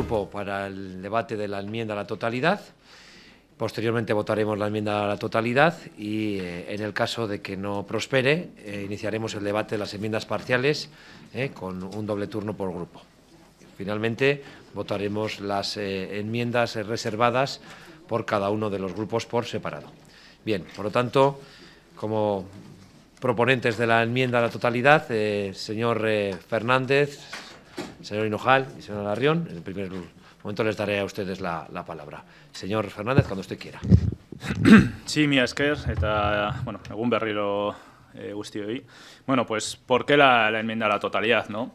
grupo para el debate de la enmienda a la totalidad. Posteriormente votaremos la enmienda a la totalidad y, eh, en el caso de que no prospere, eh, iniciaremos el debate de las enmiendas parciales eh, con un doble turno por grupo. Finalmente, votaremos las enmiendas reservadas por cada uno de los grupos por separado. Bien, por lo tanto, como proponentes de la enmienda a la totalidad, señor Fernández, Señor Hinojal y señora Larrión, en el primer momento les daré a ustedes la, la palabra. Señor Fernández, cuando usted quiera. Sí, mi esker, eta, bueno, algún berriro eh, gustio Bueno, pues, ¿por qué la, la enmienda a la totalidad, No.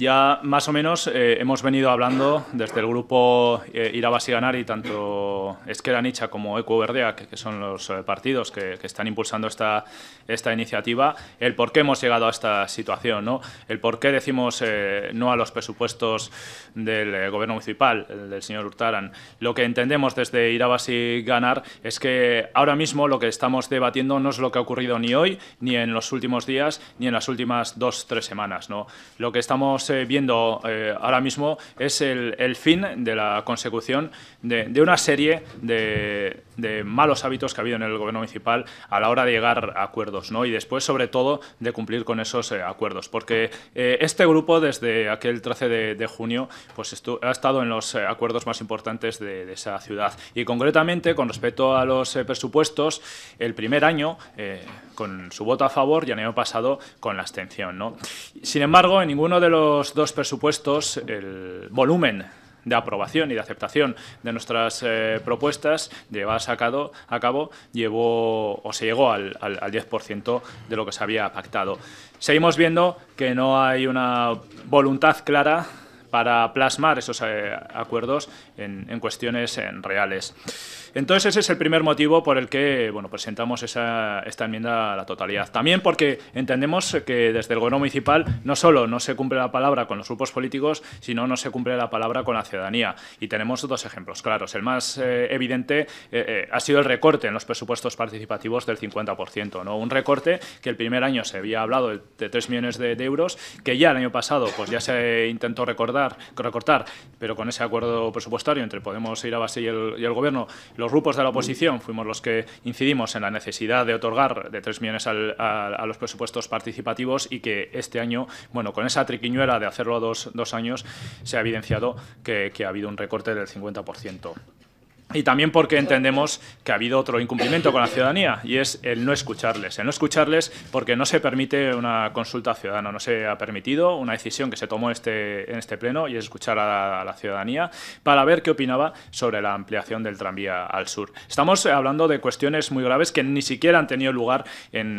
Ya más o menos eh, hemos venido hablando desde el grupo eh, Irabas y y tanto Esquera Nicha como Eco Verdea, que, son los eh, partidos que, están impulsando esta, esta iniciativa, el por qué hemos llegado a esta situación, ¿no? el por qué decimos eh, no a los presupuestos del Gobierno Municipal, el del señor Urtaran. Lo que entendemos desde Irabas y Ganar es que ahora mismo lo que estamos debatiendo no es lo que ha ocurrido ni hoy, ni en los últimos días, ni en las últimas dos, tres semanas. ¿no? Lo que estamos viendo eh, ahora mismo es el, fin de la consecución de una serie de de malos hábitos que ha habido en el gobierno municipal a la hora de llegar a acuerdos, ¿no? Y después, sobre todo, de cumplir con esos eh, acuerdos, porque eh, este grupo, desde aquel 13 de, junio, pues ha estado en los eh, acuerdos más importantes de, esa ciudad. Y concretamente, con respecto a los presupuestos, el primer año, con su voto a favor, y el año pasado, con la abstención, ¿no? Sin embargo, en ninguno de los dos presupuestos, el volumen de aprobación y de aceptación de nuestras eh, propuestas a a cabo, llevó o se llegó al, al, 10% de lo que se había pactado. Seguimos viendo que no hay una voluntad clara para plasmar esos eh, acuerdos en, en cuestiones en reales. Entonces ese es el primer motivo por el que bueno, presentamos esa, esta enmienda a la totalidad. También porque entendemos que desde el gobierno municipal no solo no se cumple la palabra con los grupos políticos, sino no se cumple la palabra con la ciudadanía. Y tenemos dos ejemplos claros. El más eh, evidente eh, eh, ha sido el recorte en los presupuestos participativos del 50%. ¿no? Un recorte que el primer año se había hablado de, 3 millones de, euros, que ya el año pasado pues ya se intentó recordar, recortar, pero con ese acuerdo presupuestario entre Podemos, ir a base y el Gobierno los grupos de la oposición fuimos los que incidimos en la necesidad de otorgar de 3 millones a, los presupuestos participativos y que este año, bueno, con esa triquiñuela de hacerlo dos, dos años, se ha evidenciado que, que ha habido un recorte del 50%. Y también porque entendemos que ha habido otro incumplimiento con la ciudadanía y es el no escucharles. El no escucharles porque no se permite una consulta ciudadana, no se ha permitido una decisión que se tomó este, en este pleno y es escuchar a, la ciudadanía para ver qué opinaba sobre la ampliación del tranvía al sur. Estamos hablando de cuestiones muy graves que ni siquiera han tenido lugar en,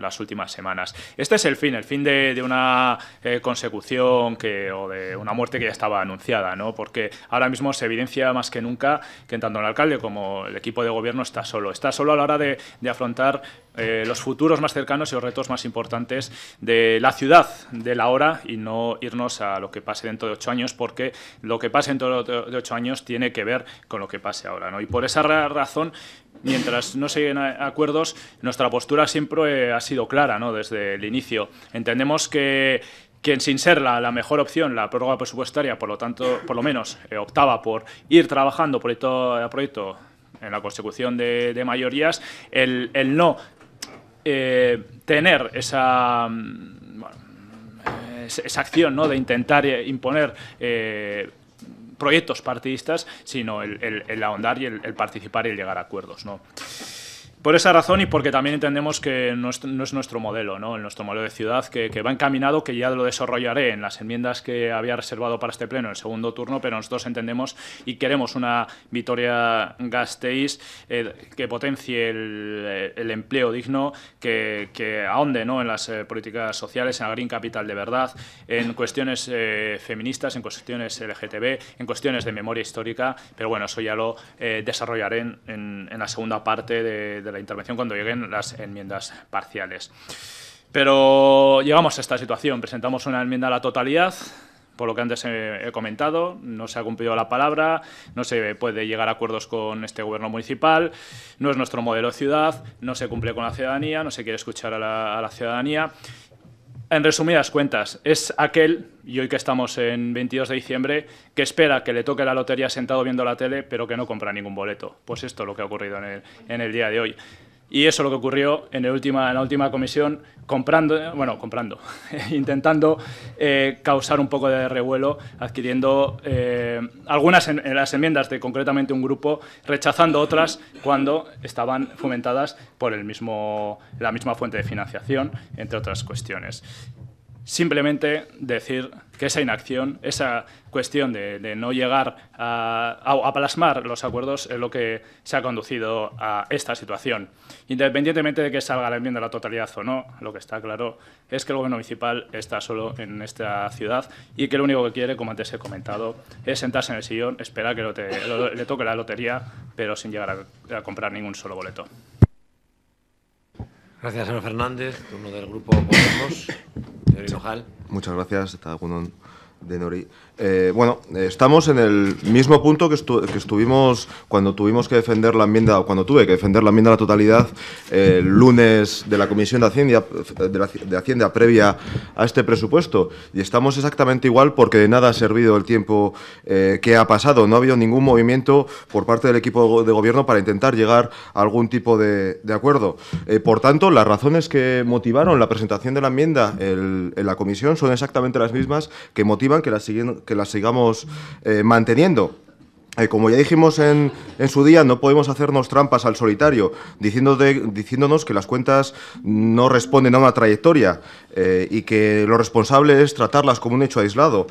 las últimas semanas. Este es el fin, el fin de, una eh, consecución que, o de una muerte que ya estaba anunciada, ¿no? porque ahora mismo se evidencia más que nunca que en tanto el alcalde como el equipo de gobierno está solo. Está solo a la hora de, afrontar eh, los futuros más cercanos y los retos más importantes de la ciudad, de la hora, y no irnos a lo que pase dentro de ocho años, porque lo que pase dentro de ocho años tiene que ver con lo que pase ahora. ¿no? Y por esa razón, mientras no se lleguen a acuerdos, nuestra postura siempre ha sido clara ¿no? desde el inicio. Entendemos que quien sin ser la, mejor opción, la prórroga presupuestaria, por lo tanto, por lo menos, eh, optaba por ir trabajando proyecto a proyecto en la consecución de, mayorías, el, no eh, tener esa, mm, esa acción ¿no? de intentar eh, imponer proyectos partidistas, sino el, ahondar y el, participar y el llegar a acuerdos. ¿no? Por esa razón y porque también entendemos que no es, nuestro modelo, ¿no? nuestro modelo de ciudad que, va encaminado, que ya lo desarrollaré en las enmiendas que había reservado para este pleno en el segundo turno, pero nosotros entendemos y queremos una Vitoria Gasteiz eh, que potencie el, empleo digno, que, ahonde ¿no? en las eh, políticas sociales, en la Green Capital de verdad, en cuestiones eh, feministas, en cuestiones LGTB, en cuestiones de memoria histórica, pero bueno, eso ya lo desarrollaré en, la segunda parte de, de intervención cuando lleguen las enmiendas parciales. Pero llegamos a esta situación, presentamos una enmienda a la totalidad, por lo que antes he, comentado, no se ha cumplido la palabra, no se puede llegar a acuerdos con este gobierno municipal, no es nuestro modelo ciudad, no se cumple con la ciudadanía, no se quiere escuchar a la ciudadanía en resumidas cuentas, es aquel, y hoy que estamos en 22 de diciembre, que espera que le toque la lotería sentado viendo la tele, pero que no compra ningún boleto. Pues esto es lo que ha ocurrido en el, en el día de hoy. Y eso es lo que ocurrió en, la última comisión, comprando, bueno, comprando, intentando eh, causar un poco de revuelo, adquiriendo eh, algunas en, las enmiendas de concretamente un grupo, rechazando otras cuando estaban fomentadas por el mismo, la misma fuente de financiación, entre otras cuestiones simplemente decir que esa inacción, esa cuestión de, no llegar a, plasmar los acuerdos es lo que se ha conducido a esta situación. Independientemente de que salga la enmienda a la totalidad o no, lo que está claro es que el gobierno municipal está solo en esta ciudad y que lo único que quiere, como antes he comentado, es sentarse en el sillón, esperar que le toque la lotería, pero sin llegar a comprar ningún solo boleto. Gracias, señor Fernández, uno del grupo Podemos, señor Muchas gracias, de eh, bueno, estamos en el mismo punto que, que, estuvimos cuando tuvimos que defender la enmienda, cuando tuve que defender la enmienda a la totalidad el lunes de la Comisión de Hacienda, de, Hacienda previa a este presupuesto. Y estamos exactamente igual porque de nada ha servido el tiempo eh, que ha pasado. No ha habido ningún movimiento por parte del equipo de gobierno para intentar llegar a algún tipo de, acuerdo. Eh, por tanto, las razones que motivaron la presentación de la enmienda en la Comisión son exactamente las mismas que motivan que la, que sigamos eh, manteniendo. Eh, como ya dijimos en, su día, no podemos hacernos trampas al solitario, diciéndote, diciéndonos que las cuentas no responden a una trayectoria eh, y que lo responsable es tratarlas como un hecho aislado.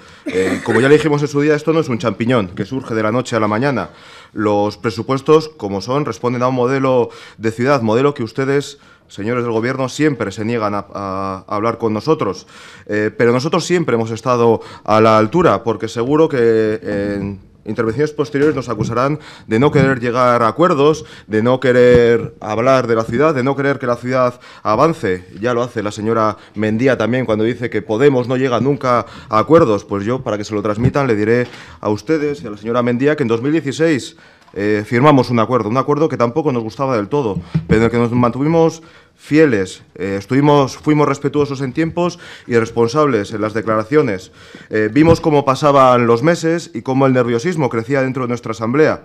como ya le dijimos en su día, esto no es un champiñón que surge de la noche a la mañana. Los presupuestos, como son, responden a un modelo de ciudad, modelo que ustedes señores del gobierno siempre se niegan a, hablar con nosotros, eh, pero nosotros siempre hemos estado a la altura, porque seguro que en intervenciones posteriores nos acusarán de no querer llegar a acuerdos, de no querer hablar de la ciudad, de no querer que la ciudad avance. Ya lo hace la señora Mendía también cuando dice que Podemos no llega nunca a acuerdos. Pues yo, para que se lo transmitan, le diré a ustedes y a la señora Mendía que en 2016 eh, firmamos un acuerdo, un acuerdo que tampoco nos gustaba del todo, pero en el que nos mantuvimos fieles, eh, estuvimos, fuimos respetuosos en tiempos y responsables en las declaraciones. Eh, vimos cómo pasaban los meses y cómo el nerviosismo crecía dentro de nuestra asamblea,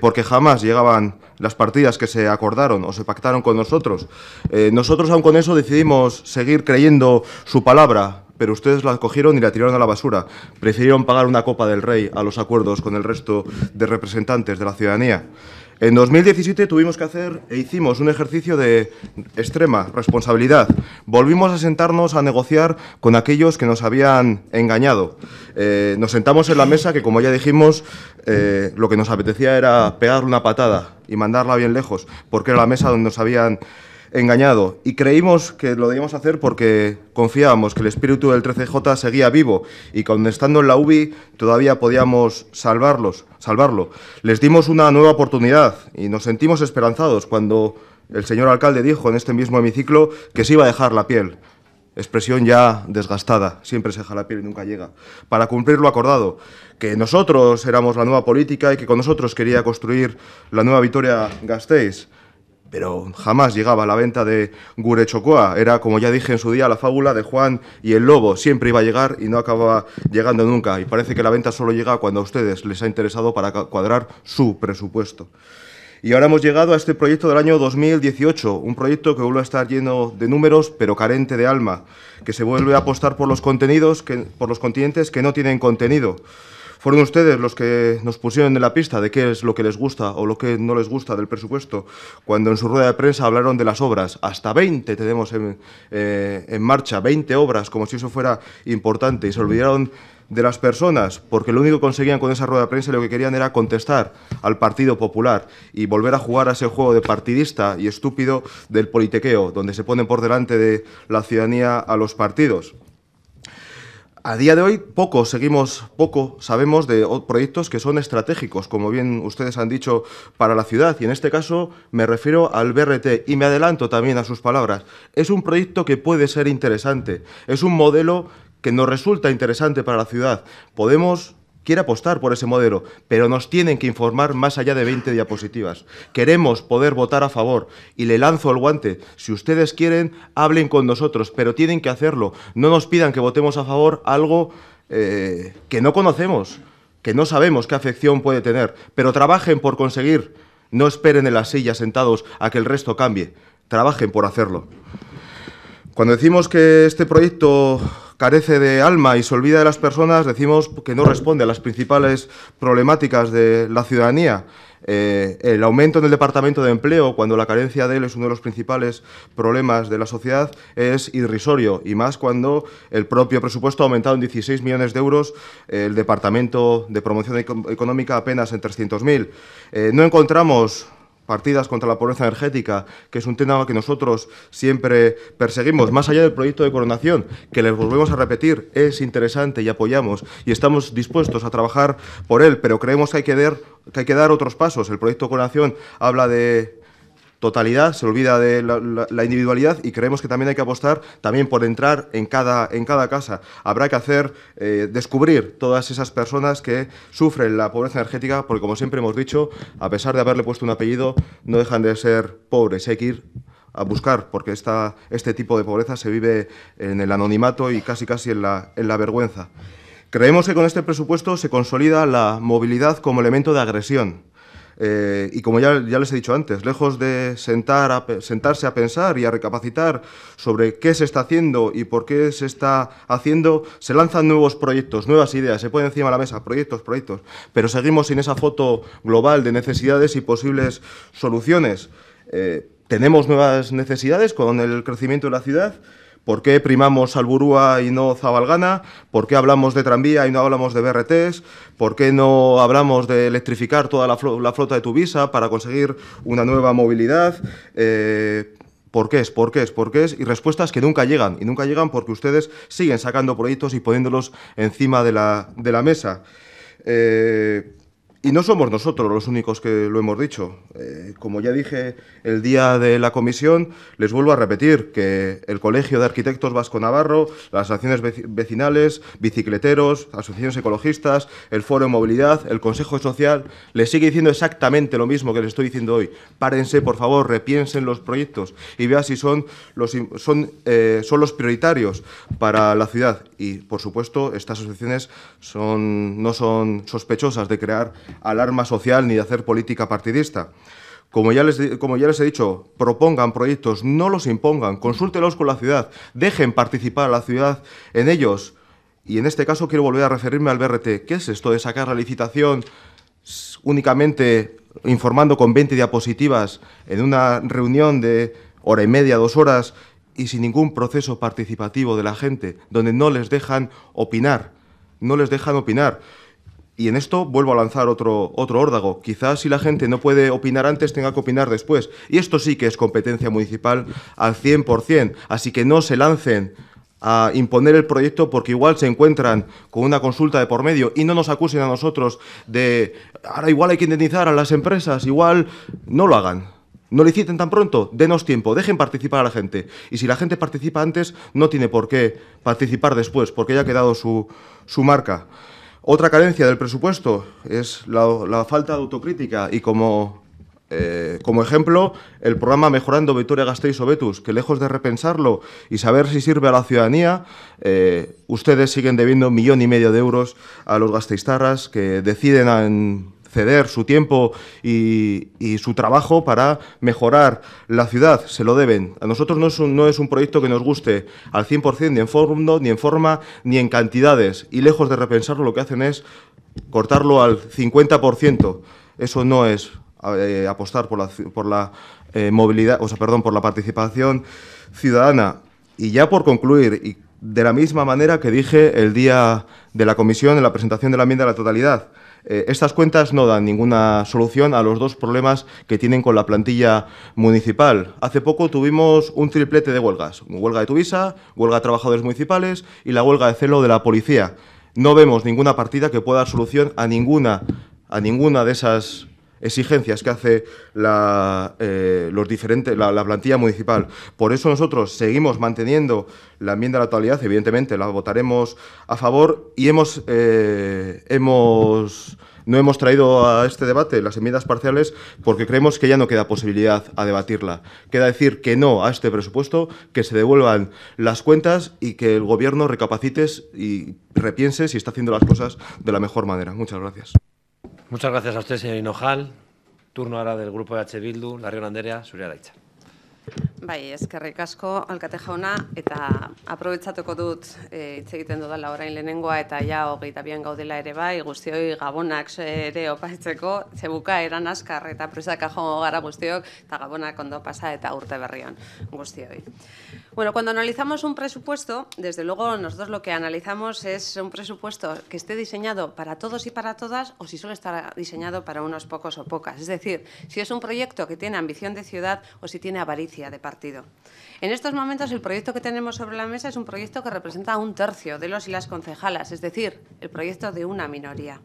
porque jamás llegaban las partidas que se acordaron o se pactaron con nosotros. nosotros, aun con eso, decidimos seguir creyendo su palabra, pero ustedes la cogieron y la tiraron a la basura. Prefirieron pagar una copa del rey a los acuerdos con el resto de representantes de la ciudadanía. En 2017 tuvimos que hacer e hicimos un ejercicio de extrema responsabilidad. Volvimos a sentarnos a negociar con aquellos que nos habían engañado. Eh, nos sentamos en la mesa que, como ya dijimos, eh, lo que nos apetecía era pegarle una patada y mandarla bien lejos, porque era la mesa donde nos habían engañado y creímos que lo debíamos hacer porque confiábamos que el espíritu del 13J seguía vivo y cuando estando en la UBI todavía podíamos salvarlos, salvarlo. Les dimos una nueva oportunidad y nos sentimos esperanzados cuando el señor alcalde dijo en este mismo hemiciclo que se iba a dejar la piel. Expresión ya desgastada, siempre se deja la piel y nunca llega. Para cumplir lo acordado, que nosotros éramos la nueva política y que con nosotros quería construir la nueva Victoria Gasteiz pero jamás llegaba la venta de Gurechocoa. Era, como ya dije en su día, la fábula de Juan y el lobo. Siempre iba a llegar y no acababa llegando nunca. Y parece que la venta solo llega cuando a ustedes les ha interesado para cuadrar su presupuesto. Y ahora hemos llegado a este proyecto del año 2018, un proyecto que vuelve a estar lleno de números, pero carente de alma, que se vuelve a apostar por los contenidos, que, por los continentes que no tienen contenido. Fueron ustedes los que nos pusieron en la pista de qué es lo que les gusta o lo que no les gusta del presupuesto, cuando en su rueda de prensa hablaron de las obras. Hasta 20 tenemos en, eh, marcha, 20 obras, como si eso fuera importante, y se olvidaron de las personas, porque lo único que conseguían con esa rueda de prensa lo que querían era contestar al Partido Popular y volver a jugar a ese juego de partidista y estúpido del politequeo, donde se ponen por delante de la ciudadanía a los partidos. A día de hoy poco seguimos, poco sabemos de proyectos que son estratégicos, como bien ustedes han dicho, para la ciudad. Y en este caso me refiero al BRT y me adelanto también a sus palabras. Es un proyecto que puede ser interesante, es un modelo que nos resulta interesante para la ciudad. Podemos quiere apostar por ese modelo, pero nos tienen que informar más allá de 20 diapositivas. Queremos poder votar a favor y le lanzo el guante. Si ustedes quieren, hablen con nosotros, pero tienen que hacerlo. No nos pidan que votemos a favor algo eh, que no conocemos, que no sabemos qué afección puede tener, pero trabajen por conseguir. No esperen en las sillas sentados a que el resto cambie. Trabajen por hacerlo. Cuando decimos que este proyecto carece de alma y se olvida de las personas, decimos que no responde a las principales problemáticas de la ciudadanía. Eh, el aumento en el Departamento de Empleo, cuando la carencia de él es uno de los principales problemas de la sociedad, es irrisorio, y más cuando el propio presupuesto ha aumentado en 16 millones de euros, eh, el Departamento de Promoción Económica apenas en 300.000. Eh, no encontramos partidas contra la pobreza energética, que es un tema que nosotros siempre perseguimos, más allá del proyecto de coronación, que les volvemos a repetir, es interesante y apoyamos y estamos dispuestos a trabajar por él, pero creemos que hay que dar, otros pasos. El proyecto de coronación habla de totalidad, se olvida de la, individualidad y creemos que también hay que apostar también por entrar en cada, en cada casa. Habrá que hacer, eh, descubrir todas esas personas que sufren la pobreza energética, porque como siempre hemos dicho, a pesar de haberle puesto un apellido, no dejan de ser pobres, hay que ir a buscar, porque este tipo de pobreza se vive en el anonimato y casi casi en la, en la vergüenza. Creemos que con este presupuesto se consolida la movilidad como elemento de agresión eh, y como ya, les he dicho antes, lejos de sentarse a pensar y a recapacitar sobre qué se está haciendo y por qué se está haciendo, se lanzan nuevos proyectos, nuevas ideas, se ponen encima de la mesa proyectos, proyectos, pero seguimos sin esa foto global de necesidades y posibles soluciones. Eh, tenemos nuevas necesidades con el crecimiento de la ciudad ¿Por qué primamos Alburúa y no Zabalgana? ¿Por qué hablamos de tranvía y no hablamos de BRTs? ¿Por qué no hablamos de electrificar toda la, flota de Tuvisa para conseguir una nueva movilidad? Eh, ¿Por qué es? ¿Por qué es? ¿Por qué es? Y respuestas que nunca llegan. Y nunca llegan porque ustedes siguen sacando proyectos y poniéndolos encima de la, mesa. Eh, y no somos nosotros los únicos que lo hemos dicho. Eh, como ya dije el día de la comisión, les vuelvo a repetir que el Colegio de Arquitectos Vasco Navarro, las asociaciones vecinales, bicicleteros, asociaciones ecologistas, el Foro de Movilidad, el Consejo Social, les sigue diciendo exactamente lo mismo que les estoy diciendo hoy. Párense, por favor, repiensen los proyectos y vean si son los, son, eh, son los prioritarios para la ciudad. Y, por supuesto, estas asociaciones son, no son sospechosas de crear alarma social ni de hacer política partidista. Como ya, les, como ya, les, he dicho, propongan proyectos, no los impongan, consúltelos con la ciudad, dejen participar a la ciudad en ellos. Y en este caso quiero volver a referirme al BRT. ¿Qué es esto de sacar la licitación únicamente informando con 20 diapositivas en una reunión de hora y media, dos horas, y sin ningún proceso participativo de la gente, donde no les dejan opinar? No les dejan opinar. Y en esto vuelvo a lanzar otro, otro órdago. Quizás si la gente no puede opinar antes, tenga que opinar después. Y esto sí que es competencia municipal al 100%. Así que no se lancen a imponer el proyecto porque igual se encuentran con una consulta de por medio y no nos acusen a nosotros de ahora igual hay que indemnizar a las empresas, igual no lo hagan. No liciten tan pronto, denos tiempo, dejen participar a la gente. Y si la gente participa antes, no tiene por qué participar después, porque ya ha quedado su, su marca. Otra carencia del presupuesto es la, falta de autocrítica y como, eh, como ejemplo el programa Mejorando Victoria Gasteiz o Betus, que lejos de repensarlo y saber si sirve a la ciudadanía, eh, ustedes siguen debiendo un millón y medio de euros a los gasteiztarras que deciden ceder su tiempo y, su trabajo para mejorar la ciudad, se lo deben. A nosotros no es un, proyecto que nos guste al 100%, ni en fondo, ni en forma, ni en cantidades, y lejos de repensarlo lo que hacen es cortarlo al 50%. Eso no es eh, apostar por la, eh, movilidad, o sea, perdón, por la participación ciudadana. Y ya por concluir, y de la misma manera que dije el día de la comisión en la presentación de la enmienda a la totalidad, eh, estas cuentas no dan ninguna solución a los dos problemas que tienen con la plantilla municipal. Hace poco tuvimos un triplete de huelgas, huelga de Tuvisa, huelga de trabajadores municipales y la huelga de celo de la policía. No vemos ninguna partida que pueda dar solución a ninguna, a ninguna de esas exigencias que hace la, eh, los diferentes, la, plantilla municipal. Por eso nosotros seguimos manteniendo la enmienda a la actualidad, evidentemente la votaremos a favor y hemos, eh, hemos no hemos traído a este debate las enmiendas parciales porque creemos que ya no queda posibilidad a debatirla. Queda decir que no a este presupuesto, que se devuelvan las cuentas y que el Gobierno recapacites y repiense si está haciendo las cosas de la mejor manera. Muchas gracias. Muchas gracias a usted, señor Hinojal. Turno ahora del grupo de H. Bildu, río Anderea, Surya Laicha. Bai, eskerrik asko, alkate jauna, eta aprobetsatuko dut eh, hitz egiten dudala orain lehenengoa eta ja hogeita bian gaudela ere bai, guztioi gabonak ere opaitzeko, zebuka eran askar eta presaka jongo gara guztiok, eta gabonak ondo pasa eta urte berrion guztioi. Bueno, cuando analizamos un presupuesto, desde luego nosotros lo que analizamos es un presupuesto que esté diseñado para todos y para todas o si solo está diseñado para unos pocos o pocas. Es decir, si es un proyecto que tiene ambición de ciudad o si tiene avaricia de partido. En estos momentos el proyecto que tenemos sobre la mesa es un proyecto que representa un tercio de los y las concejalas, es decir, el proyecto de una minoría.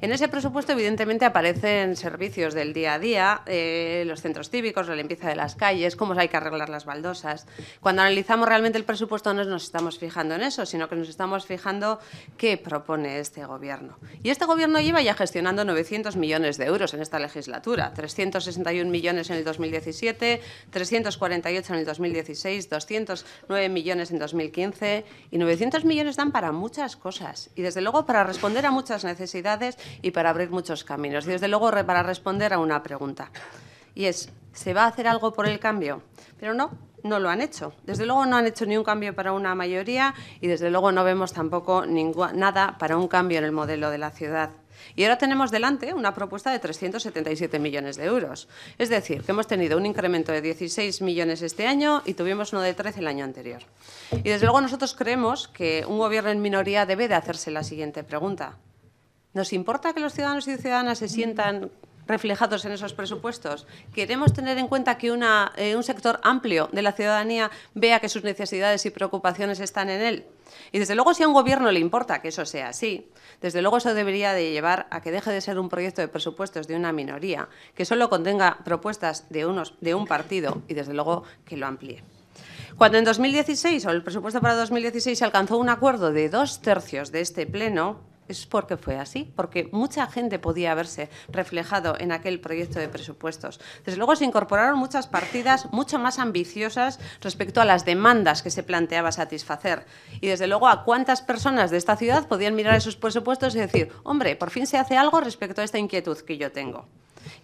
En ese presupuesto, evidentemente, aparecen servicios del día a día, eh, los centros cívicos, la limpieza de las calles, cómo hay que arreglar las baldosas. Cuando analizamos realmente el presupuesto, no nos estamos fijando en eso, sino que nos estamos fijando qué propone este Gobierno. Y este Gobierno lleva ya gestionando 900 millones de euros en esta legislatura, 361 millones en el 2017, 348 en el 2016, 209 millones en 2015 y 900 millones dan para muchas cosas y desde luego para responder a muchas necesidades y para abrir muchos caminos. Y desde luego para responder a una pregunta. Y es, ¿se va a hacer algo por el cambio? Pero no, no lo han hecho. Desde luego no han hecho ni un cambio para una mayoría y desde luego no vemos tampoco nada para un cambio en el modelo de la ciudad. Y ahora tenemos delante una propuesta de 377 millones de euros. Es decir, que hemos tenido un incremento de 16 millones este año y tuvimos uno de 13 el año anterior. Y desde luego nosotros creemos que un gobierno en minoría debe de hacerse la siguiente pregunta. ¿Nos importa que los ciudadanos y ciudadanas se sientan reflejados en esos presupuestos? ¿Queremos tener en cuenta que eh, un sector amplio de la ciudadanía vea que sus necesidades y preocupaciones están en él? Y desde luego si a un gobierno le importa que eso sea así, desde luego eso debería de llevar a que deje de ser un proyecto de presupuestos de una minoría, que solo contenga propuestas de, unos, de un partido y desde luego que lo amplíe. Cuando en 2016, o el presupuesto para 2016, se alcanzó un acuerdo de dos tercios de este Pleno, es porque fue así, porque mucha gente podía haberse reflejado en aquel proyecto de presupuestos. Desde luego se incorporaron muchas partidas mucho más ambiciosas respecto a las demandas que se planteaba satisfacer. Y desde luego a cuántas personas de esta ciudad podían mirar esos presupuestos y decir, hombre, por fin se hace algo respecto a esta inquietud que yo tengo.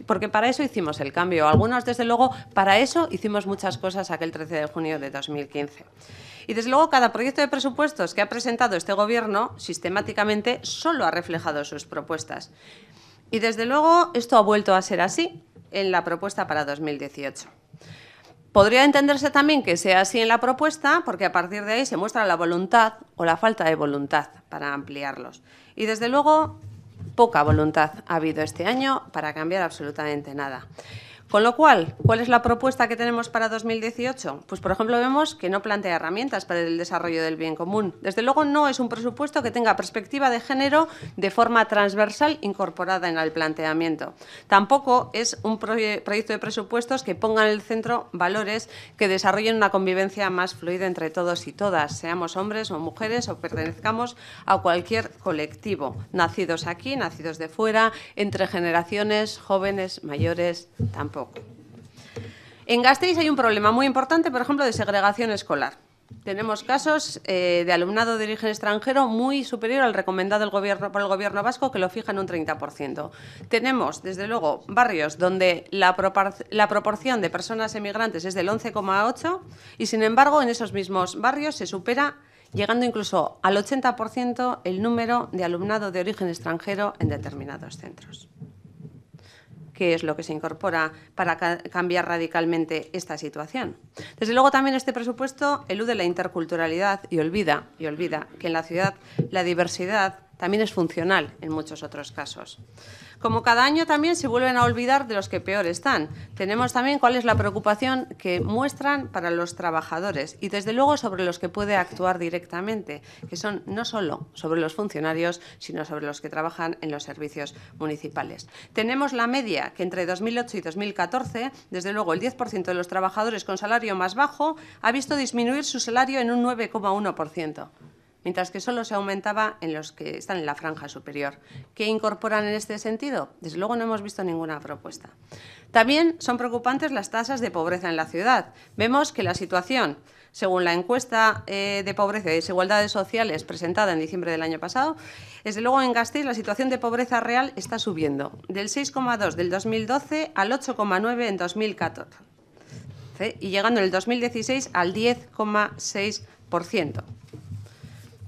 Porque para eso hicimos el cambio. Algunos, desde luego, para eso hicimos muchas cosas aquel 13 de junio de 2015. Y desde luego cada proyecto de presupuestos que ha presentado este Gobierno sistemáticamente solo ha reflejado sus propuestas. Y desde luego esto ha vuelto a ser así en la propuesta para 2018. Podría entenderse también que sea así en la propuesta, porque a partir de ahí se muestra la voluntad o la falta de voluntad para ampliarlos. Y desde luego poca voluntad ha habido este año para cambiar absolutamente nada. Con lo cual, ¿cuál es la propuesta que tenemos para 2018? Pues, por ejemplo, vemos que no plantea herramientas para el desarrollo del bien común. Desde luego, no es un presupuesto que tenga perspectiva de género de forma transversal incorporada en el planteamiento. Tampoco es un proyecto de presupuestos que ponga en el centro valores que desarrollen una convivencia más fluida entre todos y todas, seamos hombres o mujeres o pertenezcamos a cualquier colectivo, nacidos aquí, nacidos de fuera, entre generaciones, jóvenes, mayores, tampoco. En Gasteiz hay un problema muy importante, por ejemplo, de segregación escolar. Tenemos casos eh, de alumnado de origen extranjero muy superior al recomendado por el Gobierno vasco, que lo fija en un 30%. Tenemos, desde luego, barrios donde la, la proporción de personas emigrantes es del 11,8% y, sin embargo, en esos mismos barrios se supera, llegando incluso al 80%, el número de alumnado de origen extranjero en determinados centros qué es lo que se incorpora para cambiar radicalmente esta situación. Desde luego también este presupuesto elude la interculturalidad y olvida, y olvida que en la ciudad la diversidad también es funcional en muchos otros casos. Como cada año también se vuelven a olvidar de los que peor están. Tenemos también cuál es la preocupación que muestran para los trabajadores y desde luego sobre los que puede actuar directamente, que son no solo sobre los funcionarios, sino sobre los que trabajan en los servicios municipales. Tenemos la media que entre 2008 y 2014, desde luego el 10% de los trabajadores con salario más bajo ha visto disminuir su salario en un 9,1% mientras que solo se aumentaba en los que están en la franja superior. ¿Qué incorporan en este sentido? Desde luego no hemos visto ninguna propuesta. También son preocupantes las tasas de pobreza en la ciudad. Vemos que la situación según la encuesta eh, de pobreza y e desigualdades sociales presentada en diciembre del año pasado, desde luego en Gasteiz la situación de pobreza real está subiendo, del 6,2 del 2012 al 8,9 en 2014 y llegando en el 2016 al 10,6%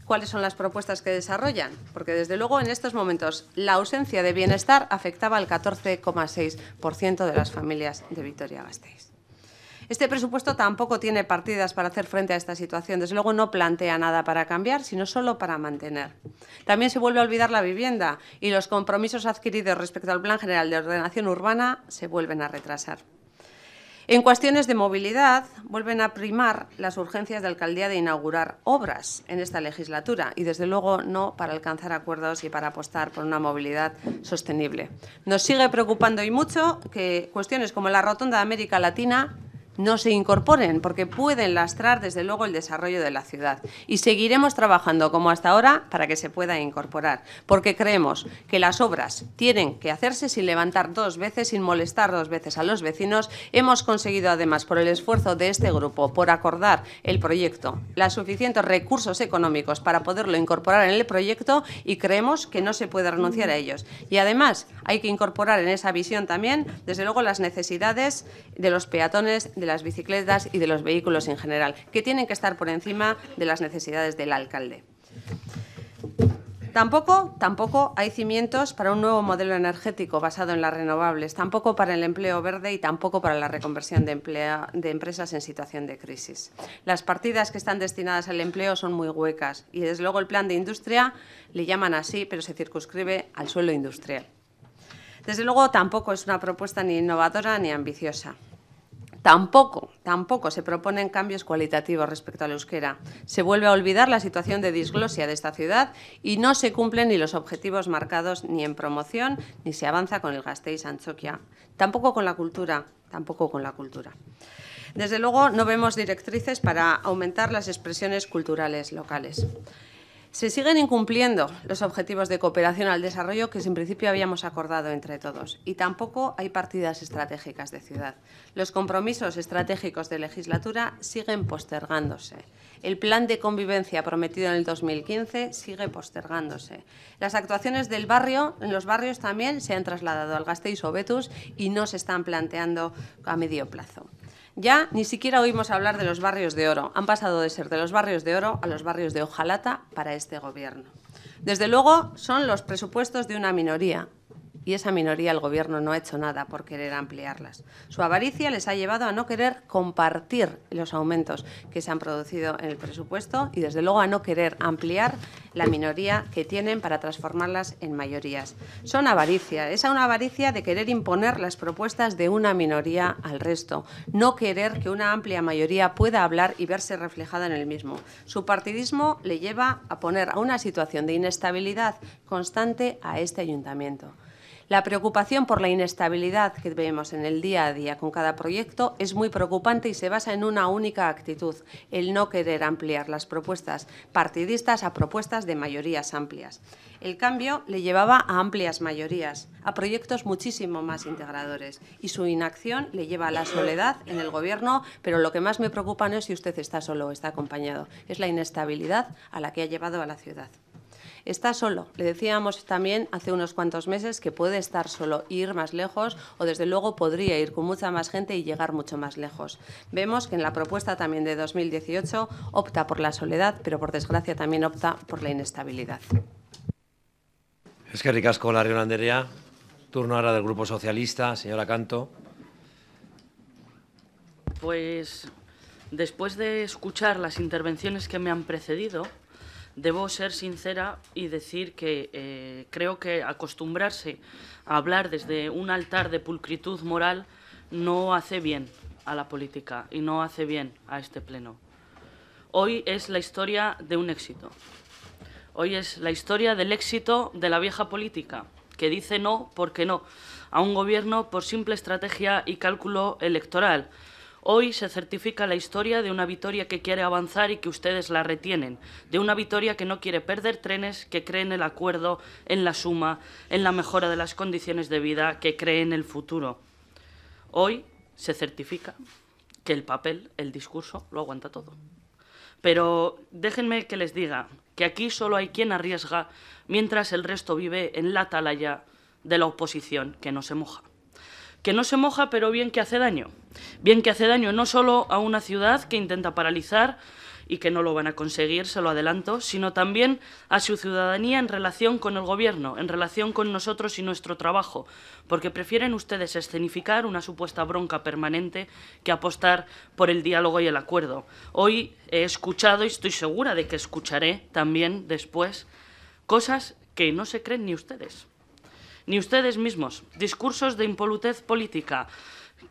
cuáles son las propuestas que desarrollan, porque desde luego en estos momentos la ausencia de bienestar afectaba al 14,6% de las familias de Vitoria-Gasteiz. Este presupuesto tampoco tiene partidas para hacer frente a esta situación. Desde luego no plantea nada para cambiar, sino solo para mantener. También se vuelve a olvidar la vivienda y los compromisos adquiridos respecto al Plan General de Ordenación Urbana se vuelven a retrasar. En cuestiones de movilidad, vuelven a primar las urgencias de alcaldía de inaugurar obras en esta legislatura y, desde luego, no para alcanzar acuerdos y para apostar por una movilidad sostenible. Nos sigue preocupando y mucho que cuestiones como la Rotonda de América Latina no se incorporen, porque pueden lastrar desde luego el desarrollo de la ciudad. Y seguiremos trabajando como hasta ahora para que se pueda incorporar, porque creemos que las obras tienen que hacerse sin levantar dos veces, sin molestar dos veces a los vecinos. Hemos conseguido además, por el esfuerzo de este grupo, por acordar el proyecto, los suficientes recursos económicos para poderlo incorporar en el proyecto y creemos que no se puede renunciar a ellos. Y además hay que incorporar en esa visión también, desde luego, las necesidades de los peatones, las bicicletas y de los vehículos en general, que tienen que estar por encima de las necesidades del alcalde. Tampoco, tampoco hay cimientos para un nuevo modelo energético basado en las renovables, tampoco para el empleo verde y tampoco para la reconversión de, de, empresas en situación de crisis. Las partidas que están destinadas al empleo son muy huecas y, desde luego, el plan de industria le llaman así, pero se circunscribe al suelo industrial. Desde luego, tampoco es una propuesta ni innovadora ni ambiciosa. Tampoco, tampoco se proponen cambios cualitativos respecto al euskera. Se vuelve a olvidar la situación de disglosia de esta ciudad y no se cumplen ni los objetivos marcados ni en promoción, ni se avanza con el Gasteiz Anchoquia. Tampoco con la cultura, tampoco con la cultura. Desde luego no vemos directrices para aumentar las expresiones culturales locales. Se siguen incumpliendo los objetivos de cooperación al desarrollo que en principio habíamos acordado entre todos y tampoco hay partidas estratégicas de ciudad. Los compromisos estratégicos de legislatura siguen postergándose. El plan de convivencia prometido en el 2015 sigue postergándose. Las actuaciones del barrio, en los barrios también se han trasladado al Gasteiz o Betus y no se están planteando a medio plazo. Ya ni siquiera oímos hablar de los barrios de oro. Han pasado de ser de los barrios de oro a los barrios de hojalata para este gobierno. Desde luego son los presupuestos de una minoría, y esa minoría el Gobierno no ha hecho nada por querer ampliarlas. Su avaricia les ha llevado a no querer compartir los aumentos que se han producido en el presupuesto y, desde luego, a no querer ampliar la minoría que tienen para transformarlas en mayorías. Son avaricia, es una avaricia de querer imponer las propuestas de una minoría al resto, no querer que una amplia mayoría pueda hablar y verse reflejada en el mismo. Su partidismo le lleva a poner a una situación de inestabilidad constante a este ayuntamiento. La preocupación por la inestabilidad que vemos en el día a día con cada proyecto es muy preocupante y se basa en una única actitud, el no querer ampliar las propuestas partidistas a propuestas de mayorías amplias. El cambio le llevaba a amplias mayorías, a proyectos muchísimo más integradores y su inacción le lleva a la soledad en el Gobierno, pero lo que más me preocupa no es si usted está solo o está acompañado, es la inestabilidad a la que ha llevado a la ciudad. Está solo. Le decíamos también hace unos cuantos meses que puede estar solo, ir más lejos o desde luego podría ir con mucha más gente y llegar mucho más lejos. Vemos que en la propuesta también de 2018 opta por la soledad, pero por desgracia también opta por la inestabilidad. Es que ricasco la Turno ahora del Grupo Socialista, señora Canto. Pues después de escuchar las intervenciones que me han precedido, debo ser sincera y decir que eh, creo que acostumbrarse a hablar desde un altar de pulcritud moral no hace bien a la política y no hace bien a este pleno. Hoy es la historia de un éxito. Hoy es la historia del éxito de la vieja política, que dice no porque no a un gobierno por simple estrategia y cálculo electoral, Hoy se certifica la historia de una victoria que quiere avanzar y que ustedes la retienen, de una victoria que no quiere perder trenes, que cree en el acuerdo, en la suma, en la mejora de las condiciones de vida, que cree en el futuro. Hoy se certifica que el papel, el discurso, lo aguanta todo. Pero déjenme que les diga que aquí solo hay quien arriesga mientras el resto vive en la atalaya de la oposición que no se moja que no se moja pero bien que hace daño. Bien que hace daño no solo a una ciudad que intenta paralizar y que no lo van a conseguir, se lo adelanto, sino también a su ciudadanía en relación con el Gobierno, en relación con nosotros y nuestro trabajo, porque prefieren ustedes escenificar una supuesta bronca permanente que apostar por el diálogo y el acuerdo. Hoy he escuchado y estoy segura de que escucharé también después cosas que no se creen ni ustedes ni ustedes mismos. Discursos de impolutez política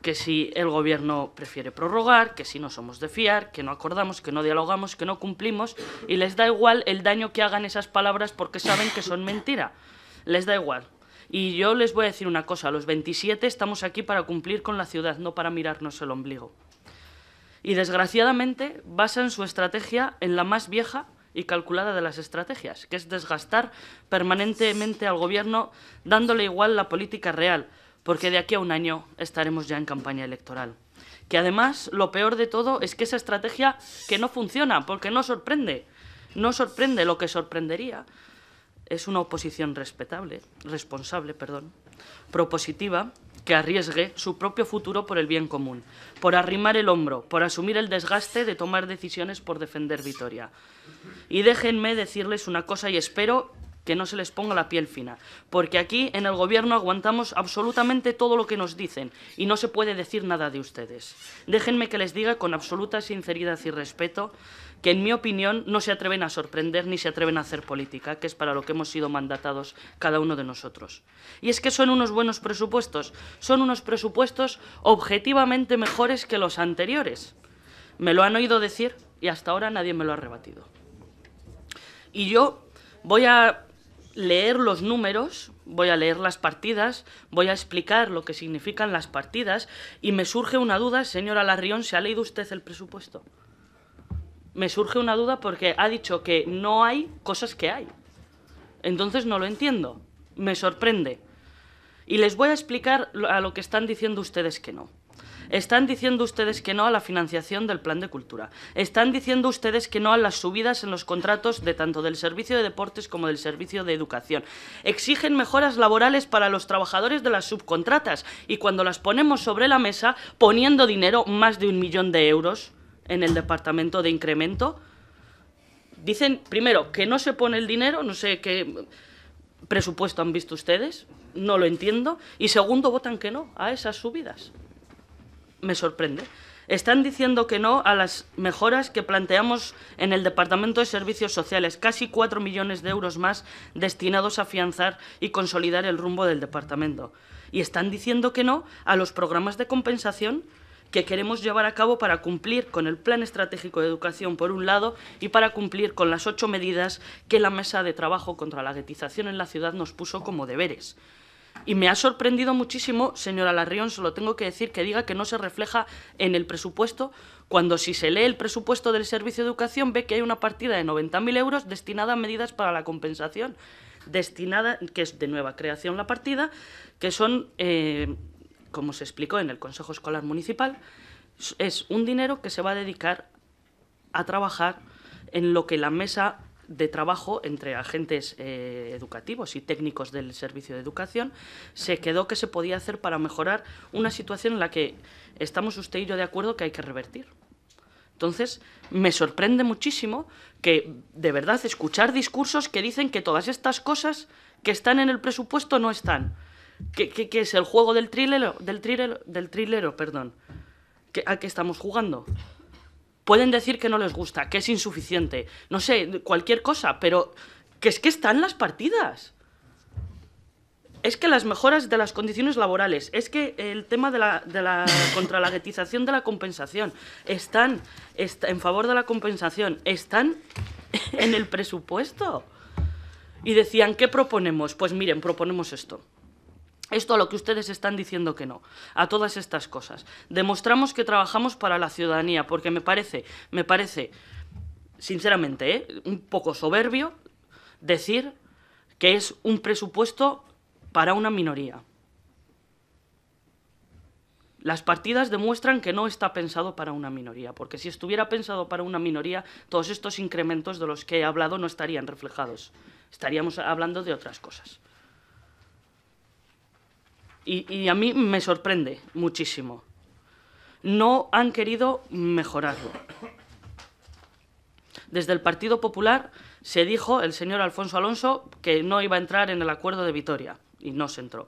que si el gobierno prefiere prorrogar, que si no somos de fiar, que no acordamos, que no dialogamos, que no cumplimos, y les da igual el daño que hagan esas palabras porque saben que son mentira. Les da igual. Y yo les voy a decir una cosa, los 27 estamos aquí para cumplir con la ciudad, no para mirarnos el ombligo. Y desgraciadamente basan su estrategia en la más vieja y calculada de las estrategias, que es desgastar permanentemente al gobierno dándole igual la política real, porque de aquí a un año estaremos ya en campaña electoral. Que además lo peor de todo es que esa estrategia que no funciona, porque no sorprende, no sorprende lo que sorprendería. Es una oposición respetable, responsable, perdón, propositiva, que arriesgue su propio futuro por el bien común, por arrimar el hombro, por asumir el desgaste de tomar decisiones por defender Vitoria. Y déjenme decirles una cosa y espero que no se les ponga la piel fina, porque aquí en el gobierno aguantamos absolutamente todo lo que nos dicen y no se puede decir nada de ustedes. Déjenme que les diga con absoluta sinceridad y respeto que en mi opinión no se atreven a sorprender ni se atreven a hacer política, que es para lo que hemos sido mandatados cada uno de nosotros. Y es que son unos buenos presupuestos, son unos presupuestos objetivamente mejores que los anteriores. Me lo han oído decir y hasta ahora nadie me lo ha rebatido. Y yo voy a leer los números, voy a leer las partidas, voy a explicar lo que significan las partidas y me surge una duda, señora Larrión, ¿se ha leído usted el presupuesto? me surge una duda porque ha dicho que no hay cosas que hay. Entonces no lo entiendo. Me sorprende. Y les voy a explicar a lo que están diciendo ustedes que no. Están diciendo ustedes que no a la financiación del plan de cultura. Están diciendo ustedes que no a las subidas en los contratos de tanto del servicio de deportes como del servicio de educación. Exigen mejoras laborales para los trabajadores de las subcontratas y cuando las ponemos sobre la mesa, poniendo dinero, más de un millón de euros, en el departamento de incremento. Dicen, primero, que no se pone el dinero, no sé qué presupuesto han visto ustedes, no lo entiendo. Y segundo, votan que no a esas subidas. Me sorprende. Están diciendo que no a las mejoras que planteamos en el Departamento de Servicios Sociales, casi cuatro millones de euros más destinados a afianzar y consolidar el rumbo del departamento. Y están diciendo que no a los programas de compensación que queremos llevar a cabo para cumplir con el Plan Estratégico de Educación, por un lado, y para cumplir con las ocho medidas que la Mesa de Trabajo contra la Guetización en la ciudad nos puso como deberes. Y me ha sorprendido muchísimo, señora Larrión, solo tengo que decir que diga que no se refleja en el presupuesto, cuando si se lee el presupuesto del Servicio de Educación ve que hay una partida de 90.000 euros destinada a medidas para la compensación, destinada, que es de nueva creación la partida, que son eh, como se explicó en el Consejo Escolar Municipal, es un dinero que se va a dedicar a trabajar en lo que la mesa de trabajo entre agentes eh, educativos y técnicos del servicio de educación se quedó que se podía hacer para mejorar una situación en la que estamos usted y yo de acuerdo que hay que revertir. Entonces, me sorprende muchísimo que, de verdad, escuchar discursos que dicen que todas estas cosas que están en el presupuesto no están. ¿Qué, es el juego del trilero? Del trilero, del perdón. ¿A qué estamos jugando? Pueden decir que no les gusta, que es insuficiente, no sé, cualquier cosa, pero que es que están las partidas es que las mejoras de las condiciones laborales, es que el tema de la, contra la de la compensación, están en favor de la compensación, están en el presupuesto. Y decían, ¿qué proponemos? Pues miren, proponemos esto. Esto a lo que ustedes están diciendo que no, a todas estas cosas. Demostramos que trabajamos para la ciudadanía, porque me parece, me parece, sinceramente, ¿eh? un poco soberbio decir que es un presupuesto para una minoría. Las partidas demuestran que no está pensado para una minoría, porque si estuviera pensado para una minoría, todos estos incrementos de los que he hablado no estarían reflejados. Estaríamos hablando de otras cosas. Y, a mí me sorprende muchísimo. No han querido mejorarlo. Desde el Partido Popular se dijo el señor Alfonso Alonso que no iba a entrar en el acuerdo de Vitoria y no se entró,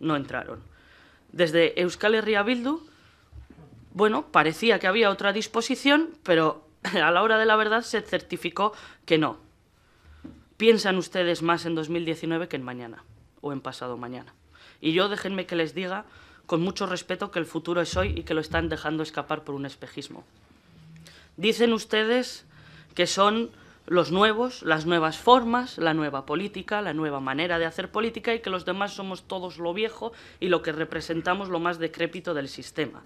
no entraron. Desde Euskal Herria bueno, parecía que había otra disposición, pero a la hora de la verdad se certificó que no. Piensan ustedes más en 2019 que en mañana o en pasado mañana. Y yo déjenme que les diga con mucho respeto que el futuro es hoy y que lo están dejando escapar por un espejismo. Dicen ustedes que son los nuevos, las nuevas formas, la nueva política, la nueva manera de hacer política y que los demás somos todos lo viejo y lo que representamos lo más decrépito del sistema.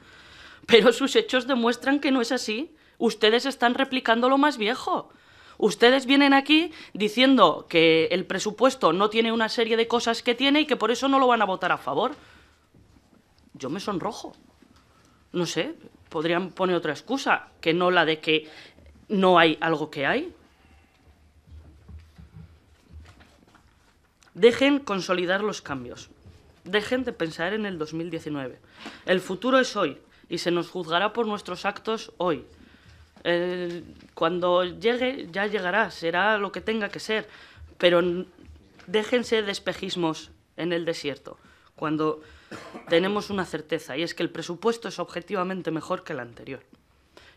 Pero sus hechos demuestran que no es así. Ustedes están replicando lo más viejo. Ustedes vienen aquí diciendo que el presupuesto no tiene una serie de cosas que tiene y que por eso no lo van a votar a favor. Yo me sonrojo. No sé, podrían poner otra excusa, que no la de que no hay algo que hay. Dejen consolidar los cambios. Dejen de pensar en el 2019. El futuro es hoy y se nos juzgará por nuestros actos hoy. Eh, cuando llegue, ya llegará, será lo que tenga que ser. Pero déjense de espejismos en el desierto, cuando tenemos una certeza, y es que el presupuesto es objetivamente mejor que el anterior,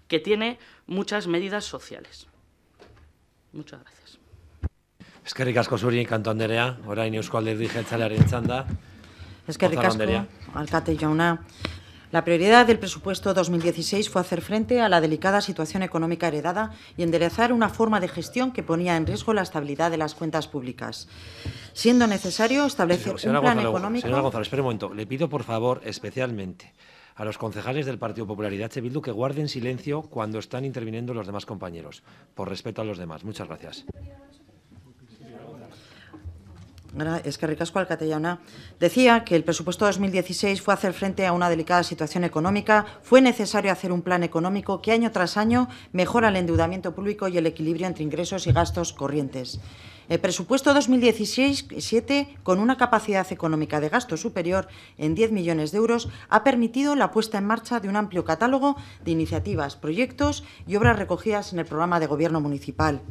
que tiene muchas medidas sociales. Muchas gracias. Es Eskerrik asko suri, kanto anderea, en en Chanda. Es que Eskerrik asko, yo jauna. La prioridad del presupuesto 2016 fue hacer frente a la delicada situación económica heredada y enderezar una forma de gestión que ponía en riesgo la estabilidad de las cuentas públicas, siendo necesario establecer un plan económico. Señora González, espere un momento. Le pido, por favor, especialmente a los concejales del Partido Popular y Bildu que guarden silencio cuando están interviniendo los demás compañeros, por respeto a los demás. Muchas gracias. Es que Ricasco catellana Decía que el presupuesto 2016 fue hacer frente a una delicada situación económica, fue necesario hacer un plan económico que año tras año mejora el endeudamiento público y el equilibrio entre ingresos y gastos corrientes. El presupuesto 2016-7, con una capacidad económica de gasto superior en 10 millones de euros, ha permitido la puesta en marcha de un amplio catálogo de iniciativas, proyectos y obras recogidas en el programa de Gobierno municipal.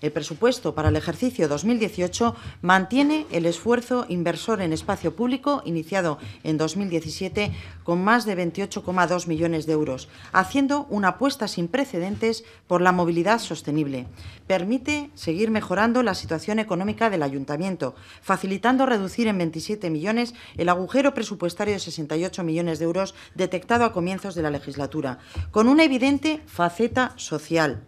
El presupuesto para el ejercicio 2018 mantiene el esfuerzo inversor en espacio público iniciado en 2017 con más de 28,2 millones de euros, haciendo una apuesta sin precedentes por la movilidad sostenible. Permite seguir mejorando la situación económica del ayuntamiento, facilitando reducir en 27 millones el agujero presupuestario de 68 millones de euros detectado a comienzos de la legislatura, con una evidente faceta social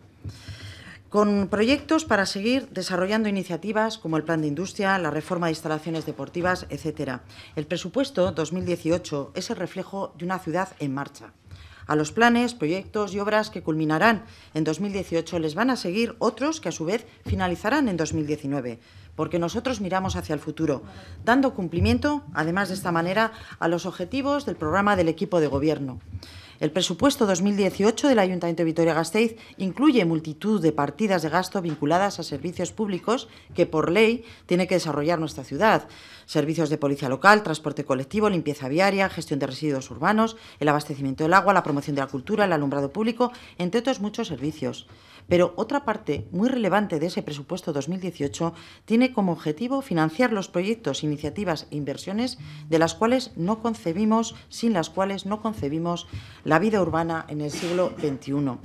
con proyectos para seguir desarrollando iniciativas como el Plan de Industria, la reforma de instalaciones deportivas, etc. El presupuesto 2018 es el reflejo de una ciudad en marcha. A los planes, proyectos y obras que culminarán en 2018 les van a seguir otros que a su vez finalizarán en 2019, porque nosotros miramos hacia el futuro, dando cumplimiento, además de esta manera, a los objetivos del programa del equipo de gobierno. El presupuesto 2018 del Ayuntamiento de Vitoria-Gasteiz incluye multitud de partidas de gasto vinculadas a servicios públicos que por ley tiene que desarrollar nuestra ciudad. Servicios de policía local, transporte colectivo, limpieza viaria, gestión de residuos urbanos, el abastecimiento del agua, la promoción de la cultura, el alumbrado público, entre otros muchos servicios. Pero otra parte muy relevante de ese presupuesto 2018 tiene como objetivo financiar los proyectos, iniciativas e inversiones de las cuales no concebimos, sin las cuales no concebimos la vida urbana en el siglo XXI.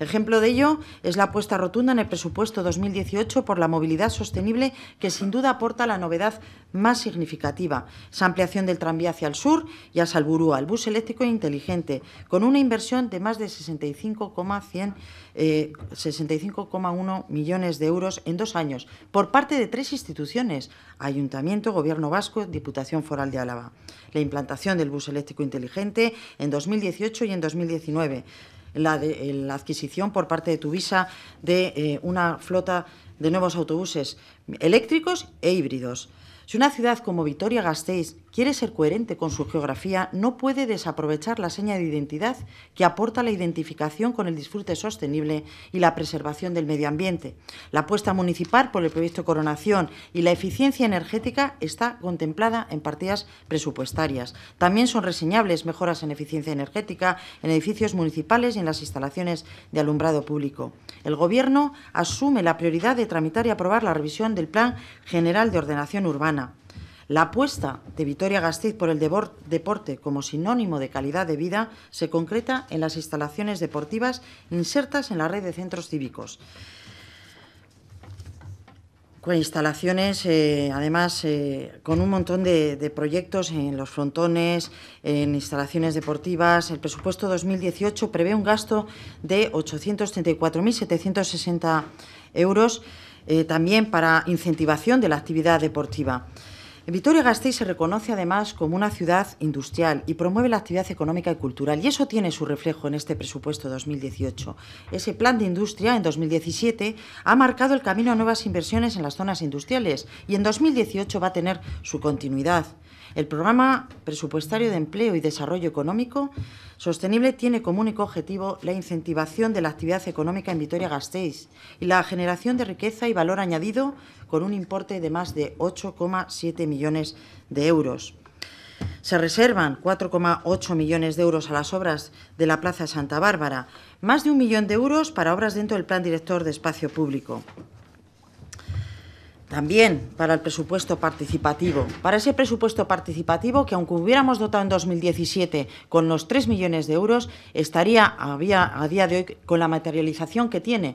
Ejemplo de ello es la apuesta rotunda en el presupuesto 2018 por la movilidad sostenible, que sin duda aporta la novedad más significativa, esa ampliación del tranvía hacia el sur y a Salburúa, el bus eléctrico inteligente, con una inversión de más de 65,1 65,1 eh, millones de euros en dos años por parte de tres instituciones, Ayuntamiento, Gobierno Vasco, Diputación Foral de Álava. La implantación del bus eléctrico inteligente en 2018 y en 2019 la, adquisición por parte de Tuvisa de eh, una flota de nuevos autobuses eléctricos e híbridos. Si una ciudad como Vitoria-Gasteiz quiere ser coherente con su geografía, no puede desaprovechar la seña de identidad que aporta la identificación con el disfrute sostenible y la preservación del medio ambiente. La apuesta municipal por el proyecto Coronación y la eficiencia energética está contemplada en partidas presupuestarias. También son reseñables mejoras en eficiencia energética en edificios municipales y en las instalaciones de alumbrado público. El Gobierno asume la prioridad de tramitar y aprobar la revisión del Plan General de Ordenación Urbana. La apuesta de Vitoria Gastiz por el deporte como sinónimo de calidad de vida se concreta en las instalaciones deportivas insertas en la red de centros cívicos con instalaciones, eh, además, eh, con un montón de, proyectos en los frontones, en instalaciones deportivas. El presupuesto 2018 prevé un gasto de 834.760 euros eh, también para incentivación de la actividad deportiva. Vitoria Gasteiz se reconoce además como una ciudad industrial y promueve la actividad económica y cultural y eso tiene su reflejo en este presupuesto 2018. Ese plan de industria en 2017 ha marcado el camino a nuevas inversiones en las zonas industriales y en 2018 va a tener su continuidad. El programa presupuestario de empleo y desarrollo económico sostenible tiene como único objetivo la incentivación de la actividad económica en Vitoria-Gasteiz y la generación de riqueza y valor añadido con un importe de más de 8,7 millones de euros. Se reservan 4,8 millones de euros a las obras de la Plaza Santa Bárbara, más de un millón de euros para obras dentro del Plan Director de Espacio Público. También para el presupuesto participativo, para ese presupuesto participativo que aunque hubiéramos dotado en 2017 con los 3 millones de euros, estaría a día de hoy con la materialización que tiene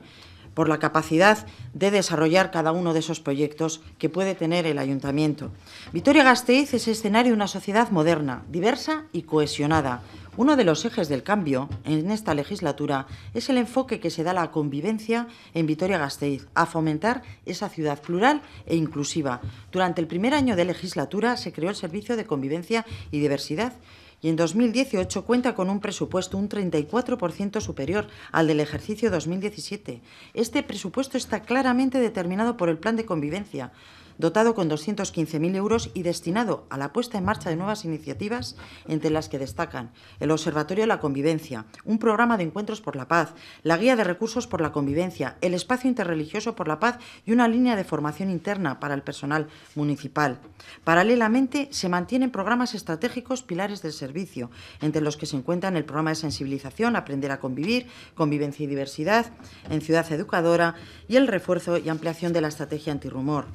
por la capacidad de desarrollar cada uno de esos proyectos que puede tener el ayuntamiento. Vitoria-Gasteiz es escenario de una sociedad moderna, diversa y cohesionada, uno de los ejes del cambio en esta legislatura es el enfoque que se da a la convivencia en Vitoria-Gasteiz, a fomentar esa ciudad plural e inclusiva. Durante el primer año de legislatura se creó el Servicio de Convivencia y Diversidad y en 2018 cuenta con un presupuesto un 34% superior al del ejercicio 2017. Este presupuesto está claramente determinado por el Plan de Convivencia dotado con 215.000 euros y destinado a la puesta en marcha de nuevas iniciativas, entre las que destacan el Observatorio de la Convivencia, un programa de encuentros por la paz, la Guía de Recursos por la Convivencia, el Espacio Interreligioso por la Paz y una línea de formación interna para el personal municipal. Paralelamente, se mantienen programas estratégicos pilares del servicio, entre los que se encuentran el programa de sensibilización, aprender a convivir, convivencia y diversidad, en Ciudad Educadora y el refuerzo y ampliación de la estrategia antirrumor.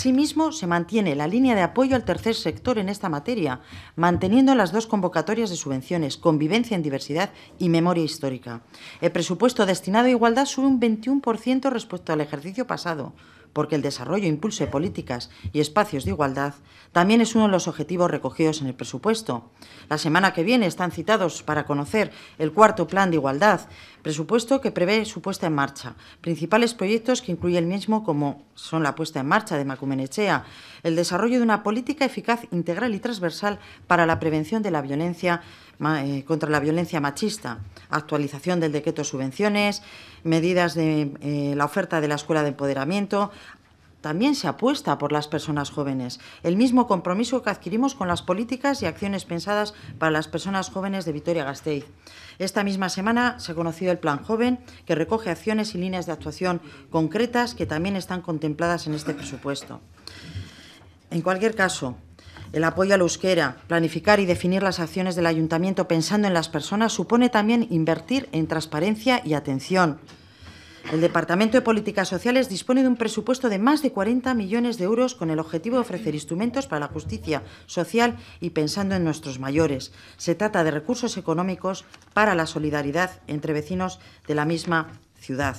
Asimismo, se mantiene la línea de apoyo al tercer sector en esta materia, manteniendo las dos convocatorias de subvenciones, Convivencia en Diversidad y Memoria Histórica. El presupuesto destinado a igualdad sube un 21% respecto al ejercicio pasado, porque el desarrollo impulse políticas y espacios de igualdad, también es uno de los objetivos recogidos en el presupuesto. La semana que viene están citados para conocer el cuarto plan de igualdad, presupuesto que prevé su puesta en marcha. Principales proyectos que incluye el mismo como son la puesta en marcha de Macumenechea, el desarrollo de una política eficaz, integral y transversal para la prevención de la violencia eh, contra la violencia machista, actualización del decreto de subvenciones, medidas de eh, la oferta de la escuela de empoderamiento. También se apuesta por las personas jóvenes, el mismo compromiso que adquirimos con las políticas y acciones pensadas para las personas jóvenes de Vitoria-Gasteiz. Esta misma semana se ha conocido el Plan Joven, que recoge acciones y líneas de actuación concretas que también están contempladas en este presupuesto. En cualquier caso, el apoyo al euskera, planificar y definir las acciones del ayuntamiento pensando en las personas supone también invertir en transparencia y atención. El Departamento de Políticas Sociales dispone de un presupuesto de más de 40 millones de euros con el objetivo de ofrecer instrumentos para la justicia social y pensando en nuestros mayores. Se trata de recursos económicos para la solidaridad entre vecinos de la misma ciudad.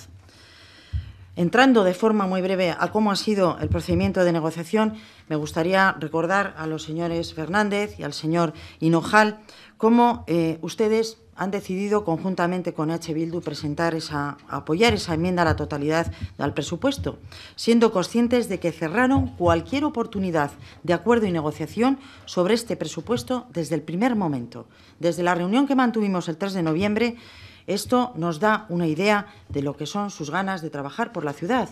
Entrando de forma muy breve a cómo ha sido el procedimiento de negociación, me gustaría recordar a los señores Fernández y al señor Hinojal cómo eh, ustedes han decidido conjuntamente con H. Bildu presentar esa, apoyar esa enmienda a la totalidad del presupuesto, siendo conscientes de que cerraron cualquier oportunidad de acuerdo y negociación sobre este presupuesto desde el primer momento. Desde la reunión que mantuvimos el 3 de noviembre, esto nos da una idea de lo que son sus ganas de trabajar por la ciudad.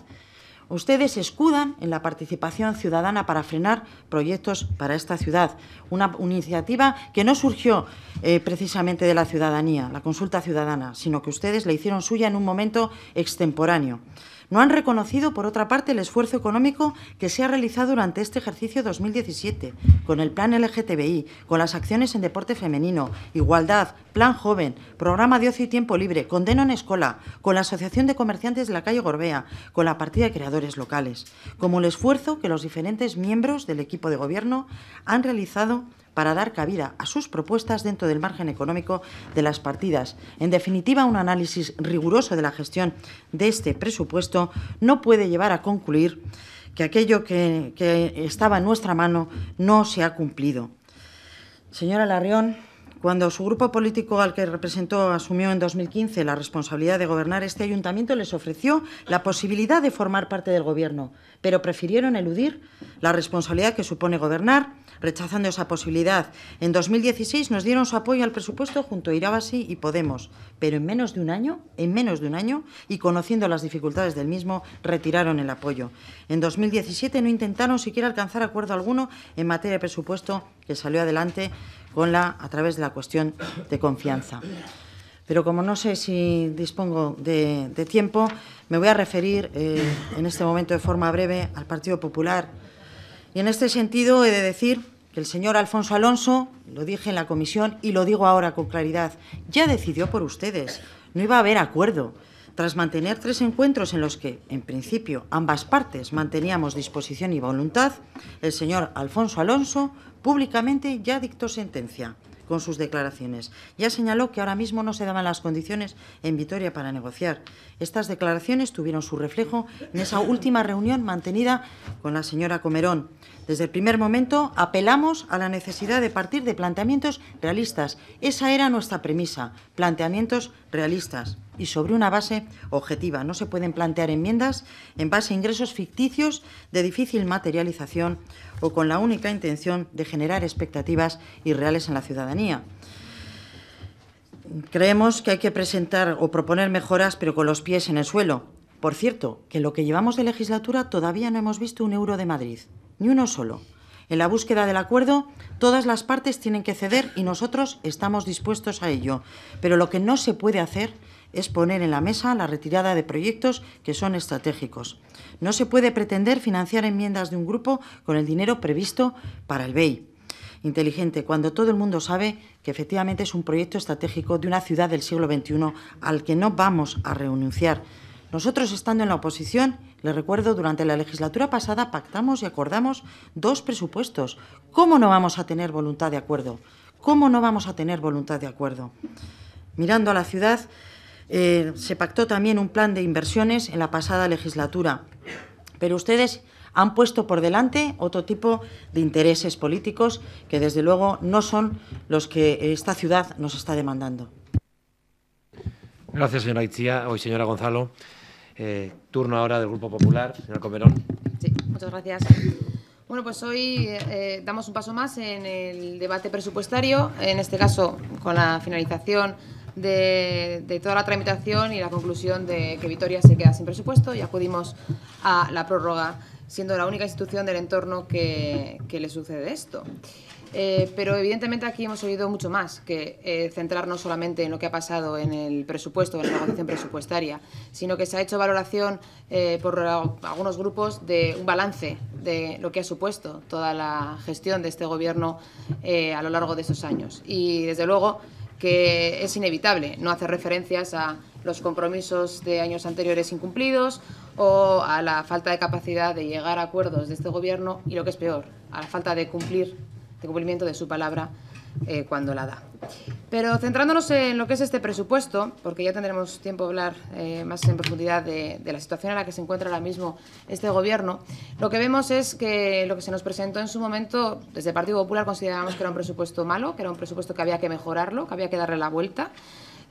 Ustedes escudan en la participación ciudadana para frenar proyectos para esta ciudad, una, iniciativa que no surgió eh, precisamente de la ciudadanía, la consulta ciudadana, sino que ustedes la hicieron suya en un momento extemporáneo. No han reconocido, por otra parte, el esfuerzo económico que se ha realizado durante este ejercicio 2017, con el plan LGTBI, con las acciones en deporte femenino, igualdad, plan joven, programa de ocio y tiempo libre, condeno en Escola, con la Asociación de Comerciantes de la calle Gorbea, con la partida de creadores locales, como el esfuerzo que los diferentes miembros del equipo de gobierno han realizado para dar cabida a sus propuestas dentro del margen económico de las partidas. En definitiva, un análisis riguroso de la gestión de este presupuesto no puede llevar a concluir que aquello que, estaba en nuestra mano no se ha cumplido. Señora Larrión, cuando su grupo político al que representó asumió en 2015 la responsabilidad de gobernar este ayuntamiento, les ofreció la posibilidad de formar parte del gobierno, pero prefirieron eludir la responsabilidad que supone gobernar rechazando esa posibilidad. En 2016 nos dieron su apoyo al presupuesto junto a Irabasi y Podemos, pero en menos de un año, en menos de un año, y conociendo las dificultades del mismo, retiraron el apoyo. En 2017 no intentaron siquiera alcanzar acuerdo alguno en materia de presupuesto que salió adelante con la, a través de la cuestión de confianza. Pero como no sé si dispongo de, tiempo, me voy a referir eh, en este momento de forma breve al Partido Popular y en este sentido he de decir que el señor Alfonso Alonso, lo dije en la comisión y lo digo ahora con claridad, ya decidió por ustedes. No iba a haber acuerdo. Tras mantener tres encuentros en los que, en principio, ambas partes manteníamos disposición y voluntad, el señor Alfonso Alonso públicamente ya dictó sentencia con sus declaraciones. Ya señaló que ahora mismo no se daban las condiciones en Vitoria para negociar. Estas declaraciones tuvieron su reflejo en esa última reunión mantenida con la señora Comerón. Desde el primer momento apelamos a la necesidad de partir de planteamientos realistas. Esa era nuestra premisa, planteamientos realistas y sobre una base objetiva. No se pueden plantear enmiendas en base a ingresos ficticios de difícil materialización o con la única intención de generar expectativas irreales en la ciudadanía. Creemos que hay que presentar o proponer mejoras, pero con los pies en el suelo. Por cierto, que lo que llevamos de legislatura todavía no hemos visto un euro de Madrid, ni uno solo. En la búsqueda del acuerdo, todas las partes tienen que ceder y nosotros estamos dispuestos a ello. Pero lo que no se puede hacer es poner en la mesa la retirada de proyectos que son estratégicos. No se puede pretender financiar enmiendas de un grupo con el dinero previsto para el BEI inteligente, cuando todo el mundo sabe que efectivamente es un proyecto estratégico de una ciudad del siglo XXI al que no vamos a renunciar. Nosotros, estando en la oposición, ...le recuerdo, durante la legislatura pasada pactamos y acordamos dos presupuestos. ¿Cómo no vamos a tener voluntad de acuerdo? ¿Cómo no vamos a tener voluntad de acuerdo? Mirando a la ciudad, eh, se pactó también un plan de inversiones en la pasada legislatura, pero ustedes han puesto por delante otro tipo de intereses políticos que, desde luego, no son los que esta ciudad nos está demandando. Gracias, señora Itzia. Hoy, señora Gonzalo. Eh, turno ahora del Grupo Popular. Señor Comerón. Sí, muchas gracias. Bueno, pues hoy eh, damos un paso más en el debate presupuestario, en este caso con la finalización de, toda la tramitación y la conclusión de que Vitoria se queda sin presupuesto y acudimos a la prórroga, siendo la única institución del entorno que, que le sucede esto. Eh, pero evidentemente aquí hemos oído mucho más que eh, centrarnos solamente en lo que ha pasado en el presupuesto, en la negociación presupuestaria, sino que se ha hecho valoración eh, por algunos grupos de un balance de lo que ha supuesto toda la gestión de este Gobierno a lo largo de esos años. Y desde luego que es inevitable, no hacer referencias a los compromisos de años anteriores incumplidos o a la falta de capacidad de llegar a acuerdos de este Gobierno y, lo que es peor, a la falta de cumplir, de cumplimiento de su palabra eh, cuando la da. Pero centrándonos en lo que es este presupuesto, porque ya tendremos tiempo de hablar eh, más en profundidad de, la situación en la que se encuentra ahora mismo este Gobierno, lo que vemos es que lo que se nos presentó en su momento, desde el Partido Popular considerábamos que era un presupuesto malo, que era un presupuesto que había que mejorarlo, que había que darle la vuelta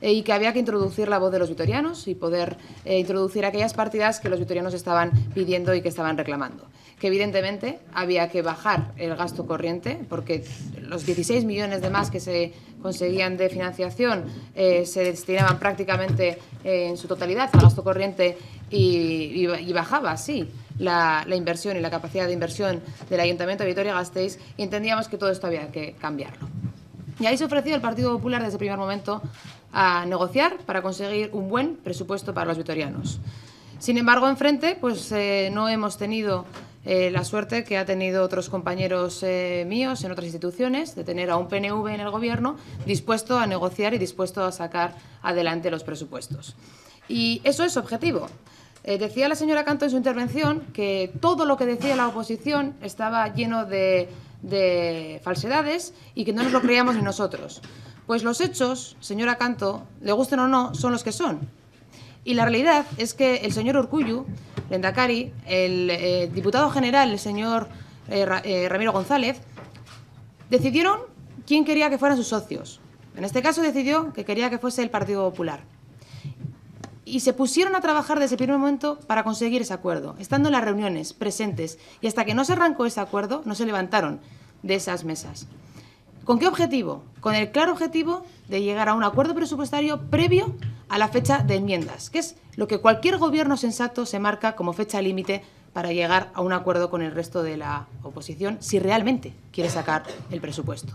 eh, y que había que introducir la voz de los vitorianos y poder introducir aquellas partidas que los vitorianos estaban pidiendo y que estaban reclamando que evidentemente había que bajar el gasto corriente, porque los 16 millones de más que se conseguían de financiación eh, se destinaban prácticamente eh, en su totalidad al gasto corriente y, bajaba, así La, inversión y la capacidad de inversión del Ayuntamiento de Vitoria-Gasteiz y entendíamos que todo esto había que cambiarlo. Y ahí se ofreció el Partido Popular desde el primer momento a negociar para conseguir un buen presupuesto para los vitorianos. Sin embargo, enfrente pues, eh, no hemos tenido eh, la suerte que ha tenido otros compañeros eh, míos en otras instituciones de tener a un PNV en el Gobierno dispuesto a negociar y dispuesto a sacar adelante los presupuestos. Y eso es objetivo. Eh, decía la señora Canto en su intervención que todo lo que decía la oposición estaba lleno de, falsedades y que no nos lo creíamos ni nosotros. Pues los hechos, señora Canto, le gusten o no, son los que son. Y la realidad es que el señor Urcullu Lendakari, el eh, diputado general, el señor eh, eh, Ramiro González, decidieron quién quería que fueran sus socios. En este caso decidió que quería que fuese el Partido Popular. Y se pusieron a trabajar desde el primer momento para conseguir ese acuerdo, estando en las reuniones, presentes, y hasta que no se arrancó ese acuerdo, no se levantaron de esas mesas. ¿Con qué objetivo? Con el claro objetivo de llegar a un acuerdo presupuestario previo a la fecha de enmiendas, que es lo que cualquier gobierno sensato se marca como fecha límite para llegar a un acuerdo con el resto de la oposición si realmente quiere sacar el presupuesto.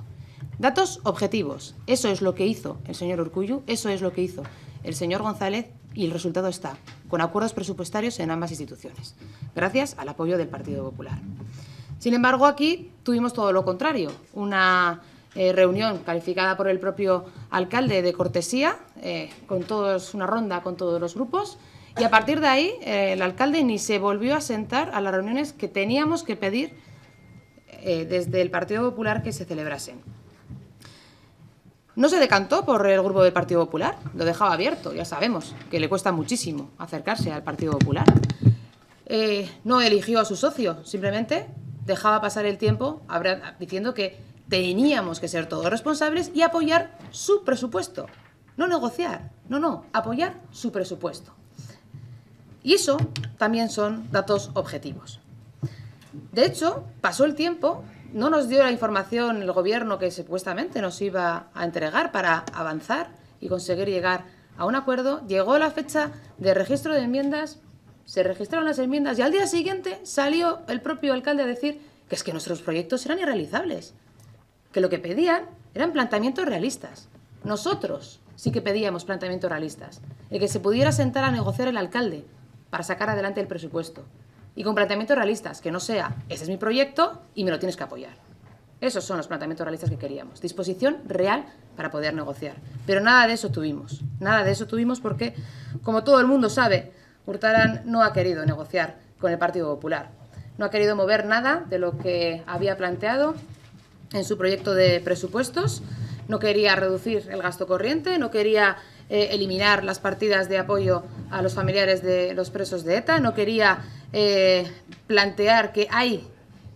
Datos objetivos. Eso es lo que hizo el señor Urcuyu, eso es lo que hizo el señor González y el resultado está con acuerdos presupuestarios en ambas instituciones, gracias al apoyo del Partido Popular. Sin embargo, aquí tuvimos todo lo contrario, una eh, reunión calificada por el propio alcalde de cortesía, eh, con todos, una ronda con todos los grupos y a partir de ahí eh, el alcalde ni se volvió a sentar a las reuniones que teníamos que pedir eh, desde el Partido Popular que se celebrasen. No se decantó por el grupo del Partido Popular, lo dejaba abierto, ya sabemos que le cuesta muchísimo acercarse al Partido Popular. no eligió a su socio, simplemente dejaba pasar el tiempo diciendo que teníamos que ser todos responsables y apoyar su presupuesto, no negociar, no, no, apoyar su presupuesto. Y eso también son datos objetivos. De hecho, pasó el tiempo, no nos dio la información el gobierno que supuestamente nos iba a entregar para avanzar y conseguir llegar a un acuerdo. Llegó la fecha de registro de enmiendas, se registraron las enmiendas y al día siguiente salió el propio alcalde a decir que es que nuestros proyectos eran irrealizables, que lo que pedían eran planteamientos realistas. Nosotros, sí que pedíamos planteamientos realistas, el que se pudiera sentar a negociar el alcalde para sacar adelante el presupuesto y con planteamientos realistas, que no sea, ese es mi proyecto y me lo tienes que apoyar. Esos son los planteamientos realistas que queríamos, disposición real para poder negociar. Pero nada de eso tuvimos, nada de eso tuvimos porque, como todo el mundo sabe, Hurtarán no ha querido negociar con el Partido Popular, no ha querido mover nada de lo que había planteado en su proyecto de presupuestos no quería reducir el gasto corriente, no quería eh, eliminar las partidas de apoyo a los familiares de los presos de ETA, no quería eh, plantear que hay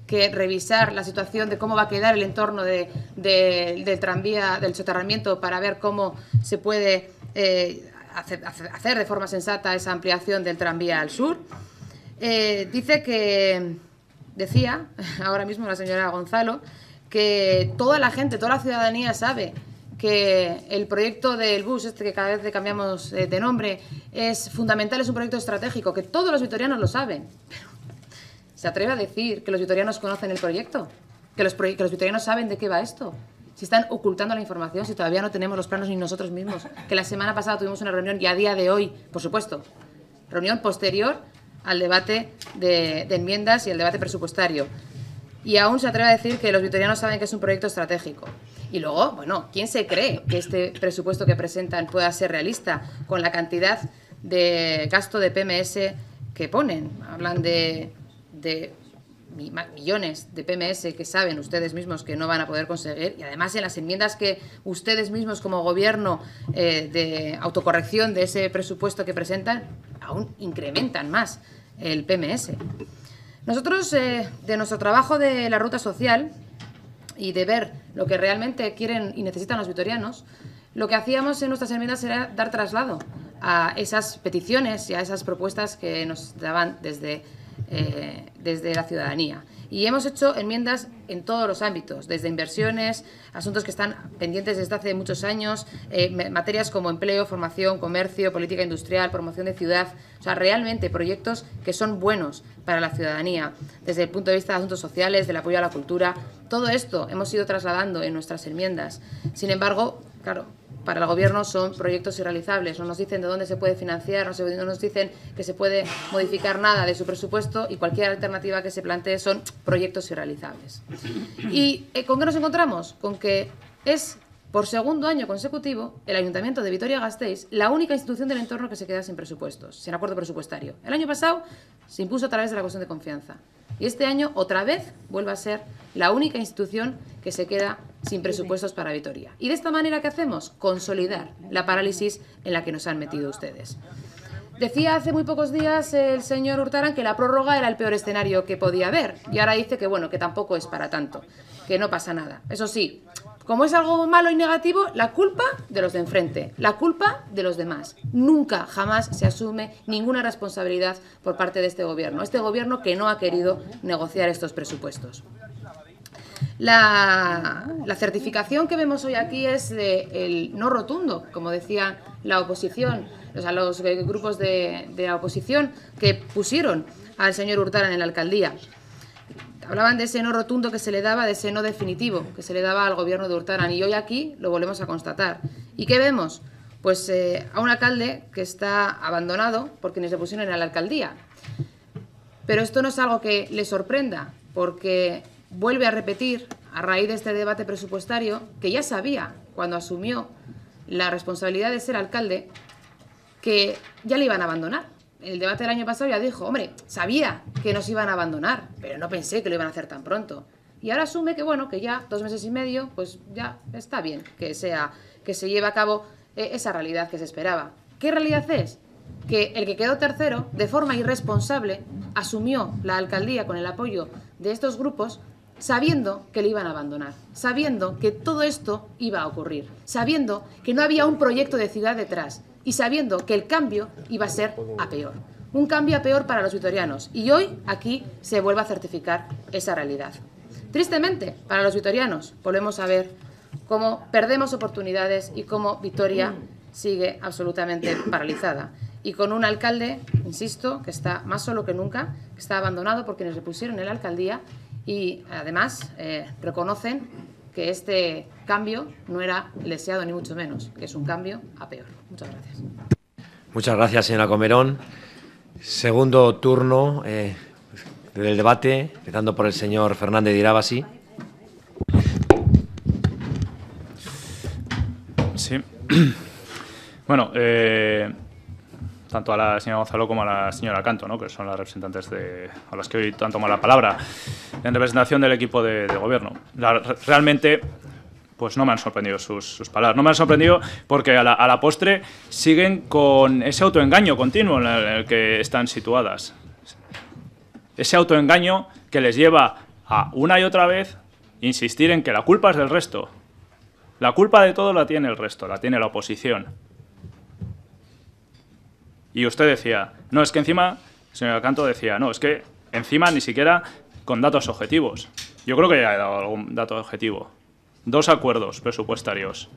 que revisar la situación de cómo va a quedar el entorno del tranvía, del soterramiento, para ver cómo se puede eh, hacer, hacer, de forma sensata esa ampliación del tranvía al sur. dice que, decía ahora mismo la señora Gonzalo, que toda la gente, toda la ciudadanía sabe que el proyecto del bus, este que cada vez que cambiamos eh, de nombre, es fundamental, es un proyecto estratégico, que todos los vitorianos lo saben. ¿se atreve a decir que los vitorianos conocen el proyecto? ¿Que los, vitorianos saben de qué va esto? Si están ocultando la información, si todavía no tenemos los planos ni nosotros mismos. Que la semana pasada tuvimos una reunión y a día de hoy, por supuesto, reunión posterior al debate de, de enmiendas y el debate presupuestario y aún se atreve a decir que los vitorianos saben que es un proyecto estratégico. Y luego, bueno, ¿quién se cree que este presupuesto que presentan pueda ser realista con la cantidad de gasto de PMS que ponen? Hablan de, millones de PMS que saben ustedes mismos que no van a poder conseguir y además en las enmiendas que ustedes mismos como gobierno eh, de autocorrección de ese presupuesto que presentan aún incrementan más el PMS. Nosotros, eh, de nuestro trabajo de la ruta social y de ver lo que realmente quieren y necesitan los vitorianos, lo que hacíamos en nuestras enmiendas era dar traslado a esas peticiones y a esas propuestas que nos daban desde eh, desde la ciudadanía. Y hemos hecho enmiendas en todos los ámbitos, desde inversiones, asuntos que están pendientes desde hace muchos años, eh, materias como empleo, formación, comercio, política industrial, promoción de ciudad, o sea, realmente proyectos que son buenos para la ciudadanía, desde el punto de vista de asuntos sociales, del apoyo a la cultura, todo esto hemos ido trasladando en nuestras enmiendas. Sin embargo, claro, para el gobierno son proyectos irrealizables. No nos dicen de dónde se puede financiar, no, nos dicen que se puede modificar nada de su presupuesto y cualquier alternativa que se plantee son proyectos irrealizables. ¿Y eh, con qué nos encontramos? Con que es por segundo año consecutivo, el Ayuntamiento de Vitoria-Gasteiz, la única institución del entorno que se queda sin presupuestos, sin acuerdo presupuestario. El año pasado se impuso a través de la cuestión de confianza. Y este año, otra vez, vuelve a ser la única institución que se queda sin presupuestos para Vitoria. ¿Y de esta manera qué hacemos? Consolidar la parálisis en la que nos han metido ustedes. Decía hace muy pocos días el señor Hurtaran que la prórroga era el peor escenario que podía haber y ahora dice que bueno, que tampoco es para tanto, que no pasa nada. Eso sí, como es algo malo y negativo, la culpa de los de enfrente, la culpa de los demás. Nunca, jamás se asume ninguna responsabilidad por parte de este gobierno, este gobierno que no ha querido negociar estos presupuestos. La, certificación que vemos hoy aquí es el no rotundo, como decía la oposición, o sea, los eh, grupos de, de la oposición que pusieron al señor Hurtara en la alcaldía. Hablaban de ese no rotundo que se le daba, de ese no definitivo que se le daba al gobierno de Hurtaran y hoy aquí lo volvemos a constatar. ¿Y qué vemos? Pues eh, a un alcalde que está abandonado porque ni le pusieron en la alcaldía. Pero esto no es algo que le sorprenda, porque vuelve a repetir, a raíz de este debate presupuestario, que ya sabía cuando asumió la responsabilidad de ser alcalde, que ya le iban a abandonar el debate del año pasado ya dijo, hombre, sabía que nos iban a abandonar, pero no pensé que lo iban a hacer tan pronto. Y ahora asume que, bueno, que ya dos meses y medio, pues ya está bien que, sea, que se lleve a cabo eh, esa realidad que se esperaba. ¿Qué realidad es? Que el que quedó tercero, de forma irresponsable, asumió la alcaldía con el apoyo de estos grupos sabiendo que le iban a abandonar, sabiendo que todo esto iba a ocurrir, sabiendo que no había un proyecto de ciudad detrás, y sabiendo que el cambio iba a ser a peor. Un cambio a peor para los vitorianos y hoy aquí se vuelve a certificar esa realidad. Tristemente, para los vitorianos, volvemos a ver cómo perdemos oportunidades y cómo Vitoria sigue absolutamente paralizada. Y con un alcalde, insisto, que está más solo que nunca, que está abandonado por quienes le en la alcaldía y además eh, reconocen que este cambio no era deseado ni mucho menos, que es un cambio a peor. Muchas gracias. Muchas gracias, señora Comerón. Segundo turno eh, del debate, empezando por el señor Fernández de Irabasi. Sí. Bueno, eh, tanto a la señora Gonzalo como a la señora Canto, ¿no? que son las representantes de, a las que hoy tanto toma la palabra, en representación del equipo de, de gobierno. realmente pues no me han sorprendido sus, palabras. No me han sorprendido porque a la, postre siguen con ese autoengaño continuo en el que están situadas. Ese autoengaño que les lleva a una y otra vez insistir en que la culpa es del resto. La culpa de todo la tiene el resto, la tiene la oposición. Y usted decía, no, es que encima, señor Canto decía, no, es que encima ni siquiera con datos objetivos. Yo creo que ya he dado algún dato objetivo dos acuerdos presupuestarios.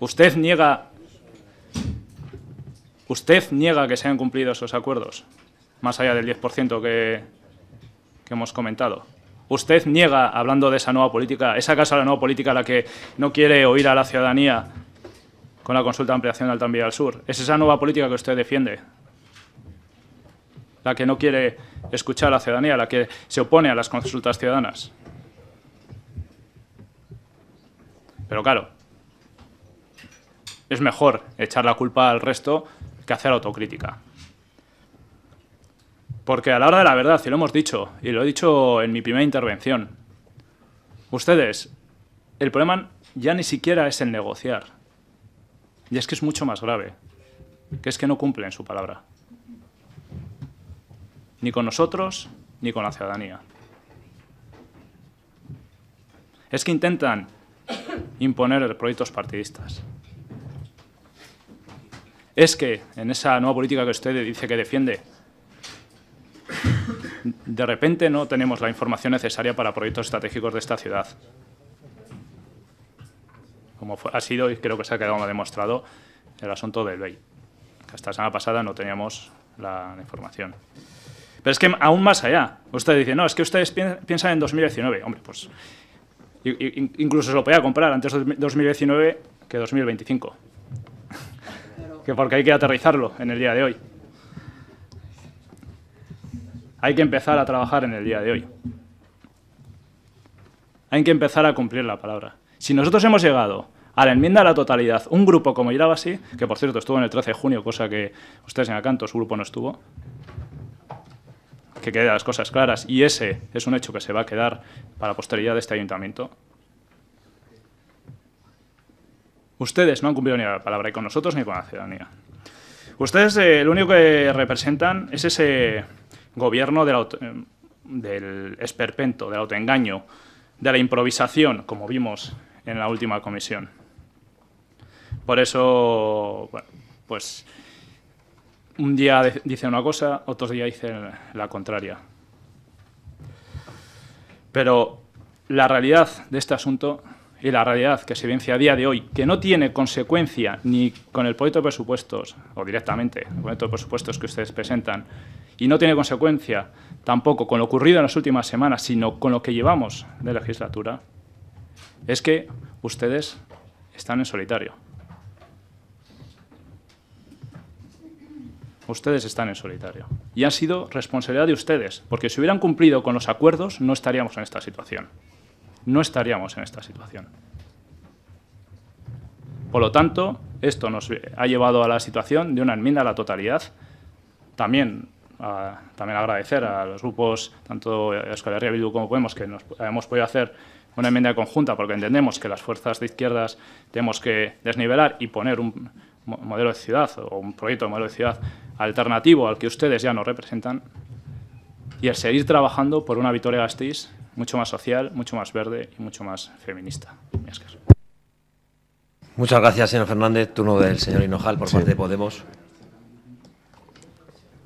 ¿Usted niega, usted niega que se hayan cumplido esos acuerdos, más allá del 10% que, que hemos comentado? ¿Usted niega, hablando de esa nueva política, esa casa la nueva política la que no quiere oír a la ciudadanía con la consulta de ampliación del al sur? ¿Es esa nueva política que usted defiende? La que no quiere escuchar a la ciudadanía, la que se opone a las consultas ciudadanas. Pero claro, es mejor echar la culpa al resto que hacer autocrítica. Porque a la hora de la verdad, y lo hemos dicho, y lo he dicho en mi primera intervención, ustedes, el problema ya ni siquiera es el negociar. Y es que es mucho más grave, que es que no cumplen su palabra. Ni con nosotros, ni con la ciudadanía. Es que intentan imponer proyectos partidistas. Es que en esa nueva política que usted dice que defiende, de repente no tenemos la información necesaria para proyectos estratégicos de esta ciudad. Como ha sido y creo que se ha quedado demostrado el asunto del BEI. Hasta la semana pasada no teníamos la información. Pero es que aún más allá, usted dice, no, es que ustedes piensan en 2019. Hombre, pues incluso se lo podía comprar antes de 2019 que 2025. que porque hay que aterrizarlo en el día de hoy. Hay que empezar a trabajar en el día de hoy. Hay que empezar a cumplir la palabra. Si nosotros hemos llegado a la enmienda a la totalidad, un grupo como Irabasi, que por cierto estuvo en el 13 de junio, cosa que ustedes en Canto, su grupo no estuvo, que quede las cosas claras. Y ese es un hecho que se va a quedar para la posteridad de este ayuntamiento. Ustedes no han cumplido ni la palabra, ni con nosotros ni con la ciudadanía. Ustedes eh, lo único que representan es ese gobierno del, em, del esperpento, del autoengaño, de la improvisación, como vimos en la última comisión. Por eso, bueno, pues un día dicen una cosa, otros día dicen la contraria. Pero la realidad de este asunto y la realidad que se evidencia a día de hoy, que no tiene consecuencia ni con el proyecto de presupuestos, o directamente el proyecto de presupuestos que ustedes presentan, y no tiene consecuencia tampoco con lo ocurrido en las últimas semanas, sino con lo que llevamos de legislatura, es que ustedes están en solitario. Ustedes están en solitario. Y ha sido responsabilidad de ustedes, porque si hubieran cumplido con los acuerdos no estaríamos en esta situación. No estaríamos en esta situación. Por lo tanto, esto nos ha llevado a la situación de una enmienda a la totalidad. También, también agradecer a los grupos, tanto a y Bildu como Podemos, que nos, hemos podido hacer una enmienda conjunta porque entendemos que las fuerzas de izquierdas tenemos que desnivelar y poner un, modelo de ciudad o un proyecto de modelo de ciudad alternativo al que ustedes ya nos representan y el seguir trabajando por una Vitoria Gastis mucho más social, mucho más verde y mucho más feminista. Muchas gracias, señor Fernández. Turno del señor Hinojal por parte de Podemos.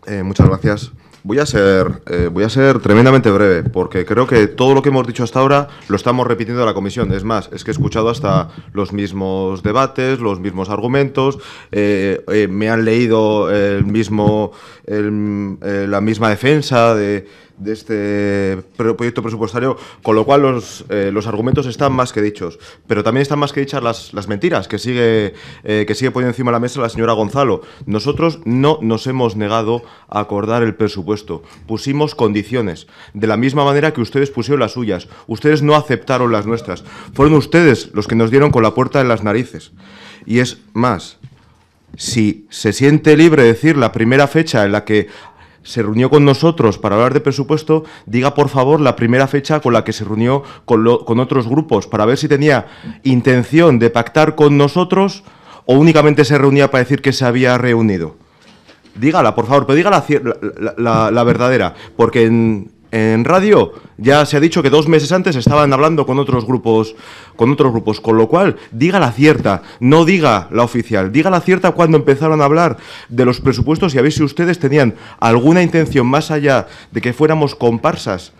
Eh, muchas gracias. Voy a ser, eh, voy a ser tremendamente breve, porque creo que todo lo que hemos dicho hasta ahora lo estamos repitiendo a la comisión. Es más, es que he escuchado hasta los mismos debates, los mismos argumentos, eh, eh, me han leído el mismo, la misma defensa de de este proyecto presupuestario, con lo cual los, eh, los argumentos están más que dichos. Pero también están más que dichas las, las mentiras que sigue, eh, que sigue poniendo encima de la mesa la señora Gonzalo. Nosotros no nos hemos negado a acordar el presupuesto. Pusimos condiciones, de la misma manera que ustedes pusieron las suyas. Ustedes no aceptaron las nuestras. Fueron ustedes los que nos dieron con la puerta en las narices. Y es más, si se siente libre decir la primera fecha en la que se reunió con nosotros para hablar de presupuesto, diga por favor la primera fecha con la que se reunió con, otros grupos, para ver si tenía intención de pactar con nosotros o únicamente se reunía para decir que se había reunido. Dígala, por favor, pero dígala la, la verdadera, porque en, en radio ya se ha dicho que dos meses antes estaban hablando con otros grupos, con otros grupos, con lo cual diga la cierta, no diga la oficial, diga la cierta cuando empezaron a hablar de los presupuestos y a ver si ustedes tenían alguna intención más allá de que fuéramos comparsas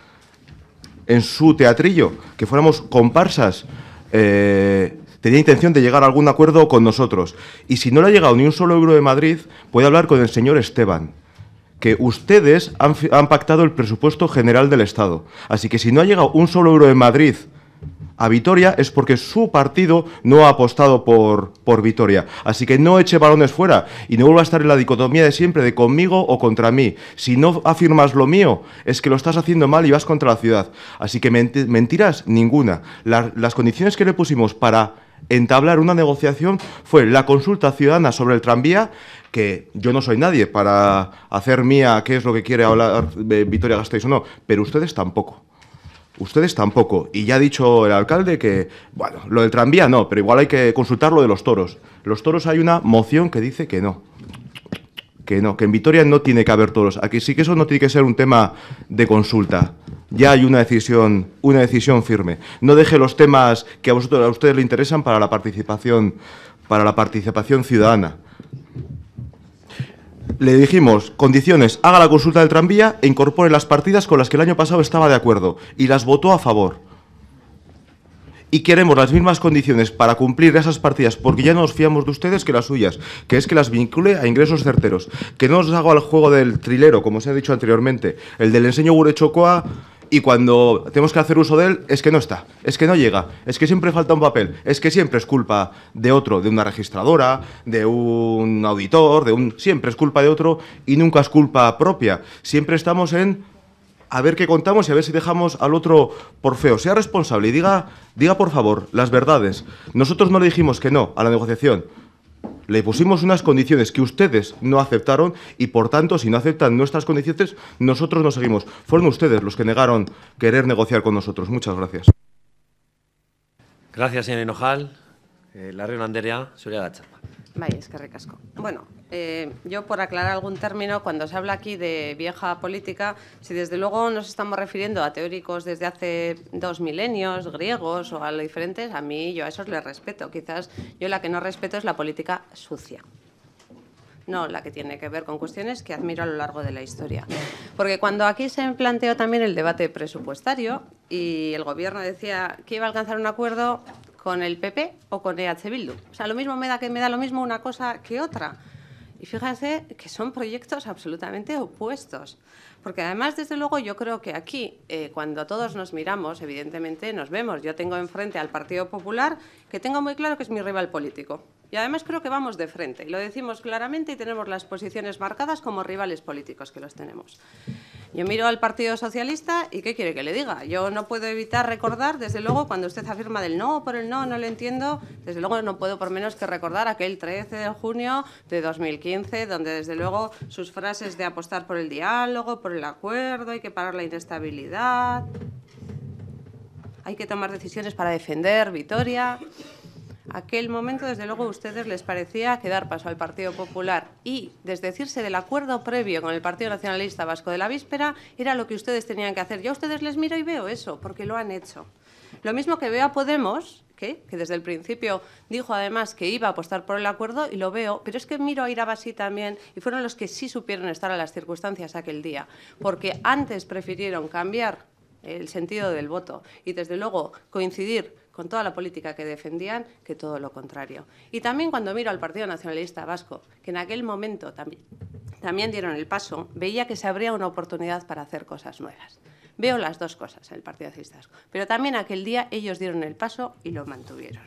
en su teatrillo, que fuéramos comparsas. Eh, tenía intención de llegar a algún acuerdo con nosotros. Y si no le ha llegado ni un solo euro de Madrid, puede hablar con el señor Esteban que ustedes han, pactado el presupuesto general del Estado. Así que si no ha llegado un solo euro de Madrid a Vitoria es porque su partido no ha apostado por, por Vitoria. Así que no eche balones fuera y no vuelva a estar en la dicotomía de siempre de conmigo o contra mí. Si no afirmas lo mío, es que lo estás haciendo mal y vas contra la ciudad. Así que mentiras, ninguna. las condiciones que le pusimos para entablar una negociación fue la consulta ciudadana sobre el tranvía que yo no soy nadie para hacer mía qué es lo que quiere hablar de eh, Vitoria Gasteiz o no, pero ustedes tampoco. Ustedes tampoco. Y ya ha dicho el alcalde que, bueno, lo del tranvía no, pero igual hay que consultar lo de los toros. Los toros hay una moción que dice que no. Que no, que en Vitoria no tiene que haber toros. Aquí sí que eso no tiene que ser un tema de consulta. Ya hay una decisión, una decisión firme. No deje los temas que a vosotros a ustedes le interesan para la participación, para la participación ciudadana le dijimos, condiciones, haga la consulta del tranvía e incorpore las partidas con las que el año pasado estaba de acuerdo y las votó a favor. Y queremos las mismas condiciones para cumplir esas partidas, porque ya no nos fiamos de ustedes que las suyas, que es que las vincule a ingresos certeros, que no os haga al juego del trilero, como se ha dicho anteriormente, el del enseño Gurechocoa y cuando tenemos que hacer uso de él es que no está, es que no llega, es que siempre falta un papel, es que siempre es culpa de otro, de una registradora, de un auditor, de un siempre es culpa de otro y nunca es culpa propia. Siempre estamos en a ver qué contamos y a ver si dejamos al otro por feo. Sea responsable y diga, diga por favor las verdades. Nosotros no le dijimos que no a la negociación. Le pusimos unas condiciones que ustedes no aceptaron y por tanto, si no aceptan nuestras condiciones, nosotros no seguimos. Fueron ustedes los que negaron querer negociar con nosotros. Muchas gracias. Gracias, señor Enojal. Eh, Bai, Bueno, eh, yo por aclarar algún término, cuando se habla aquí de vieja política, si desde luego nos estamos refiriendo a teóricos desde hace dos milenios, griegos o a lo diferentes, a mí yo a esos les respeto. Quizás yo la que no respeto es la política sucia no la que tiene que ver con cuestiones que admiro a lo largo de la historia. Porque cuando aquí se planteó también el debate presupuestario y el gobierno decía que iba a alcanzar un acuerdo con el PP o con EH Bildu. O sea, lo mismo me da que me da lo mismo una cosa que otra. Y fíjense que son proyectos absolutamente opuestos, porque además, desde luego, yo creo que aquí, eh, cuando todos nos miramos, evidentemente nos vemos. Yo tengo enfrente al Partido Popular, que tengo muy claro que es mi rival político. Y además creo que vamos de frente y lo decimos claramente y tenemos las posiciones marcadas como rivales políticos que los tenemos. Yo miro al Partido Socialista y ¿qué quiere que le diga? Yo no puedo evitar recordar, desde luego, cuando usted afirma del no por el no, no lo entiendo, desde luego no puedo por menos que recordar aquel 13 de junio de 2015, donde desde luego sus frases de apostar por el diálogo, por el acuerdo, hay que parar la inestabilidad, hay que tomar decisiones para defender Vitoria aquel momento, desde luego, a ustedes les parecía que dar paso al Partido Popular y desdecirse del acuerdo previo con el Partido Nacionalista Vasco de la víspera era lo que ustedes tenían que hacer. Yo a ustedes les miro y veo eso, porque lo han hecho. Lo mismo que veo a Podemos, que, desde el principio dijo además que iba a apostar por el acuerdo y lo veo, pero es que miro a Irabasi también y fueron los que sí supieron estar a las circunstancias aquel día, porque antes prefirieron cambiar el sentido del voto y desde luego coincidir con toda la política que defendían que todo lo contrario. Y también cuando miro al Partido Nacionalista Vasco, que en aquel momento también, también dieron el paso, veía que se abría una oportunidad para hacer cosas nuevas. Veo las dos cosas en el Partido Nacionalista Vasco, pero también aquel día ellos dieron el paso y lo mantuvieron.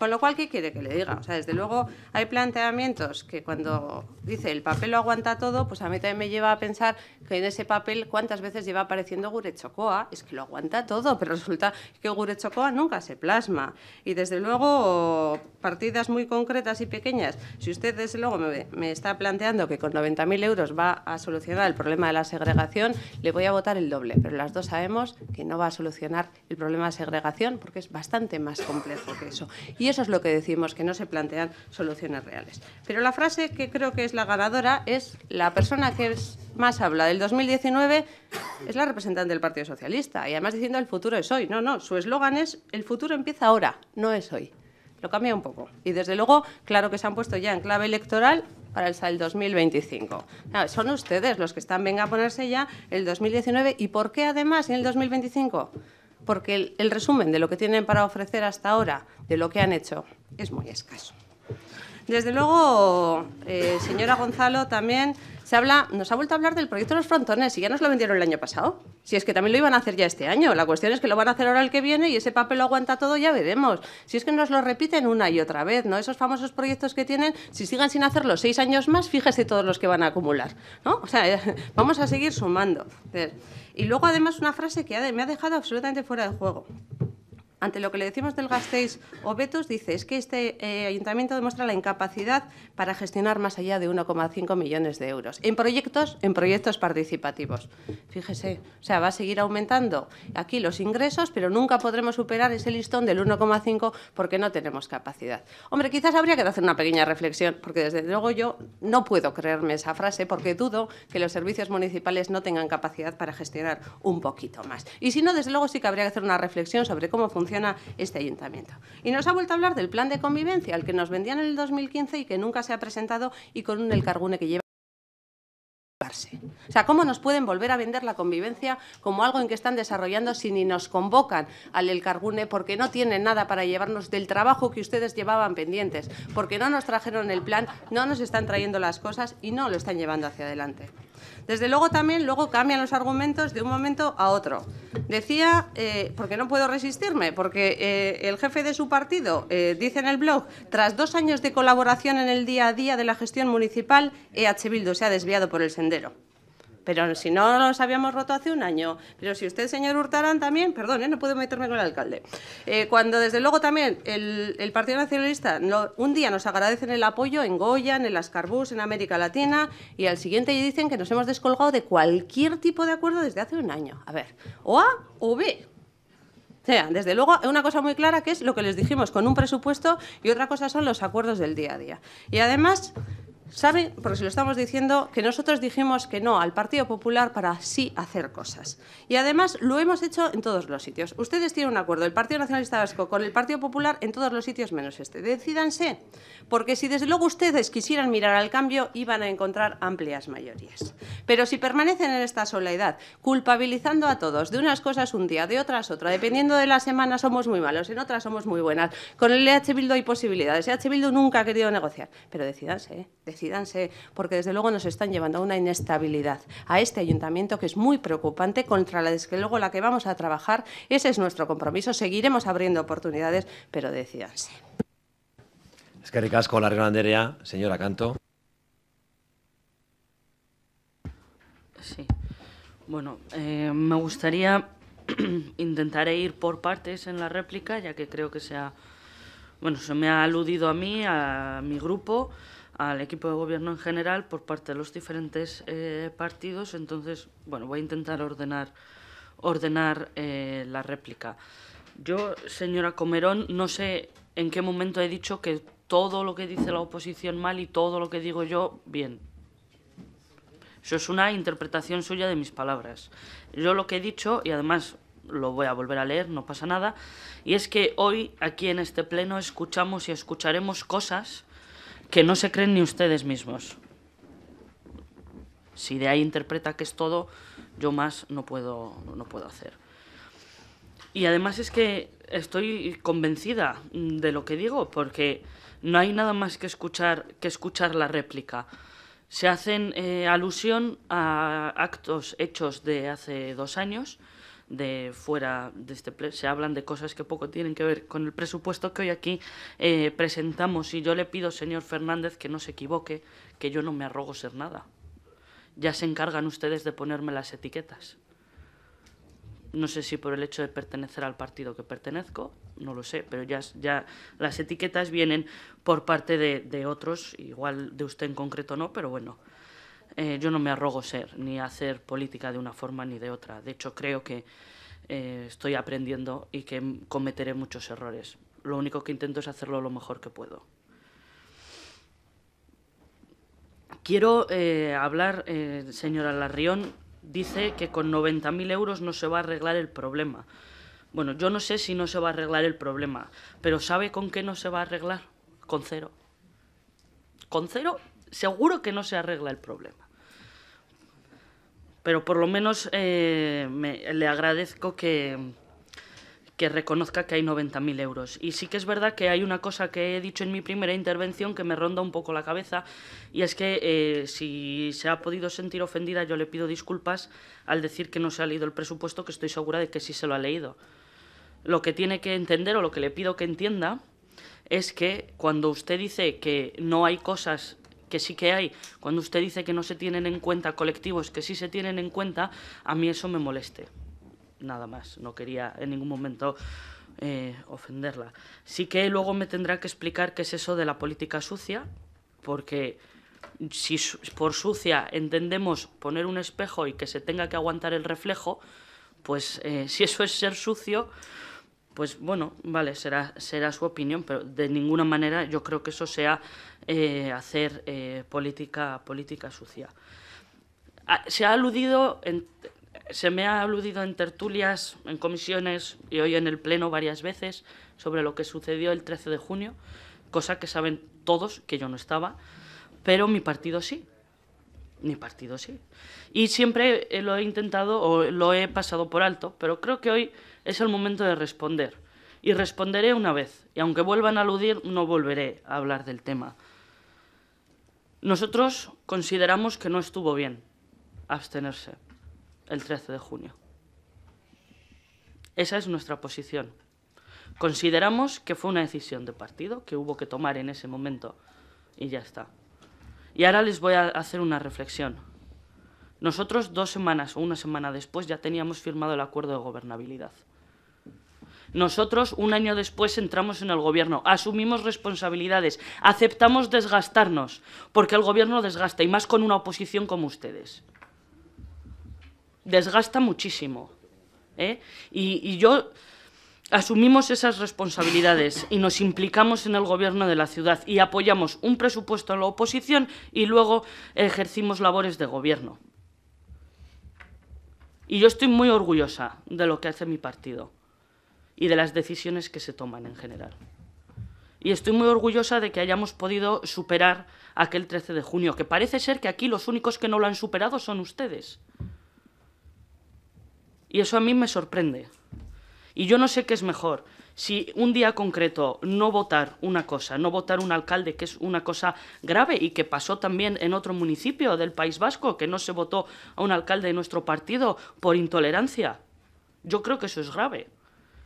Con lo cual, ¿qué quiere que le diga? O sea, desde luego hay planteamientos que cuando dice el papel lo aguanta todo, pues a mí también me lleva a pensar que en ese papel cuántas veces lleva apareciendo Gurechocoa. Es que lo aguanta todo, pero resulta que Gurechocoa nunca se plasma. Y desde luego, partidas muy concretas y pequeñas. Si usted desde luego me, está planteando que con 90.000 euros va a solucionar el problema de la segregación, le voy a votar el doble. Pero las dos sabemos que no va a solucionar el problema de segregación porque es bastante más complejo que eso eso es lo que decimos, que no se plantean soluciones reales. Pero la frase que creo que es la ganadora es la persona que más habla del 2019 es la representante del Partido Socialista y además diciendo el futuro es hoy. No, no, su eslogan es el futuro empieza ahora, no es hoy. Lo cambia un poco. Y desde luego, claro que se han puesto ya en clave electoral para el 2025. son ustedes los que están, venga a ponerse ya el 2019. ¿Y por qué además en el 2025? porque el, resumen de lo que tienen para ofrecer hasta ahora, de lo que han hecho, es muy escaso. Desde luego, eh, señora Gonzalo, también se habla, nos ha vuelto a hablar del proyecto de los frontones y ya nos lo vendieron el año pasado. Si es que también lo iban a hacer ya este año. La cuestión es que lo van a hacer ahora el que viene y ese papel lo aguanta todo, ya veremos. Si es que nos lo repiten una y otra vez, ¿no? Esos famosos proyectos que tienen, si siguen sin hacerlo seis años más, fíjese todos los que van a acumular, ¿no? O sea, vamos a seguir sumando. Y luego, además, una frase que me ha dejado absolutamente fuera de juego ante lo que le decimos del Gasteiz Betus, dice es que este eh, ayuntamiento demuestra la incapacidad para gestionar más allá de 1,5 millones de euros en proyectos, en proyectos participativos. Fíjese, o sea, va a seguir aumentando aquí los ingresos, pero nunca podremos superar ese listón del 1,5 porque no tenemos capacidad. Hombre, quizás habría que hacer una pequeña reflexión, porque desde luego yo no puedo creerme esa frase porque dudo que los servicios municipales no tengan capacidad para gestionar un poquito más. Y si no, desde luego sí que habría que hacer una reflexión sobre cómo funciona este ayuntamiento. Y nos ha vuelto a hablar del plan de convivencia, al que nos vendían en el 2015 y que nunca se ha presentado y con un el cargune que lleva. O sea, ¿cómo nos pueden volver a vender la convivencia como algo en que están desarrollando si ni nos convocan al El Cargune porque no tienen nada para llevarnos del trabajo que ustedes llevaban pendientes? Porque no nos trajeron el plan, no nos están trayendo las cosas y no lo están llevando hacia adelante. Desde luego también luego cambian los argumentos de un momento a otro. Decía, eh, porque no puedo resistirme, porque eh, el jefe de su partido eh, dice en el blog, tras dos años de colaboración en el día a día de la gestión municipal, EH Bildu se ha desviado por el sendero. Pero si no los habíamos roto hace un año. Pero si usted, señor Hurtarán, también, perdón, no puedo meterme con el alcalde. Eh, cuando desde luego también el, Partido Nacionalista un día nos agradecen el apoyo en Goya, en el Ascarbus, en América Latina, y al siguiente dicen que nos hemos descolgado de cualquier tipo de acuerdo desde hace un año. A ver, o A o B. O sea, desde luego, una cosa muy clara que es lo que les dijimos con un presupuesto y otra cosa son los acuerdos del día a día. Y además, ¿Saben? porque si lo estamos diciendo, que nosotros dijimos que no al Partido Popular para sí hacer cosas. Y además lo hemos hecho en todos los sitios. Ustedes tienen un acuerdo, el Partido Nacionalista Vasco con el Partido Popular en todos los sitios menos este. Decídanse, porque si desde luego ustedes quisieran mirar al cambio, iban a encontrar amplias mayorías. Pero si permanecen en esta soledad, culpabilizando a todos, de unas cosas un día, de otras otra, dependiendo de la semana somos muy malos, en otras somos muy buenas. Con el EH Bildu hay posibilidades, EH Bildu nunca ha querido negociar. Pero decidanse, ¿eh? decídanse, porque desde luego nos están llevando a una inestabilidad a este ayuntamiento que es muy preocupante, contra la que luego la que vamos a trabajar. Ese es nuestro compromiso. Seguiremos abriendo oportunidades, pero decídanse. Es que ricasco, la Anderea, señora Canto. Sí. Bueno, eh, me gustaría intentaré e ir por partes en la réplica, ya que creo que sea bueno, se me ha aludido a mí, a mi grupo al equipo de gobierno en general por parte de los diferentes eh, partidos. Entonces, bueno, voy a intentar ordenar, ordenar eh, la réplica. Yo, señora Comerón, no sé en qué momento he dicho que todo lo que dice la oposición mal y todo lo que digo yo bien. Eso es una interpretación suya de mis palabras. Yo lo que he dicho, y además lo voy a volver a leer, no pasa nada, y es que hoy aquí en este pleno escuchamos y escucharemos cosas que no se creen ni ustedes mismos. Si de ahí interpreta que es todo, yo más no puedo, no puedo hacer. Y además es que estoy convencida de lo que digo, porque no hay nada más que escuchar, que escuchar la réplica. Se hacen eh, alusión a actos hechos de hace dos años de fuera de este se hablan de cosas que poco tienen que ver con el presupuesto que hoy aquí eh, presentamos y yo le pido señor Fernández que no se equivoque que yo no me arrogo ser nada ya se encargan ustedes de ponerme las etiquetas no sé si por el hecho de pertenecer al partido que pertenezco, no lo sé, pero ya, ya las etiquetas vienen por parte de otros, igual de usted en concreto no, pero bueno, eh, yo no me arrogo ser ni hacer política de una forma ni de otra. De hecho, creo que eh, estoy aprendiendo y que cometeré muchos errores. Lo único que intento es hacerlo lo mejor que puedo. Quiero eh, hablar, señora Larrión, dice que con 90.000 euros no se va a arreglar el problema. Bueno, yo no sé si no se va a arreglar el problema, pero ¿sabe con qué no se va a arreglar? Con cero. Con cero seguro que no se arregla el problema pero por lo menos eh, me, le agradezco que, que reconozca que hay 90.000 euros. Y sí que es verdad que hay una cosa que he dicho en mi primera intervención que me ronda un poco la cabeza, y es que eh, si se ha podido sentir ofendida, yo le pido disculpas al decir que no se ha leído el presupuesto, que estoy segura de que sí se lo ha leído. Lo que tiene que entender o lo que le pido que entienda es que cuando usted dice que no hay cosas que sí que hay, cuando usted dice que no se tienen en cuenta colectivos que sí se tienen en cuenta, a mí eso me moleste. Nada más, no quería en ningún momento eh, ofenderla. Sí que luego me tendrá que explicar qué es eso de la política sucia, porque si por sucia entendemos poner un espejo y que se tenga que aguantar el reflejo, pues eh, si eso es ser sucio, pues bueno, vale, será, será su opinión, pero de ninguna manera yo creo que eso sea eh, hacer eh, política, política sucia. Ah, se ha aludido, se me ha aludido en tertulias, en comisiones y hoy en el Pleno varias veces sobre lo que sucedió el 13 de junio, cosa que saben todos que yo no estaba, pero mi partido sí. Ni partido sí. Y siempre eh, lo he intentado o lo he pasado por alto, pero creo que hoy es el momento de responder. Y responderé una vez, y aunque vuelvan a aludir, no volveré a hablar del tema. Nosotros consideramos que no estuvo bien abstenerse el 13 de junio. Esa es nuestra posición. Consideramos que fue una decisión de partido que hubo que tomar en ese momento y ya está. Y ahora les voy a hacer una reflexión. Nosotros dos semanas o una semana después ya teníamos firmado el acuerdo de gobernabilidad. Nosotros un año después entramos en el gobierno, asumimos responsabilidades, aceptamos desgastarnos, porque el gobierno desgasta, y más con una oposición como ustedes. Desgasta muchísimo. ¿eh? y yo Asumimos esas responsabilidades y nos implicamos en el gobierno de la ciudad y apoyamos un presupuesto a la oposición y luego ejercimos labores de gobierno. Y yo estoy muy orgullosa de lo que hace mi partido y de las decisiones que se toman en general. Y estoy muy orgullosa de que hayamos podido superar aquel 13 de junio, que parece ser que aquí los únicos que no lo han superado son ustedes. Y eso a mí me sorprende. Y yo no sé qué es mejor, si un día concreto no votar una cosa, no votar un alcalde, que es una cosa grave y que pasó también en otro municipio del País Vasco, que no se votó a un alcalde de nuestro partido por intolerancia. Yo creo que eso es grave.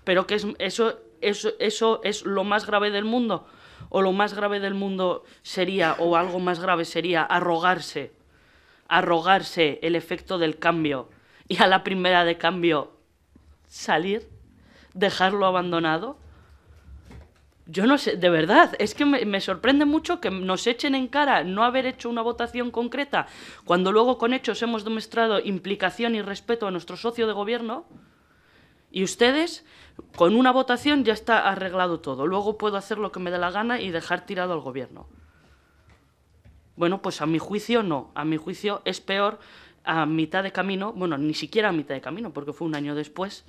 Pero que es, eso, eso, eso es lo más grave del mundo. O lo más grave del mundo sería, o algo más grave sería, arrogarse, arrogarse el efecto del cambio. Y a la primera de cambio, salir dejarlo abandonado? Yo no sé, de verdad, es que me, sorprende mucho que nos echen en cara no haber hecho una votación concreta cuando luego con hechos hemos demostrado implicación y respeto a nuestro socio de gobierno. Y ustedes, con una votación ya está arreglado todo. Luego puedo hacer lo que me dé la gana y dejar tirado al gobierno. Bueno, pues a mi juicio no. A mi juicio es peor a mitad de camino, bueno, ni siquiera a mitad de camino, porque fue un año después,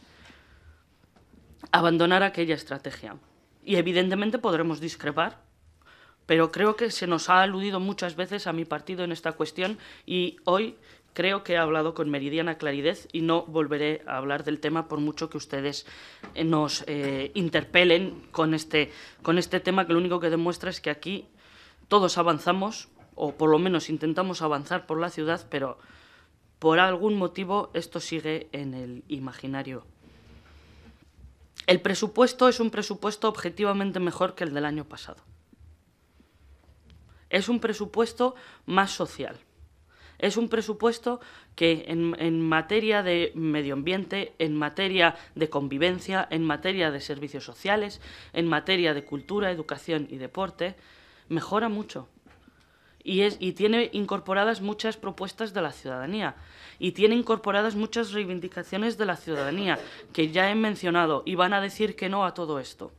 abandonar aquella estrategia. Y evidentemente podremos discrepar, pero creo que se nos ha aludido muchas veces a mi partido en esta cuestión y hoy creo que he hablado con meridiana claridad y no volveré a hablar del tema por mucho que ustedes eh, nos eh, interpelen con este, con este tema que lo único que demuestra es que aquí todos avanzamos o por lo menos intentamos avanzar por la ciudad, pero por algún motivo esto sigue en el imaginario el presupuesto es un presupuesto objetivamente mejor que el del año pasado. Es un presupuesto más social. Es un presupuesto que en, materia de medio ambiente, en materia de convivencia, en materia de servicios sociales, en materia de cultura, educación y deporte, mejora mucho y, tiene incorporadas muchas propuestas de la ciudadanía y tiene incorporadas muchas reivindicaciones de la ciudadanía que ya he mencionado y van a decir que no a todo esto.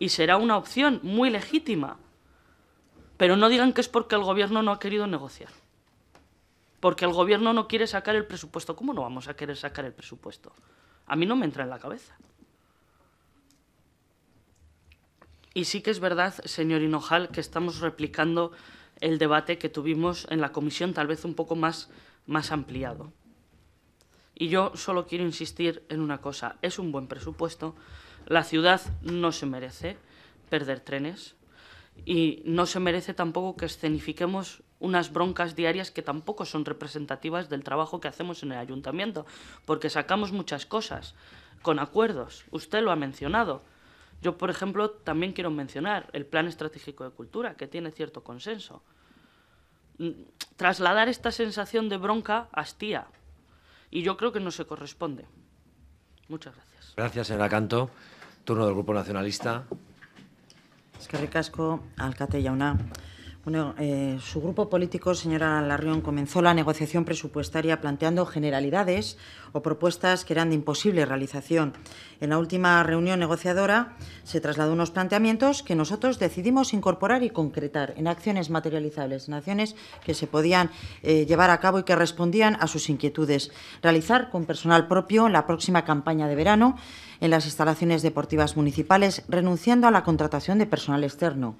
Y será una opción muy legítima, pero no digan que es porque el gobierno no ha querido negociar, porque el gobierno no quiere sacar el presupuesto. ¿Cómo no vamos a querer sacar el presupuesto? A mí no me entra en la cabeza. Y sí que es verdad, señor Hinojal, que estamos replicando el debate que tuvimos en la comisión, tal vez un poco más, más ampliado. Y yo solo quiero insistir en una cosa, es un buen presupuesto, la ciudad no se merece perder trenes y no se merece tampoco que escenifiquemos unas broncas diarias que tampoco son representativas del trabajo que hacemos en el ayuntamiento, porque sacamos muchas cosas con acuerdos, usted lo ha mencionado, yo, por ejemplo, también quiero mencionar el Plan Estratégico de Cultura, que tiene cierto consenso. Mm, trasladar esta sensación de bronca hastía. Y yo creo que no se corresponde. Muchas gracias. Gracias, señora Canto. Turno del Grupo Nacionalista. Es que ricasco, bueno, eh, su grupo político, señora Larrión, comenzó la negociación presupuestaria planteando generalidades o propuestas que eran de imposible realización. En la última reunión negociadora se trasladó unos planteamientos que nosotros decidimos incorporar y concretar en acciones materializables, en acciones que se podían eh, llevar a cabo y que respondían a sus inquietudes. Realizar con personal propio la próxima campaña de verano en las instalaciones deportivas municipales, renunciando a la contratación de personal externo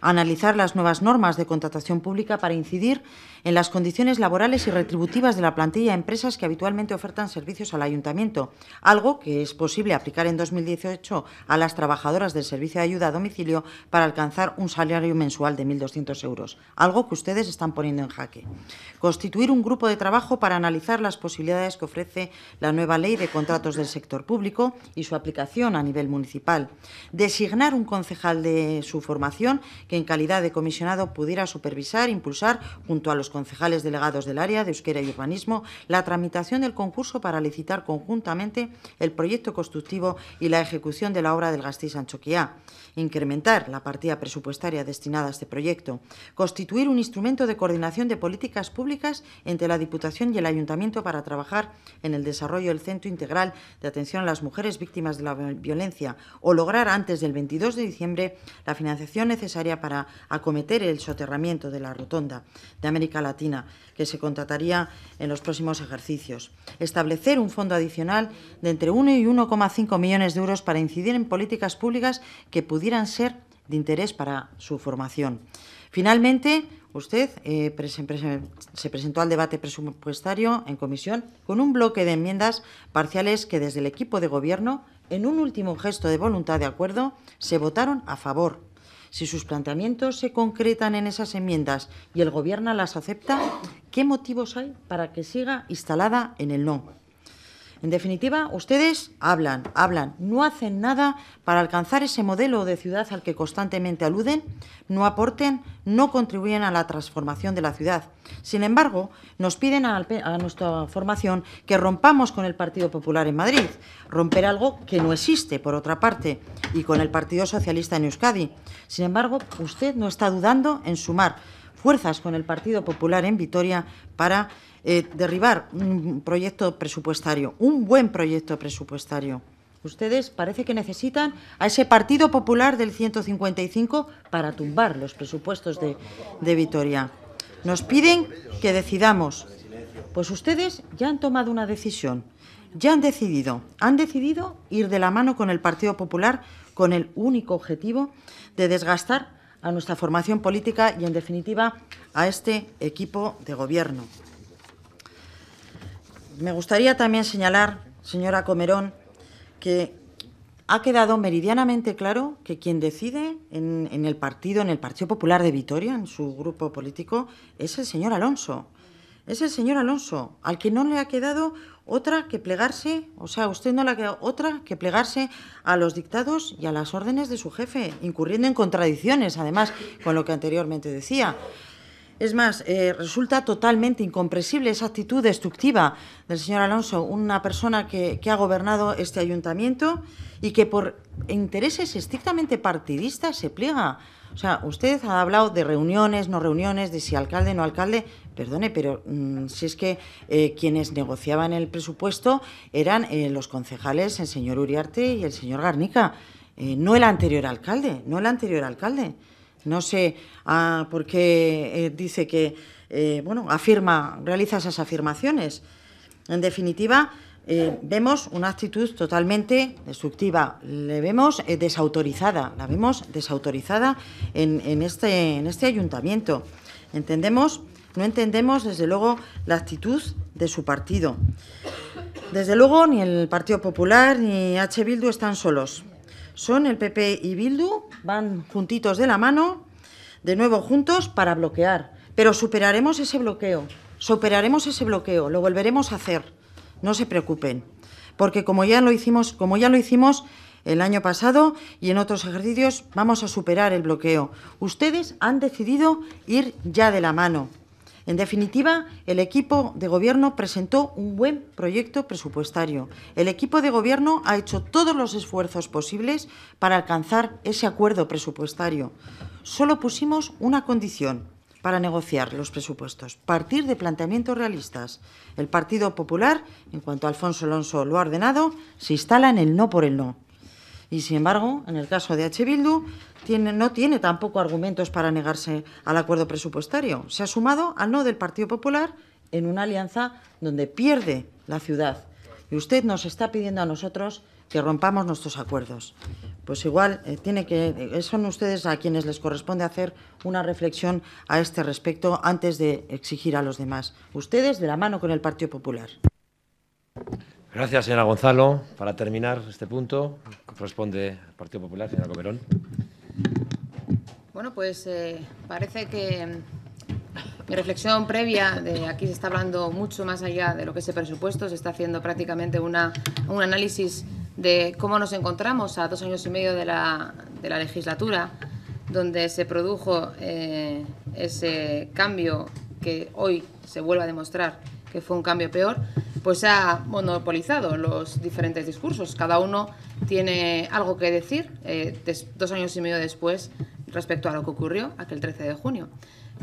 analizar las nuevas normas de contratación pública para incidir en las condiciones laborales y retributivas de la plantilla empresas que habitualmente ofertan servicios al ayuntamiento, algo que es posible aplicar en 2018 a las trabajadoras del servicio de ayuda a domicilio para alcanzar un salario mensual de 1.200 euros, algo que ustedes están poniendo en jaque. Constituir un grupo de trabajo para analizar las posibilidades que ofrece la nueva ley de contratos del sector público y su aplicación a nivel municipal. Designar un concejal de su formación que en calidad de comisionado pudiera supervisar, impulsar junto a los concejales delegados del área de Euskera y Urbanismo la tramitación del concurso para licitar conjuntamente el proyecto constructivo y la ejecución de la obra del Gasteiz Sanchoquía incrementar la partida presupuestaria destinada a este proyecto, constituir un instrumento de coordinación de políticas públicas entre la Diputación y el Ayuntamiento para trabajar en el desarrollo del Centro Integral de Atención a las Mujeres Víctimas de la Violencia o lograr antes del 22 de diciembre la financiación necesaria para acometer el soterramiento de la rotonda de América Latina, que se contrataría en los próximos ejercicios. Establecer un fondo adicional de entre 1 y 1,5 millones de euros para incidir en políticas públicas que pudieran ser de interés para su formación. Finalmente, usted eh, se presentó al debate presupuestario en comisión con un bloque de enmiendas parciales que desde el equipo de gobierno, en un último gesto de voluntad de acuerdo, se votaron a favor. Si sus planteamientos se concretan en esas enmiendas y el Gobierno las acepta, ¿qué motivos hay para que siga instalada en el no? En definitiva, ustedes hablan, hablan, no hacen nada para alcanzar ese modelo de ciudad al que constantemente aluden, no aporten, no contribuyen a la transformación de la ciudad. Sin embargo, nos piden a, nuestra formación que rompamos con el Partido Popular en Madrid, romper algo que no existe, por otra parte, y con el Partido Socialista en Euskadi. Sin embargo, usted no está dudando en sumar fuerzas con el Partido Popular en Vitoria para eh, derribar un proyecto presupuestario, un buen proyecto presupuestario. Ustedes parece que necesitan a ese Partido Popular del 155 para tumbar los presupuestos de, de Vitoria. Nos piden que decidamos. Pues ustedes ya han tomado una decisión, ya han decidido, han decidido ir de la mano con el Partido Popular con el único objetivo de desgastar a nuestra formación política y, en definitiva, a este equipo de gobierno me gustaría también señalar, señora Comerón, que ha quedado meridianamente claro que quien decide en, el partido, en el Partido Popular de Vitoria, en su grupo político, es el señor Alonso. Es el señor Alonso, al que no le ha quedado otra que plegarse, o sea, usted no le ha quedado otra que plegarse a los dictados y a las órdenes de su jefe, incurriendo en contradicciones, además, con lo que anteriormente decía. Es más, eh, resulta totalmente incomprensible esa actitud destructiva del señor Alonso, una persona que, ha gobernado este ayuntamiento y que por intereses estrictamente partidistas se pliega. O sea, usted ha hablado de reuniones, no reuniones, de si alcalde, no alcalde. Perdone, pero mm, si es que eh, quienes negociaban el presupuesto eran eh, los concejales, el señor Uriarte y el señor Garnica, no el anterior alcalde, no el anterior alcalde. No sé ah, por qué eh, dice que, eh, bueno, afirma, realiza esas afirmaciones. En definitiva, eh, vemos una actitud totalmente destructiva, le vemos desautorizada, la vemos desautorizada en, este, en este ayuntamiento. Entendemos, no entendemos desde luego la actitud de su partido. Desde luego ni el Partido Popular ni H. Bildu están solos son el PP y Bildu, van juntitos de la mano, de nuevo juntos para bloquear. Pero superaremos ese bloqueo, superaremos ese bloqueo, lo volveremos a hacer. No se preocupen, porque como ya lo hicimos, como ya lo hicimos el año pasado y en otros ejercicios vamos a superar el bloqueo. Ustedes han decidido ir ya de la mano. En definitiva, el equipo de gobierno presentó un buen proyecto presupuestario. El equipo de gobierno ha hecho todos los esfuerzos posibles para alcanzar ese acuerdo presupuestario. Solo pusimos una condición para negociar los presupuestos, partir de planteamientos realistas. El Partido Popular, en cuanto a Alfonso Alonso lo ha ordenado, se instala en el no por el no. Y sin embargo, en el caso de H. Bildu, no tiene tampoco argumentos para negarse al acuerdo presupuestario. Se ha sumado al no del Partido Popular en una alianza donde pierde la ciudad. Y usted nos está pidiendo a nosotros que rompamos nuestros acuerdos. Pues igual eh, tiene que eh, son ustedes a quienes les corresponde hacer una reflexión a este respecto antes de exigir a los demás. Ustedes de la mano con el Partido Popular. Gracias, señora Gonzalo. Para terminar este punto, corresponde al Partido Popular, señora Comerón. Bueno, pues eh, parece que mm, mi reflexión previa de aquí se está hablando mucho más allá de lo que es el presupuesto, se está haciendo prácticamente una, un análisis de cómo nos encontramos a dos años y medio de la, legislatura, donde se produjo eh, ese cambio que hoy se vuelve a demostrar que fue un cambio peor, pues se ha monopolizado los diferentes discursos. Cada uno tiene algo que decir eh, dos años y medio después respecto a lo que ocurrió aquel 13 de junio.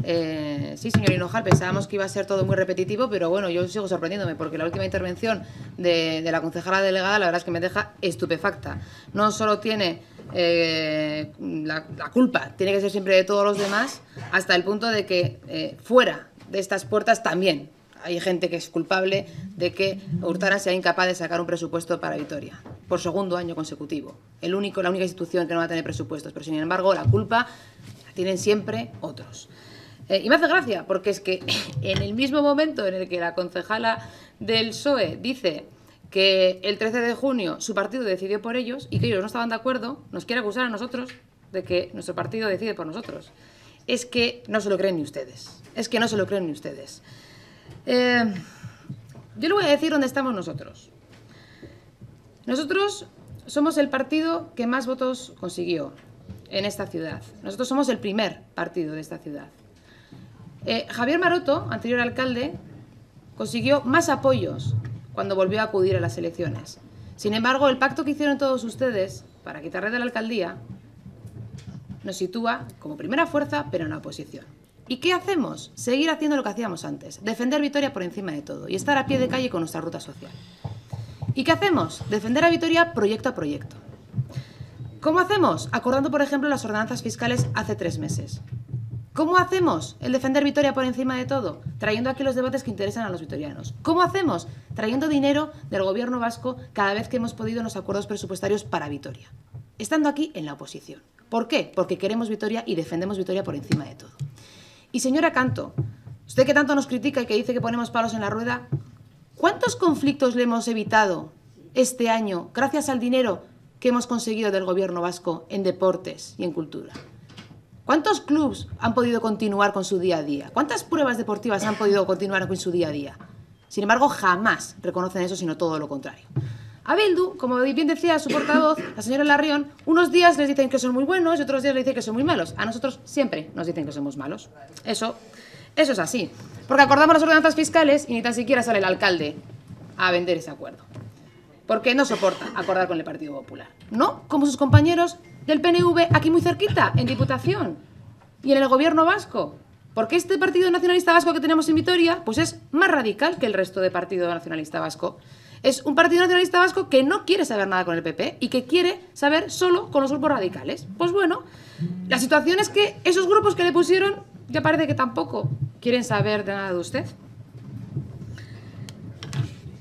Eh, sí, señor Hinojal, pensábamos que iba a ser todo muy repetitivo, pero bueno, yo sigo sorprendiéndome porque la última intervención de, la concejala delegada la verdad es que me deja estupefacta. No solo tiene eh, la, culpa, tiene que ser siempre de todos los demás, hasta el punto de que fuera de estas puertas también hay gente que es culpable de que Hurtara sea incapaz de sacar un presupuesto para Vitoria por segundo año consecutivo. El único, la única institución que no va a tener presupuestos, pero sin embargo la culpa la tienen siempre otros. Eh, y me hace gracia, porque es que en el mismo momento en el que la concejala del PSOE dice que el 13 de junio su partido decidió por ellos y que ellos no estaban de acuerdo, nos quiere acusar a nosotros de que nuestro partido decide por nosotros. Es que no se lo creen ni ustedes. Es que no se lo creen ni ustedes. Eh, yo le voy a decir dónde estamos nosotros. Nosotros somos el partido que más votos consiguió en esta ciudad. Nosotros somos el primer partido de esta ciudad. Eh, Javier Maroto, anterior alcalde, consiguió más apoyos cuando volvió a acudir a las elecciones. Sin embargo, el pacto que hicieron todos ustedes para quitarle de la alcaldía nos sitúa como primera fuerza, pero en oposición. ¿Y qué hacemos? Seguir haciendo lo que hacíamos antes, defender Vitoria por encima de todo y estar a pie de calle con nuestra ruta social. ¿Y qué hacemos? Defender a Vitoria proyecto a proyecto. ¿Cómo hacemos? Acordando, por ejemplo, las ordenanzas fiscales hace tres meses. ¿Cómo hacemos el defender Vitoria por encima de todo? Trayendo aquí los debates que interesan a los vitorianos. ¿Cómo hacemos? Trayendo dinero del gobierno vasco cada vez que hemos podido en los acuerdos presupuestarios para Vitoria. Estando aquí en la oposición. ¿Por qué? Porque queremos Vitoria y defendemos Vitoria por encima de todo. Y señora Canto, usted que tanto nos critica y que dice que ponemos palos en la rueda, ¿cuántos conflictos le hemos evitado este año gracias al dinero que hemos conseguido del gobierno vasco en deportes y en cultura? ¿Cuántos clubes han podido continuar con su día a día? ¿Cuántas pruebas deportivas han podido continuar con su día a día? Sin embargo, jamás reconocen eso, sino todo lo contrario. A Bildu, como bien decía su portavoz, la señora Larrión, unos días les dicen que son muy buenos y otros días les dicen que son muy malos. A nosotros siempre nos dicen que somos malos. Eso, eso es así. Porque acordamos las ordenanzas fiscales y ni tan siquiera sale el alcalde a vender ese acuerdo. Porque no soporta acordar con el Partido Popular. No como sus compañeros del PNV aquí muy cerquita, en Diputación y en el Gobierno Vasco. Porque este Partido Nacionalista Vasco que tenemos en Vitoria, pues es más radical que el resto de Partido Nacionalista Vasco. Es un partido nacionalista vasco que no quiere saber nada con el PP y que quiere saber solo con los grupos radicales. Pues bueno, la situación es que esos grupos que le pusieron ya parece que tampoco quieren saber de nada de usted.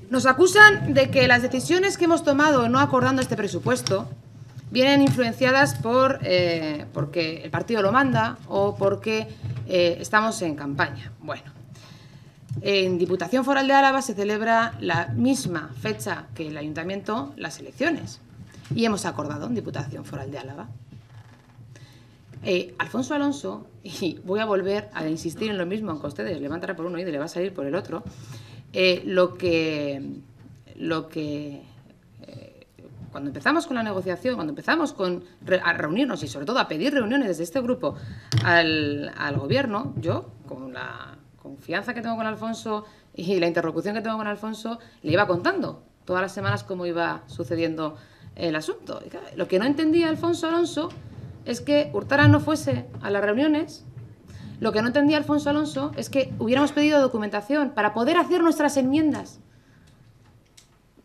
Nos acusan de que las decisiones que hemos tomado no acordando este presupuesto vienen influenciadas por eh, porque el partido lo manda o porque eh, estamos en campaña. Bueno, en Diputación Foral de Álava se celebra la misma fecha que el Ayuntamiento las elecciones. Y hemos acordado en Diputación Foral de Álava. Eh, Alfonso Alonso, y voy a volver a insistir en lo mismo, aunque ustedes levantará por uno y le va a salir por el otro, eh, lo que, lo que eh, cuando empezamos con la negociación, cuando empezamos con, a reunirnos y sobre todo a pedir reuniones desde este grupo al, al gobierno, yo, con la confianza que tengo con Alfonso y la interlocución que tengo con Alfonso, le iba contando todas las semanas cómo iba sucediendo el asunto. lo que no entendía Alfonso Alonso es que Hurtara no fuese a las reuniones. Lo que no entendía Alfonso Alonso es que hubiéramos pedido documentación para poder hacer nuestras enmiendas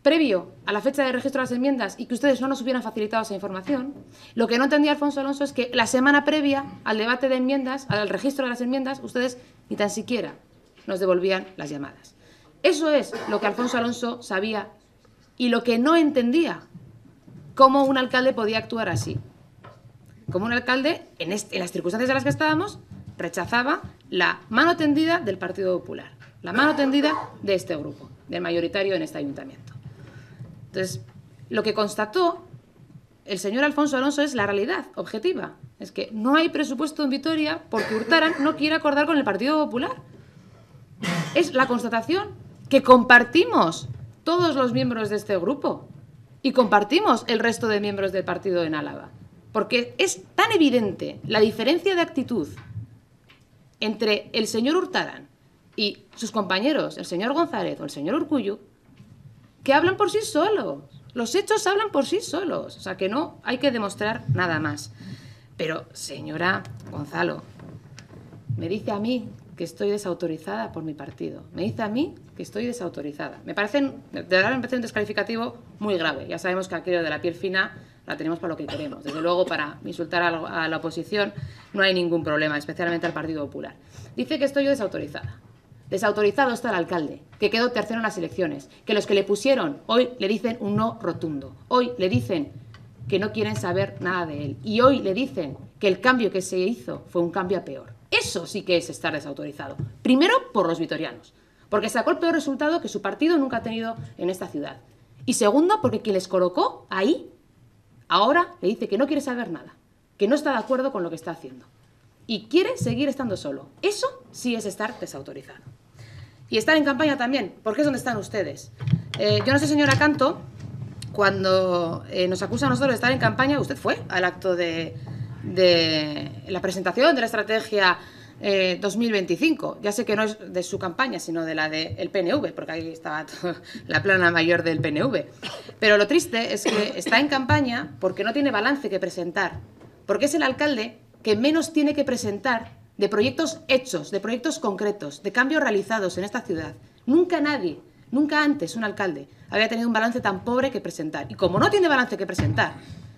previo a la fecha de registro de las enmiendas y que ustedes no nos hubieran facilitado esa información. Lo que no entendía Alfonso Alonso es que la semana previa al debate de enmiendas, al registro de las enmiendas, ustedes ni tan siquiera nos devolvían las llamadas. Eso es lo que Alfonso Alonso sabía y lo que no entendía, cómo un alcalde podía actuar así. Como un alcalde, en, en las circunstancias en las que estábamos, rechazaba la mano tendida del Partido Popular, la mano tendida de este grupo, del mayoritario en este ayuntamiento. Entonces, lo que constató el señor Alfonso Alonso es la realidad objetiva, es que no hay presupuesto en Vitoria porque Hurtarán no quiere acordar con el Partido Popular. Es la constatación que compartimos todos los miembros de este grupo y compartimos el resto de miembros del partido en Álava. Porque es tan evidente la diferencia de actitud entre el señor Hurtarán y sus compañeros, el señor González o el señor Urcuyo, que hablan por sí solos. Los hechos hablan por sí solos. O sea que no hay que demostrar nada más. Pero, señora Gonzalo, me dice a mí que estoy desautorizada por mi partido. Me dice a mí que estoy desautorizada. Me de verdad me parece un descalificativo muy grave. Ya sabemos que aquello de la piel fina la tenemos para lo que queremos. Desde luego, para insultar a la oposición no hay ningún problema, especialmente al Partido Popular. Dice que estoy yo desautorizada. Desautorizado está el alcalde, que quedó tercero en las elecciones, que los que le pusieron hoy le dicen un no rotundo. Hoy le dicen que no quieren saber nada de él. Y hoy le dicen que el cambio que se hizo fue un cambio a peor. Eso sí que es estar desautorizado. Primero por los vitorianos, porque sacó el peor resultado que su partido nunca ha tenido en esta ciudad. Y segundo, porque quien les colocó ahí, ahora le dice que no quiere saber nada, que no está de acuerdo con lo que está haciendo. Y quiere seguir estando solo. Eso sí es estar desautorizado. Y estar en campaña también, porque es donde están ustedes. Eh, yo no sé, señora Canto, cuando eh, nos acusa a nosotros de estar en campaña, usted fue al acto de, la presentación de la estrategia 2025. Eh, ya sé que no es de su campaña, sino de la del PNV, porque ahí estaba la plana mayor del PNV. Pero lo triste es que está en campaña porque no tiene balance que presentar, porque es el alcalde que menos tiene que presentar de proyectos hechos, de proyectos concretos, de cambios realizados en esta ciudad. Nunca nadie Nunca antes un alcalde había tenido un balance tan pobre que presentar. Y como no tiene balance que presentar,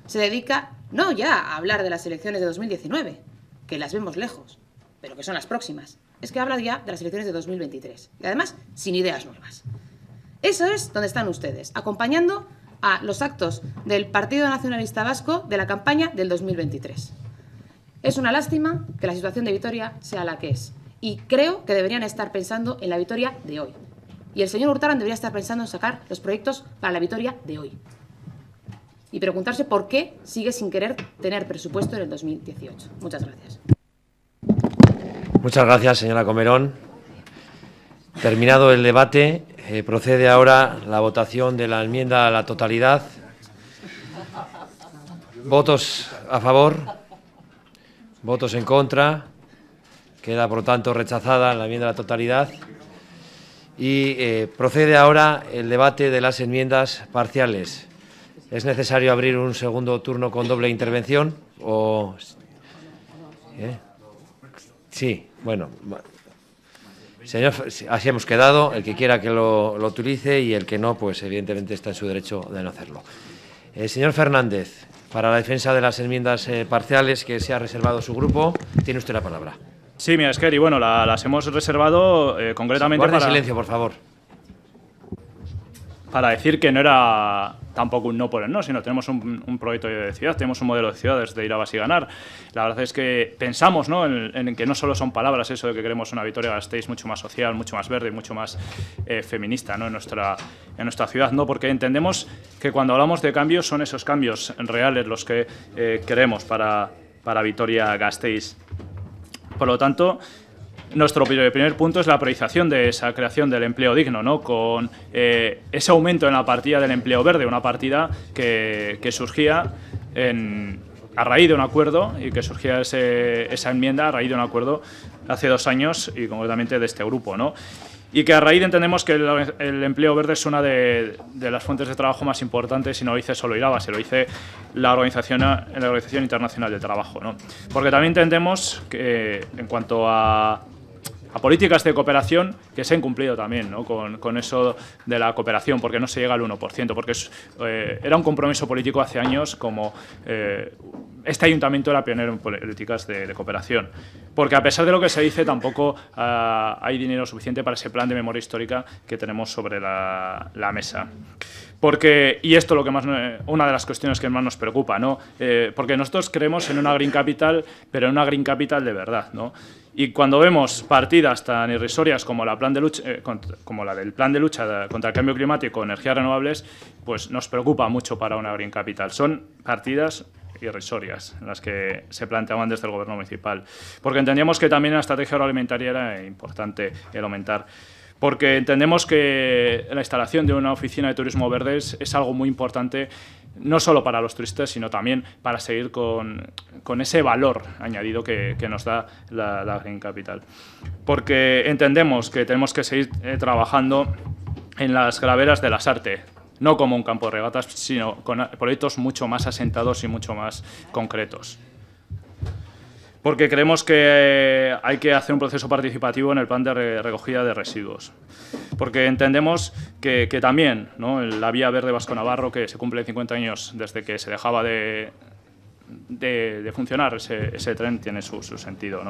se dedica no ya a hablar de las elecciones de 2019, que las vemos lejos, pero que son las próximas. Es que habla ya de las elecciones de 2023. Y además, sin ideas nuevas. Eso es donde están ustedes, acompañando a los actos del Partido Nacionalista Vasco de la campaña del 2023. Es una lástima que la situación de Vitoria sea la que es. Y creo que deberían estar pensando en la Vitoria de hoy, y el señor Hurtado debería estar pensando en sacar los proyectos para la victoria de hoy. Y preguntarse por qué sigue sin querer tener presupuesto en el 2018. Muchas gracias. Muchas gracias, señora Comerón. Terminado el debate, eh, procede ahora la votación de la enmienda a la totalidad. Votos a favor, votos en contra. Queda, por tanto, rechazada la enmienda a la totalidad y eh, procede ahora el debate de las enmiendas parciales. ¿Es necesario abrir un segundo turno con doble intervención? O... Eh? Sí, bueno. Señor, así hemos quedado. El que quiera que lo, utilice y el que no, pues evidentemente está en su derecho de no hacerlo. El eh, señor Fernández, para la defensa de las enmiendas parciales que se ha reservado su grupo, tiene usted la palabra. Sí, mira, Esquer, y bueno, las hemos reservado concretamente eh, concretamente Guarda para... silencio, por favor. Para decir que no era tampoco un no por el no, sino tenemos un, proyecto de ciudad, tenemos un modelo de ciudad desde ir a y ganar. La verdad es que pensamos ¿no? en, que no solo son palabras eso de que queremos una Victoria Gasteiz mucho más social, mucho más verde, y mucho más eh, feminista ¿no? en, nuestra, en nuestra ciudad, no porque entendemos que cuando hablamos de cambios son esos cambios reales los que eh, queremos para, para Vitoria Gasteiz. Por lo tanto, nuestro primer punto es la priorización de esa creación del empleo digno, ¿no? con eh, ese aumento en la partida del empleo verde, una partida que, surgía a raíz de un acuerdo y que surgía esa enmienda a raíz de un acuerdo hace dos años y concretamente de este grupo. ¿no? y que a raíz entendemos que el, empleo verde es una de, las fuentes de trabajo más importantes y no lo hice solo IRABA, se lo hice la Organización, la Organización Internacional del Trabajo. Porque también entendemos que en cuanto a a políticas de cooperación que se han cumplido también ¿no? con, eso de la cooperación, porque no se llega al 1%, porque eh, era un compromiso político hace años como eh, este ayuntamiento era pionero en políticas de, cooperación, porque a pesar de lo que se dice tampoco ah, hay dinero suficiente para ese plan de memoria histórica que tenemos sobre la, mesa. Porque, y esto es lo que más, eh, una de las cuestiones que más nos preocupa, ¿no? porque nosotros creemos en una green capital, pero en una green capital de verdad, ¿no? Y cuando vemos partidas tan irrisorias como la, plan de lucha, eh, del plan de lucha contra el cambio climático, energías renovables, pues nos preocupa mucho para una Green Capital. Son partidas irrisorias las que se planteaban desde el gobierno municipal, porque entendíamos que también la estrategia agroalimentaria era importante el aumentar porque entendemos que la instalación de una oficina de turismo verde es, algo muy importante no solo para los turistas, sino también para seguir con, ese valor añadido que, nos da la, Green Capital. Porque entendemos que tenemos que seguir eh, trabajando en las graveras de las artes, no como un campo de regatas, sino con proyectos mucho más asentados y mucho más concretos porque creemos que eh, hay que hacer un proceso participativo en el plan de recogida de residuos. Porque entendemos que, también la vía verde vasco-navarro, que se cumple 50 años desde que se dejaba de, funcionar ese, tren, tiene su, sentido.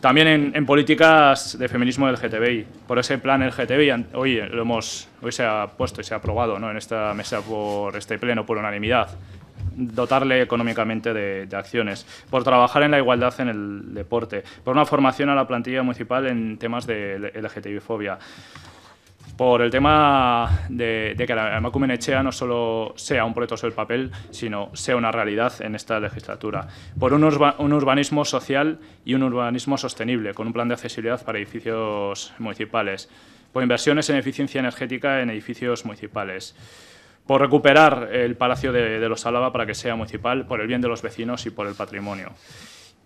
También en, políticas de feminismo del GTBI. Por ese plan el GTBI hoy, lo hemos, hoy se ha puesto y se ha aprobado en esta mesa por este pleno por unanimidad dotarle económicamente de, acciones, por trabajar en la igualdad en el deporte, por una formación a la plantilla municipal en temas de LGTB-fobia por el tema de, que la Macumenechea no solo sea un proyecto sobre el papel, sino sea una realidad en esta legislatura. Por un, urbanismo social y un urbanismo sostenible, con un plan de accesibilidad para edificios municipales. Por inversiones en eficiencia energética en edificios municipales por recuperar el Palacio de, los Álava para que sea municipal, por el bien de los vecinos y por el patrimonio.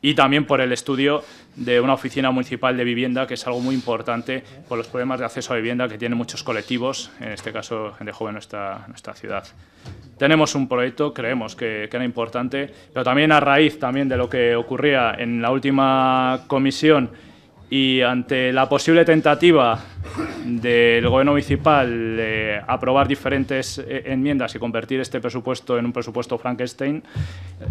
Y también por el estudio de una oficina municipal de vivienda, que es algo muy importante por los problemas de acceso a vivienda que tienen muchos colectivos, en este caso de joven en nuestra, nuestra ciudad. Tenemos un proyecto, creemos que, era importante, pero también a raíz también de lo que ocurría en la última comisión y ante la posible tentativa del Gobierno municipal de aprobar diferentes eh, enmiendas y convertir este presupuesto en un presupuesto Frankenstein,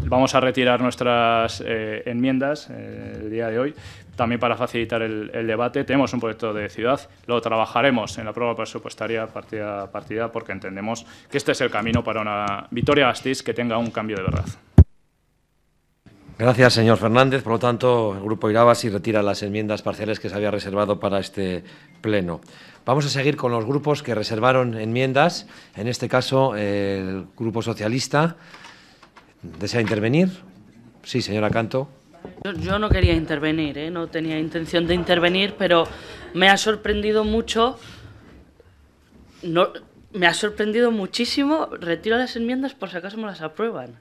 vamos a retirar nuestras eh, enmiendas eh, el día de hoy, también para facilitar el, debate. Tenemos un proyecto de ciudad, lo trabajaremos en la prueba presupuestaria partida a partida porque entendemos que este es el camino para una Victoria gastis que tenga un cambio de verdad. Gracias, señor Fernández. Por lo tanto, el Grupo y retira las enmiendas parciales que se había reservado para este pleno. Vamos a seguir con los grupos que reservaron enmiendas. En este caso, el Grupo Socialista. ¿Desea intervenir? Sí, señora Canto. Yo, no quería intervenir, ¿eh? no tenía intención de intervenir, pero me ha sorprendido mucho. No, me ha sorprendido muchísimo. Retiro las enmiendas por si acaso me las aprueban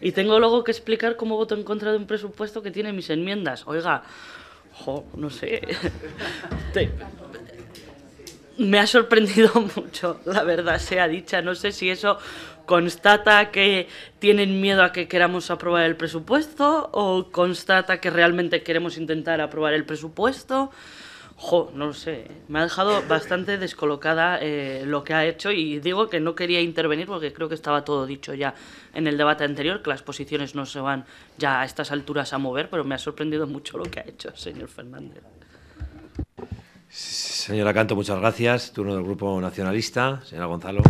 y tengo luego que explicar cómo voto en contra de un presupuesto que tiene mis enmiendas. Oiga, no sé. me ha sorprendido mucho, la verdad sea dicha. No sé si eso constata que tienen miedo a que queramos aprobar el presupuesto o constata que realmente queremos intentar aprobar el presupuesto. Jo, no lo sé. Me ha dejado bastante descolocada eh, lo que ha hecho y digo que no quería intervenir porque creo que estaba todo dicho ya en el debate anterior, que las posiciones no se van ya a estas alturas a mover, pero me ha sorprendido mucho lo que ha hecho señor Fernández. Señora Canto, muchas gracias. Turno del Grupo Nacionalista. Señora Gonzalo.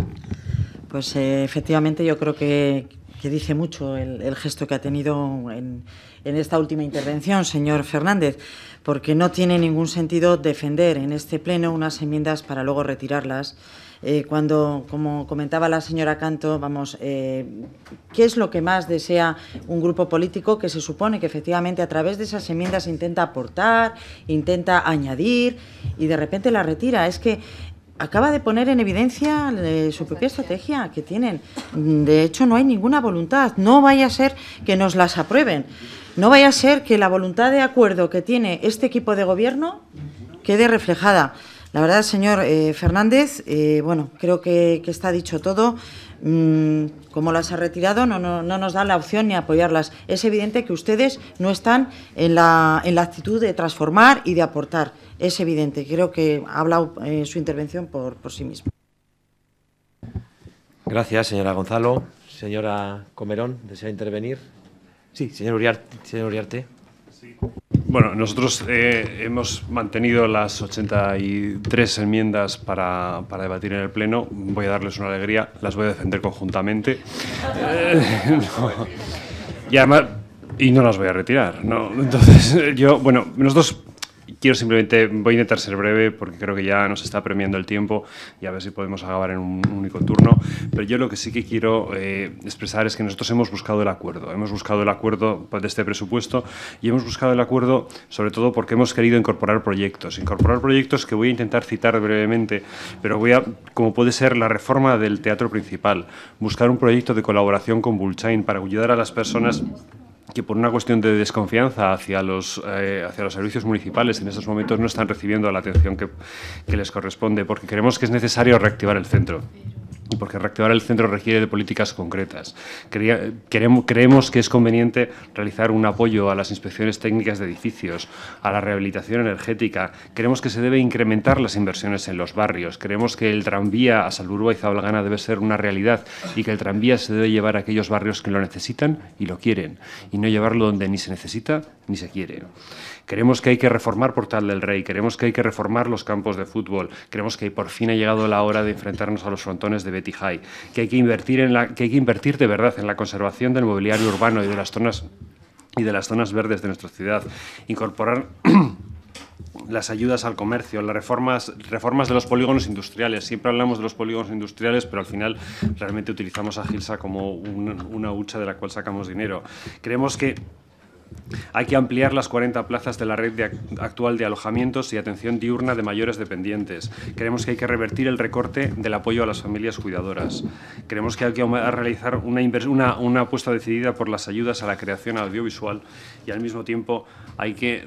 Pues eh, efectivamente yo creo que, dice mucho el, gesto que ha tenido en, en esta última intervención, señor Fernández porque no tiene ningún sentido defender en este Pleno unas enmiendas para luego retirarlas. Eh, cuando, como comentaba la señora Canto, vamos, eh, ¿qué es lo que más desea un grupo político que se supone que efectivamente a través de esas enmiendas intenta aportar, intenta añadir y de repente la retira? Es que acaba de poner en evidencia eh, su propia estrategia que tienen. De hecho, no hay ninguna voluntad. No vaya a ser que nos las aprueben. No vaya a ser que la voluntad de acuerdo que tiene este equipo de gobierno quede reflejada. La verdad, señor eh, Fernández, eh, bueno, creo que, está dicho todo. Mm, como las ha retirado, no, no, nos da la opción ni apoyarlas. Es evidente que ustedes no están en la, en la actitud de transformar y de aportar. Es evidente. Creo que ha hablado eh, su intervención por, sí mismo. Gracias, señora Gonzalo. Señora Comerón, ¿desea intervenir? Sí, señor Uriarte. Bueno, nosotros eh, hemos mantenido las 83 enmiendas para, debatir en el Pleno. Voy a darles una alegría, las voy a defender conjuntamente. Eh, y además, y no las voy a retirar. ¿no? Entonces, yo, bueno, nosotros quiero simplemente, voy a intentar ser breve porque creo que ya nos está premiando el tiempo y a ver si podemos acabar en un único turno, pero yo lo que sí que quiero eh, expresar es que nosotros hemos buscado el acuerdo, hemos buscado el acuerdo de este presupuesto y hemos buscado el acuerdo sobre todo porque hemos querido incorporar proyectos, incorporar proyectos que voy a intentar citar brevemente, pero voy a, como puede ser la reforma del teatro principal, buscar un proyecto de colaboración con Bullchain para ayudar a las personas que por una cuestión de desconfianza hacia los, eh, hacia los servicios municipales en estos momentos no están recibiendo la atención que, que les corresponde, porque creemos que es necesario reactivar el centro porque reactivar el centro requiere de políticas concretas. creemos que es conveniente realizar un apoyo a las inspecciones técnicas de edificios, a la rehabilitación energética. Creemos que se debe incrementar las inversiones en los barrios. Creemos que el tranvía a Salburua y Zabalgana debe ser una realidad y que el tranvía se debe llevar a aquellos barrios que lo necesitan y lo quieren, y no llevarlo donde ni se necesita ni se quiere. Queremos que hay que reformar Portal del Rey, queremos que hay que reformar los campos de fútbol, queremos que por fin ha llegado la hora de enfrentarnos a los frontones de Betty High, que hay que invertir, en la, que hay que invertir de verdad en la conservación del mobiliario urbano y de las zonas, y de las zonas verdes de nuestra ciudad, incorporar... las ayudas al comercio, las reformas, reformas de los polígonos industriales. Siempre hablamos de los polígonos industriales, pero al final realmente utilizamos a Gilsa como una hucha de la cual sacamos dinero. Creemos que hay que ampliar las 40 plazas de la red actual de alojamientos y atención diurna de mayores dependientes. Creemos que hay que revertir el recorte del apoyo a las familias cuidadoras. Creemos que hay que realizar una, una, una apuesta decidida por las ayudas a la creación audiovisual y al mismo tiempo hay que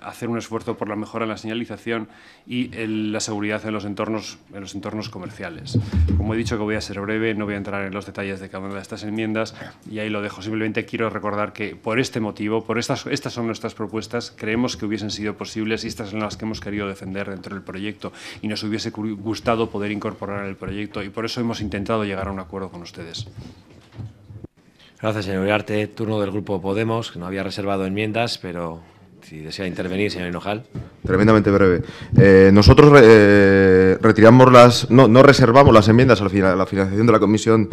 hacer un esfuerzo por la mejora en la señalización y la seguridad en los, entornos, en los entornos comerciales. Como he dicho que voy a ser breve, no voy a entrar en los detalles de cada una de estas enmiendas y ahí lo dejo. Simplemente quiero recordar que por este motivo por estas, estas son nuestras propuestas, creemos que hubiesen sido posibles y estas son las que hemos querido defender dentro del proyecto y nos hubiese gustado poder incorporar en el proyecto y por eso hemos intentado llegar a un acuerdo con ustedes. Gracias, señor arte Turno del Grupo Podemos, que no había reservado enmiendas, pero si desea intervenir, señor Hinojal. Tremendamente breve. Eh, nosotros eh, retiramos las, no, no, reservamos las enmiendas a la, financiación de la Comisión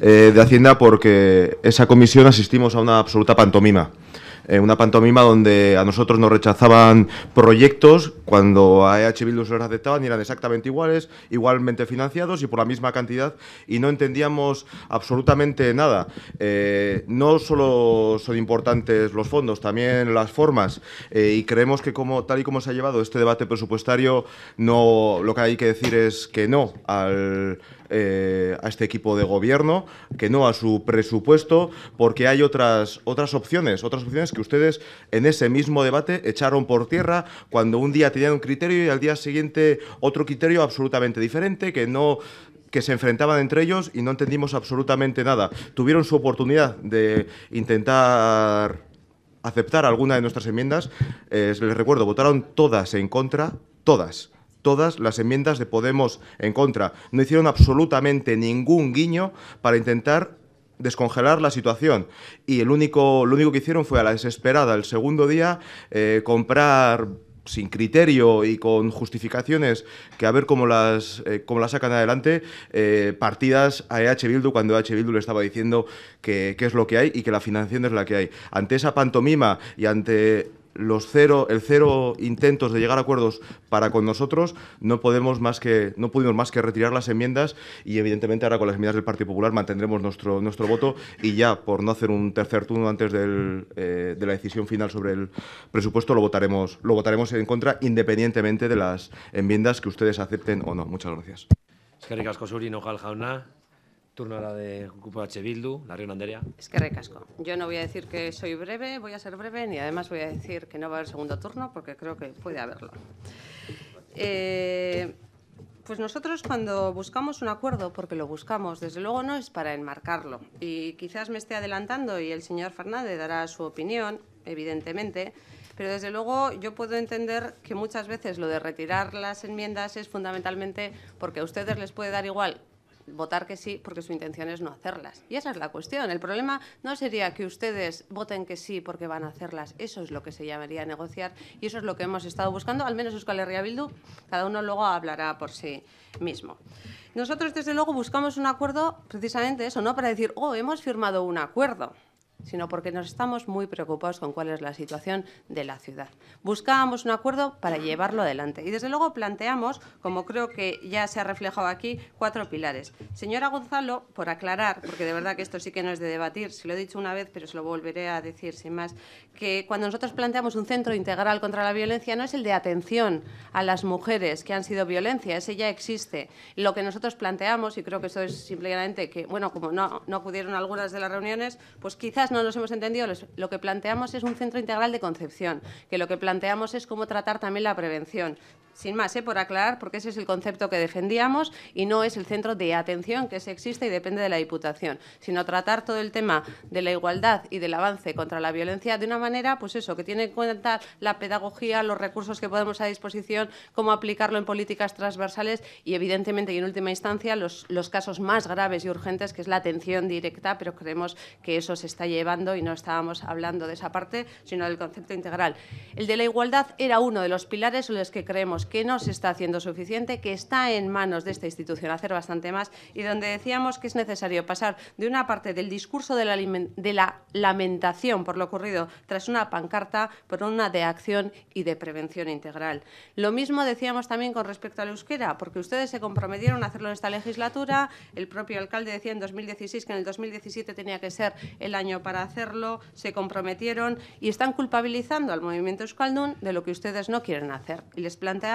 eh, de Hacienda porque esa comisión asistimos a una absoluta pantomima. Eh, una pantomima donde a nosotros nos rechazaban proyectos cuando a EH Bildu se los aceptaban y eran exactamente iguales, igualmente financiados y por la misma cantidad y no entendíamos absolutamente nada. Eh, no solo son importantes los fondos, también las formas eh, y creemos que como tal y como se ha llevado este debate presupuestario, no lo que hay que decir es que no al eh, a este equipo de gobierno, que no a su presupuesto, porque hay otras, otras opciones, otras opciones que ustedes en ese mismo debate echaron por tierra cuando un día tenían un criterio y al día siguiente otro criterio absolutamente diferente, que no que se enfrentaban entre ellos y no entendimos absolutamente nada. Tuvieron su oportunidad de intentar aceptar alguna de nuestras enmiendas. Eh, les recuerdo, votaron todas en contra, todas todas las enmiendas de Podemos en contra. No hicieron absolutamente ningún guiño para intentar descongelar la situación. Y el único, lo único que hicieron fue a la desesperada, el segundo día, eh, comprar sin criterio y con justificaciones que a ver cómo las, eh, las sacan adelante, eh, partidas a EH Bildu cuando EH Bildu le estaba diciendo que, qué es lo que hay y que la financiación es la que hay. Ante esa pantomima y ante los cero, el cero intentos de llegar a acuerdos para con nosotros, no podemos más que, no pudimos más que retirar las enmiendas y evidentemente ahora con las enmiendas del Partido Popular mantendremos nuestro, nuestro voto y ya por no hacer un tercer turno antes eh, de la decisión final sobre el presupuesto lo votaremos, lo votaremos en contra independientemente de las enmiendas que ustedes acepten o no. Muchas gracias. Turno ahora de Grupo H. Bildu, la Anderea. Es que recasco. Yo no voy a decir que soy breve, voy a ser breve, ni además voy a decir que no va a haber segundo turno, porque creo que puede haberlo. Eh, pues nosotros cuando buscamos un acuerdo, porque lo buscamos, desde luego no es para enmarcarlo. Y quizás me esté adelantando y el señor Fernández dará su opinión, evidentemente, pero desde luego yo puedo entender que muchas veces lo de retirar las enmiendas es fundamentalmente porque a ustedes les puede dar igual votar que sí porque su intención es no hacerlas. Y esa es la cuestión. El problema no sería que ustedes voten que sí porque van a hacerlas. Eso es lo que se llamaría negociar y eso es lo que hemos estado buscando, al menos Euskal Herria Bildu. Cada uno luego hablará por sí mismo. Nosotros, desde luego, buscamos un acuerdo precisamente eso, ¿no? Para decir, oh, hemos firmado un acuerdo sino porque nos estamos muy preocupados con cuál es la situación de la ciudad. Buscábamos un acuerdo para llevarlo adelante y, desde luego, planteamos, como creo que ya se ha reflejado aquí, cuatro pilares. Señora Gonzalo, por aclarar, porque de verdad que esto sí que no es de debatir, se lo he dicho una vez, pero se lo volveré a decir sin más, que cuando nosotros planteamos un centro integral contra la violencia no es el de atención a las mujeres que han sido violencia, ese ya existe. Lo que nosotros planteamos, y creo que eso es simplemente que, bueno, como no, no acudieron algunas de las reuniones, pues quizás no nos hemos entendido, lo que planteamos es un centro integral de concepción, que lo que planteamos es cómo tratar también la prevención, sin más, ¿eh? por aclarar, porque ese es el concepto que defendíamos y no es el centro de atención que se existe y depende de la Diputación, sino tratar todo el tema de la igualdad y del avance contra la violencia de una manera, pues eso, que tiene en cuenta la pedagogía, los recursos que podemos a disposición, cómo aplicarlo en políticas transversales y, evidentemente, y en última instancia, los, los casos más graves y urgentes, que es la atención directa, pero creemos que eso se está llevando y no estábamos hablando de esa parte, sino del concepto integral. El de la igualdad era uno de los pilares en los que creemos que no se está haciendo suficiente, que está en manos de esta institución hacer bastante más y donde decíamos que es necesario pasar de una parte del discurso de la, lamentación por lo ocurrido tras una pancarta por una de acción y de prevención integral. Lo mismo decíamos también con respecto a la euskera, porque ustedes se comprometieron a hacerlo en esta legislatura, el propio alcalde decía en 2016 que en el 2017 tenía que ser el año para hacerlo, se comprometieron y están culpabilizando al movimiento euskaldun de lo que ustedes no quieren hacer. Y les plantea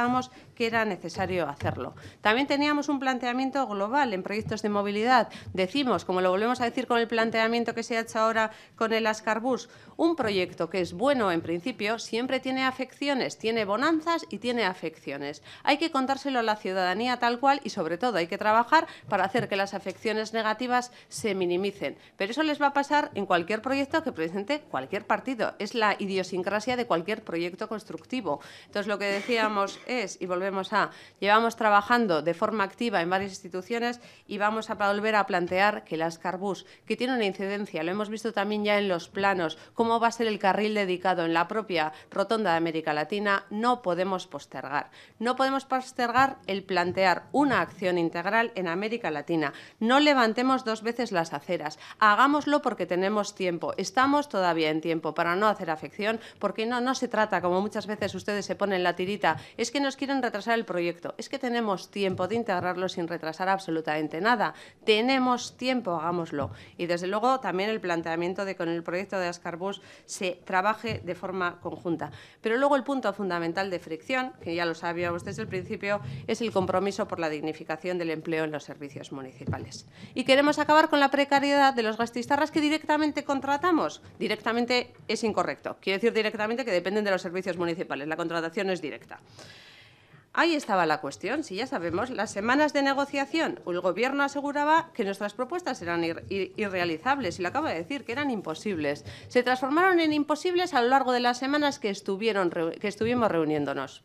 que era necesario hacerlo. También teníamos un planteamiento global en proyectos de movilidad. Decimos, como lo volvemos a decir con el planteamiento que se ha hecho ahora con el Ascarbus, un proyecto que es bueno en principio siempre tiene afecciones, tiene bonanzas y tiene afecciones. Hay que contárselo a la ciudadanía tal cual y sobre todo hay que trabajar para hacer que las afecciones negativas se minimicen. Pero eso les va a pasar en cualquier proyecto que presente cualquier partido. Es la idiosincrasia de cualquier proyecto constructivo. Entonces, lo que decíamos es, y volvemos a, llevamos trabajando de forma activa en varias instituciones y vamos a volver a plantear que las Carbus, que tiene una incidencia, lo hemos visto también ya en los planos, cómo va a ser el carril dedicado en la propia rotonda de América Latina, no podemos postergar. No podemos postergar el plantear una acción integral en América Latina. No levantemos dos veces las aceras. Hagámoslo porque tenemos tiempo. Estamos todavía en tiempo para no hacer afección, porque no, no se trata, como muchas veces ustedes se ponen la tirita, es que nos quieren retrasar el proyecto, es que tenemos tiempo de integrarlo sin retrasar absolutamente nada. Tenemos tiempo, hagámoslo. Y desde luego también el planteamiento de que con el proyecto de Ascarbus se trabaje de forma conjunta. Pero luego el punto fundamental de fricción, que ya lo sabíamos desde el principio, es el compromiso por la dignificación del empleo en los servicios municipales. Y queremos acabar con la precariedad de los gastistarras que directamente contratamos. Directamente es incorrecto. quiero decir directamente que dependen de los servicios municipales. La contratación es directa. Ahí estaba la cuestión, si ya sabemos, las semanas de negociación, el Gobierno aseguraba que nuestras propuestas eran irrealizables, y lo acabo de decir, que eran imposibles. Se transformaron en imposibles a lo largo de las semanas que, que estuvimos reuniéndonos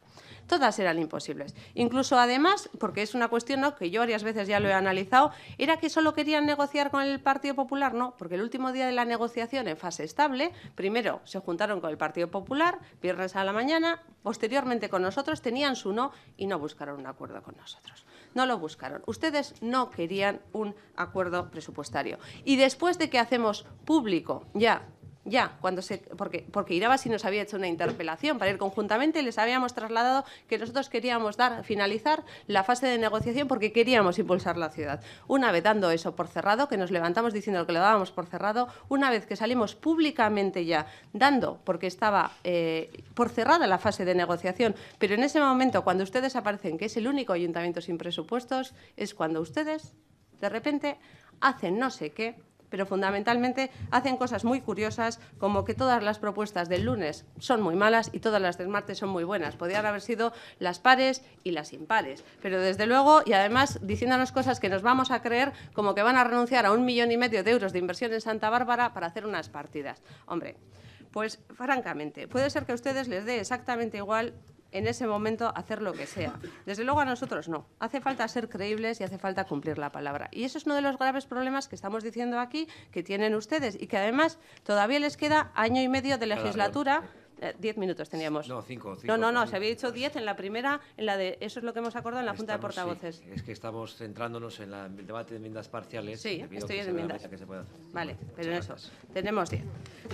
todas eran imposibles. Incluso además, porque es una cuestión que yo varias veces ya lo he analizado, era que solo querían negociar con el Partido Popular, no, porque el último día de la negociación en fase estable, primero se juntaron con el Partido Popular, viernes a la mañana, posteriormente con nosotros, tenían su no y no buscaron un acuerdo con nosotros. No lo buscaron. Ustedes no querían un acuerdo presupuestario. Y después de que hacemos público ya ya, cuando se, porque, porque Iraba nos había hecho una interpelación para ir conjuntamente, les habíamos trasladado que nosotros queríamos dar, finalizar la fase de negociación porque queríamos impulsar la ciudad. Una vez dando eso por cerrado, que nos levantamos diciendo que lo dábamos por cerrado, una vez que salimos públicamente ya dando, porque estaba eh, por cerrada la fase de negociación, pero en ese momento cuando ustedes aparecen que es el único ayuntamiento sin presupuestos, es cuando ustedes de repente hacen no sé qué pero fundamentalmente hacen cosas muy curiosas, como que todas las propuestas del lunes son muy malas y todas las del martes son muy buenas. Podrían haber sido las pares y las impares. Pero desde luego, y además diciéndonos cosas que nos vamos a creer, como que van a renunciar a un millón y medio de euros de inversión en Santa Bárbara para hacer unas partidas. Hombre, pues francamente, puede ser que a ustedes les dé exactamente igual en ese momento hacer lo que sea. Desde luego a nosotros no. Hace falta ser creíbles y hace falta cumplir la palabra. Y eso es uno de los graves problemas que estamos diciendo aquí, que tienen ustedes y que además todavía les queda año y medio de legislatura. 10 eh, diez minutos teníamos. No, cinco. no, no, no, se había dicho diez en la primera, en la de. Eso es lo que hemos acordado en la Junta de Portavoces. es que estamos centrándonos en, la, el debate de enmiendas parciales. Sí, estoy en enmiendas. Vale, pero en eso. Tenemos diez.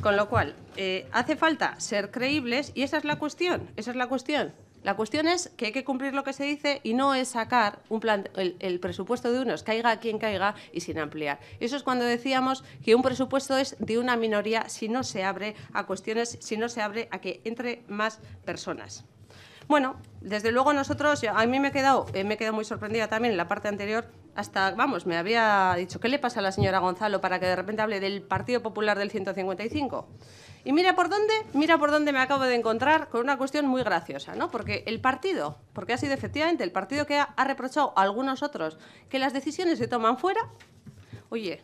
Con lo cual, eh, hace falta ser creíbles y esa es la cuestión. Esa es la cuestión. La cuestión es que hay que cumplir lo que se dice y no es sacar un plan, el, presupuesto de unos, caiga quien caiga y sin ampliar. Eso es cuando decíamos que un presupuesto es de una minoría si no se abre a cuestiones, si no se abre a que entre más personas. Bueno, desde luego nosotros, a mí me he quedado, eh, me he quedado muy sorprendida también en la parte anterior, hasta, vamos, me había dicho, ¿qué le pasa a la señora Gonzalo para que de repente hable del Partido Popular del 155? Y mira por dónde, mira por dónde me acabo de encontrar con una cuestión muy graciosa, ¿no? Porque el partido, porque ha sido efectivamente el partido que ha, reprochado a algunos otros que las decisiones se toman fuera, oye,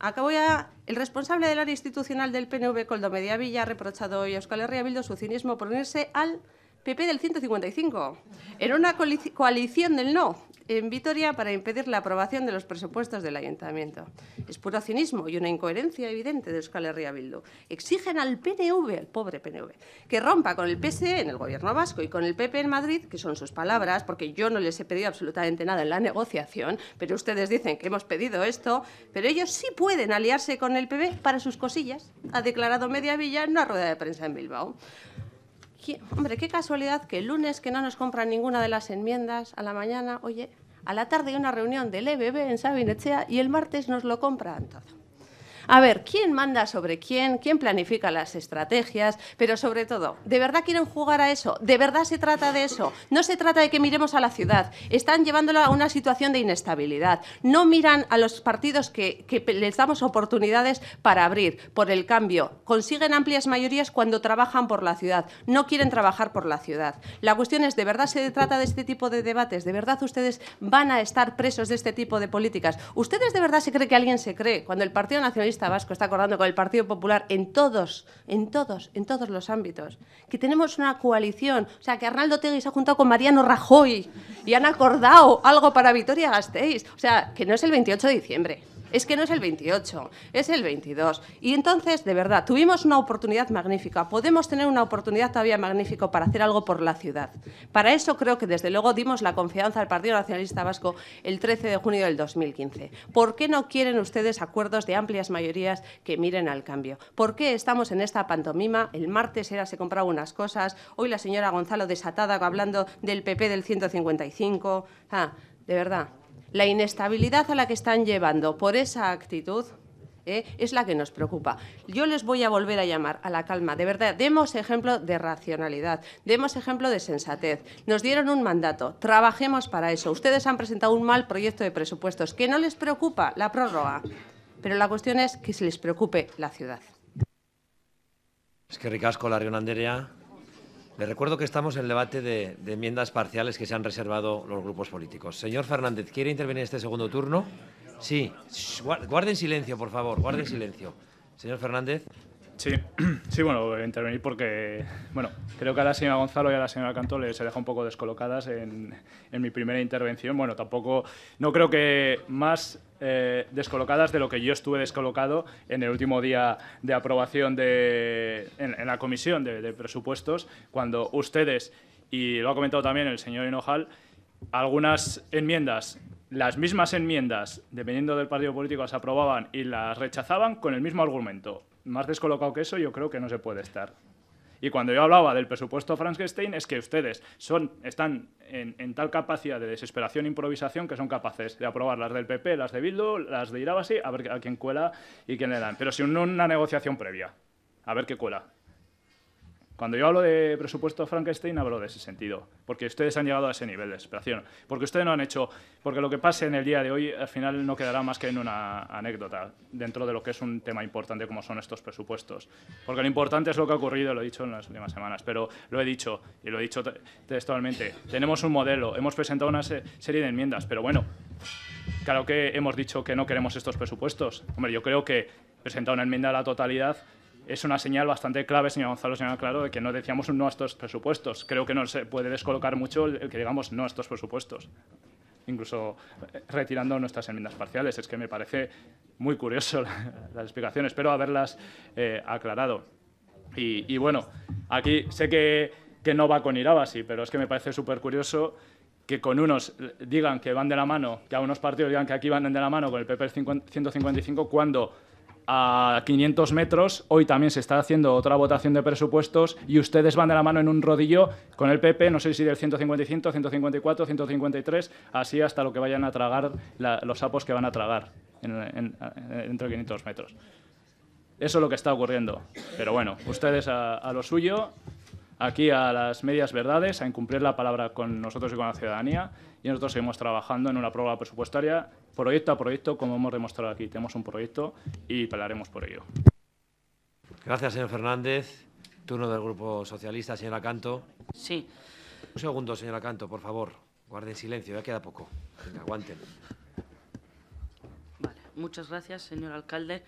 acabo ya. El responsable del área institucional del PNV, Coldo Mediavilla, ha reprochado hoy a Euskal Herria Bildo su cinismo por unirse al PP del 155, en una coalición del no, en Vitoria para impedir la aprobación de los presupuestos del ayuntamiento. Es puro cinismo y una incoherencia evidente de Euskal Herria Bildu. Exigen al PNV, al pobre PNV, que rompa con el PSE en el gobierno vasco y con el PP en Madrid, que son sus palabras, porque yo no les he pedido absolutamente nada en la negociación, pero ustedes dicen que hemos pedido esto, pero ellos sí pueden aliarse con el PP para sus cosillas, ha declarado Media Villa en una rueda de prensa en Bilbao. Hombre, qué casualidad que el lunes, que no nos compran ninguna de las enmiendas, a la mañana, oye, a la tarde hay una reunión del EBB en Sabinechea y el martes nos lo compran todo a ver quién manda sobre quién, quién planifica las estrategias, pero sobre todo, ¿de verdad quieren jugar a eso? ¿De verdad se trata de eso? No se trata de que miremos a la ciudad, están llevándola a una situación de inestabilidad. No miran a los partidos que, les damos oportunidades para abrir, por el cambio. Consiguen amplias mayorías cuando trabajan por la ciudad, no quieren trabajar por la ciudad. La cuestión es, ¿de verdad se trata de este tipo de debates? ¿De verdad ustedes van a estar presos de este tipo de políticas? ¿Ustedes de verdad se cree que alguien se cree cuando el Partido Nacionalista Tabasco está acordando con el Partido Popular en todos, en todos, en todos los ámbitos. Que tenemos una coalición, o sea, que Arnaldo Tegui se ha juntado con Mariano Rajoy y han acordado algo para Vitoria-Gasteiz. O sea, que no es el 28 de diciembre es que no es el 28, es el 22. Y entonces, de verdad, tuvimos una oportunidad magnífica, podemos tener una oportunidad todavía magnífica para hacer algo por la ciudad. Para eso creo que desde luego dimos la confianza al Partido Nacionalista Vasco el 13 de junio del 2015. ¿Por qué no quieren ustedes acuerdos de amplias mayorías que miren al cambio? ¿Por qué estamos en esta pantomima? El martes era se compraba unas cosas, hoy la señora Gonzalo desatada hablando del PP del 155. Ah, de verdad, la inestabilidad a la que están llevando por esa actitud ¿eh? es la que nos preocupa. Yo les voy a volver a llamar a la calma. De verdad, demos ejemplo de racionalidad, demos ejemplo de sensatez. Nos dieron un mandato, trabajemos para eso. Ustedes han presentado un mal proyecto de presupuestos, que no les preocupa la prórroga, pero la cuestión es que se les preocupe la ciudad. Es que ricasco, le recuerdo que estamos en el debate de, enmiendas parciales que se han reservado los grupos políticos. Señor Fernández, ¿quiere intervenir en este segundo turno? Sí. guarden silencio, por favor. Guarden silencio. Señor Fernández. Sí, sí, bueno, intervenir porque, bueno, creo que a la señora Gonzalo y a la señora Cantó les he un poco descolocadas en, en mi primera intervención. Bueno, tampoco, no creo que más eh, descolocadas de lo que yo estuve descolocado en el último día de aprobación de, en, la comisión de, de presupuestos, cuando ustedes, y lo ha comentado también el señor Hinojal, algunas enmiendas las mismas enmiendas, dependiendo del partido político, las aprobaban y las rechazaban con el mismo argumento más descolocado que eso yo creo que no se puede estar. Y cuando yo hablaba del presupuesto Frankenstein es que ustedes están en, tal capacidad de desesperación e improvisación que son capaces de aprobar las del PP, las de Bildu, las de Irabasi, a ver a quién cuela y quién le dan. Pero sin una negociación previa, a ver qué cuela. Cuando yo hablo de presupuesto Frankenstein, hablo de ese sentido, porque ustedes han llegado a ese nivel de desesperación, porque ustedes no han hecho, porque lo que pase en el día de hoy al final no quedará más que en una anécdota dentro de lo que es un tema importante como son estos presupuestos. Porque lo importante es lo que ha ocurrido, lo he dicho en las últimas semanas, pero lo he dicho y lo he dicho textualmente. Tenemos un modelo, hemos presentado una serie de enmiendas, pero bueno, claro que hemos dicho que no queremos estos presupuestos. Hombre, yo creo que presentar una enmienda a la totalidad es una señal bastante clave, señor Gonzalo, señor Claro, de que no decíamos un no a estos presupuestos. Creo que no se puede descolocar mucho el que digamos no a estos presupuestos, incluso eh, retirando nuestras enmiendas parciales. Es que me parece muy curioso la explicación. espero haberlas eh, aclarado. Y, bueno, aquí sé que, no va con Irabasi, pero es que me parece súper curioso que con unos eh, digan que van de la mano, que a unos partidos digan que aquí van de la mano con el PP 155, cuando a 500 metros, hoy también se está haciendo otra votación de presupuestos y ustedes van de la mano en un rodillo con el PP, no sé si del 155, 154, 153, así hasta lo que vayan a tragar los sapos que van a tragar dentro de 500 metros. Eso es lo que está ocurriendo. Pero bueno, ustedes a lo suyo, aquí a las medias verdades, a incumplir la palabra con nosotros y con la ciudadanía y nosotros seguimos trabajando en una prueba presupuestaria proyecto a proyecto, como hemos demostrado aquí. Tenemos un proyecto y pelearemos por ello. Gracias, señor Fernández. Turno del Grupo Socialista, señora Canto. Sí. Un segundo, señora Canto, por favor. Guarden silencio, ya queda poco. aguanten. Vale, muchas gracias, señor alcalde.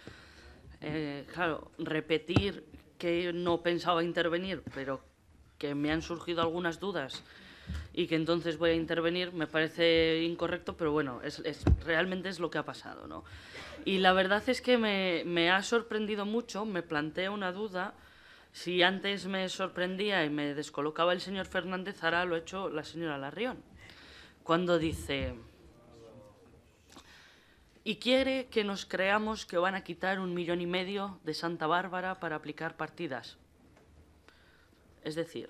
Eh, claro, repetir que no pensaba intervenir, pero que me han surgido algunas dudas y que entonces voy a intervenir, me parece incorrecto, pero bueno, es, realmente es lo que ha pasado. ¿no? Y la verdad es que me, me ha sorprendido mucho, me plantea una duda. Si antes me sorprendía y me descolocaba el señor Fernández, ahora lo ha hecho la señora Larrión. Cuando dice, y quiere que nos creamos que van a quitar un millón y medio de Santa Bárbara para aplicar partidas. Es decir,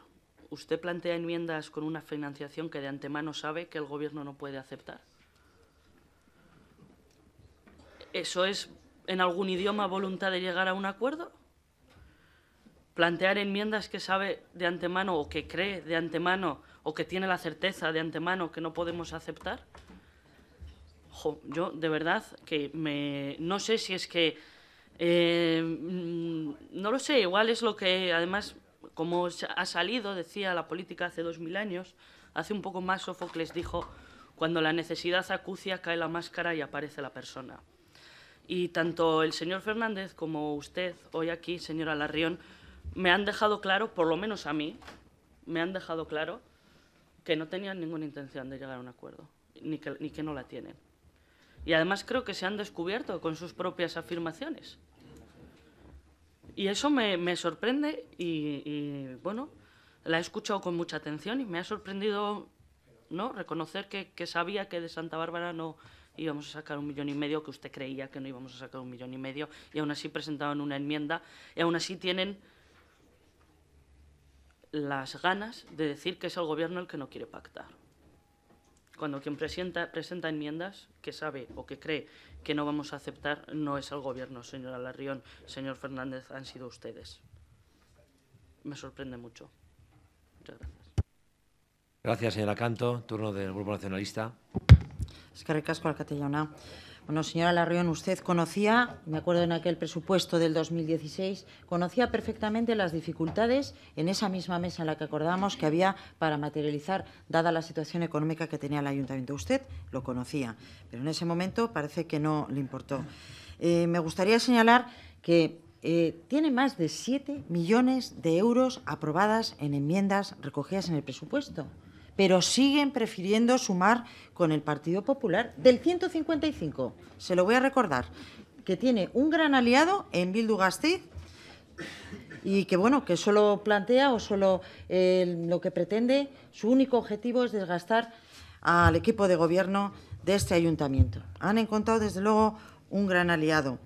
¿usted plantea enmiendas con una financiación que de antemano sabe que el Gobierno no puede aceptar? ¿Eso es, en algún idioma, voluntad de llegar a un acuerdo? plantear enmiendas que sabe de antemano o que cree de antemano o que tiene la certeza de antemano que no podemos aceptar? yo de verdad que me, no sé si es que... Eh, mm, no lo sé, igual es lo que además como ha salido, decía la política hace dos mil años, hace un poco más Sófocles dijo, cuando la necesidad acucia cae la máscara y aparece la persona. Y tanto el señor Fernández como usted, hoy aquí, señora Larrión, me han dejado claro, por lo menos a mí, me han dejado claro que no tenían ninguna intención de llegar a un acuerdo, ni que, ni que no la tienen. Y además creo que se han descubierto con sus propias afirmaciones. Y eso me, sorprende y, bueno, la he escuchado con mucha atención y me ha sorprendido ¿no? reconocer que, sabía que de Santa Bárbara no íbamos a sacar un millón y medio, que usted creía que no íbamos a sacar un millón y medio, y aún así presentaban una enmienda, y aún así tienen las ganas de decir que es el gobierno el que no quiere pactar. Cuando quien presenta, presenta enmiendas que sabe o que cree que no vamos a aceptar no es el gobierno, señora Larrión, señor Fernández, han sido ustedes. Me sorprende mucho. Muchas gracias. Gracias, señora Canto. Turno del Grupo Nacionalista. Es que recasco bueno, señora Larrión, usted conocía, me acuerdo en aquel presupuesto del 2016, conocía perfectamente las dificultades en esa misma mesa en la que acordamos que había para materializar, dada la situación económica que tenía el ayuntamiento. Usted lo conocía, pero en ese momento parece que no le importó. Eh, me gustaría señalar que eh, tiene más de 7 millones de euros aprobadas en enmiendas recogidas en el presupuesto pero siguen prefiriendo sumar con el Partido Popular del 155. Se lo voy a recordar, que tiene un gran aliado en Bildu y que bueno, que solo plantea o solo eh, lo que pretende, su único objetivo es desgastar al equipo de gobierno de este ayuntamiento. Han encontrado desde luego un gran aliado.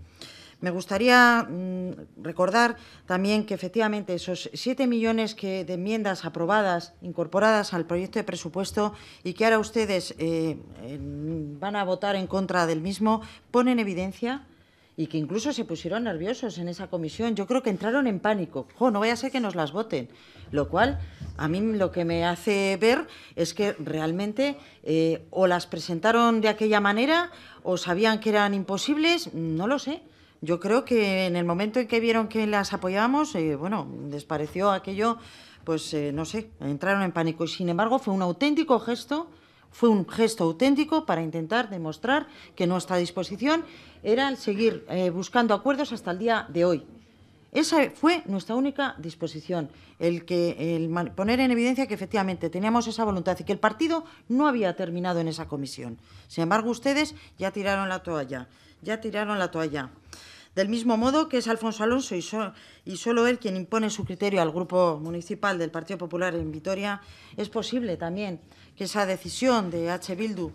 Me gustaría mm, recordar también que efectivamente esos 7 millones que, de enmiendas aprobadas, incorporadas al proyecto de presupuesto y que ahora ustedes eh, van a votar en contra del mismo, ponen evidencia y que incluso se pusieron nerviosos en esa comisión. Yo creo que entraron en pánico. Jo, no vaya a ser que nos las voten. Lo cual, a mí lo que me hace ver es que realmente eh, o las presentaron de aquella manera o sabían que eran imposibles, no lo sé yo creo que en el momento en que vieron que las apoyábamos, eh, bueno, les pareció aquello, pues eh, no sé, entraron en pánico. Y sin embargo, fue un auténtico gesto, fue un gesto auténtico para intentar demostrar que nuestra disposición era el seguir eh, buscando acuerdos hasta el día de hoy. Esa fue nuestra única disposición, el, que, el poner en evidencia que efectivamente teníamos esa voluntad y que el partido no había terminado en esa comisión. Sin embargo, ustedes ya tiraron la toalla ya tiraron la toalla. Del mismo modo que es Alfonso Alonso y, solo él quien impone su criterio al grupo municipal del Partido Popular en Vitoria, es posible también que esa decisión de H. Bildu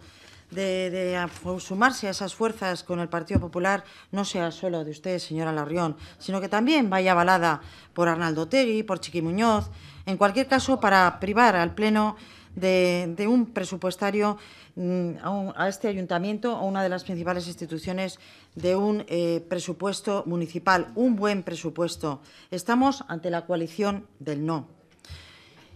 de, sumarse a esas fuerzas con el Partido Popular no sea solo de usted, señora Larrión, sino que también vaya avalada por Arnaldo Terry, por Chiqui Muñoz, en cualquier caso para privar al Pleno de, un presupuestario mm, a, este ayuntamiento, a una de las principales instituciones, de un eh, presupuesto municipal, un buen presupuesto. Estamos ante la coalición del no.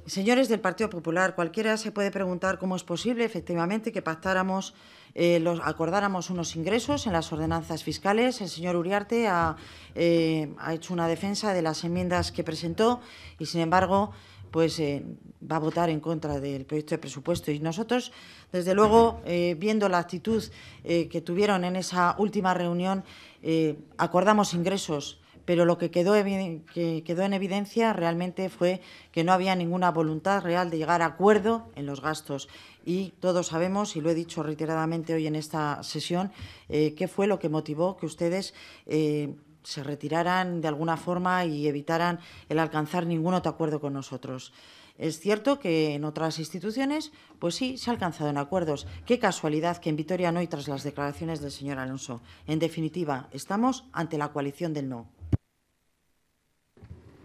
Señores del Partido Popular, cualquiera se puede preguntar cómo es posible, efectivamente, que pactáramos eh, los, acordáramos unos ingresos en las ordenanzas fiscales. El señor Uriarte ha, eh, ha, hecho una defensa de las enmiendas que presentó y, sin embargo, pues eh, va a votar en contra del proyecto de presupuesto. Y nosotros, desde luego, eh, viendo la actitud eh, que tuvieron en esa última reunión, acordamos ingresos, pero lo que quedó, que quedó en evidencia realmente fue que no había ninguna voluntad real de llegar a acuerdo en los gastos. Y todos sabemos, y lo he dicho reiteradamente hoy en esta sesión, qué fue lo que motivó que ustedes se retiraran de alguna forma y evitaran el alcanzar ningún otro acuerdo con nosotros. Es cierto que en otras instituciones, pues sí, se ha alcanzado en acuerdos. Qué casualidad que en Vitoria no y tras las declaraciones del señor Alonso. En definitiva, estamos ante la coalición del no.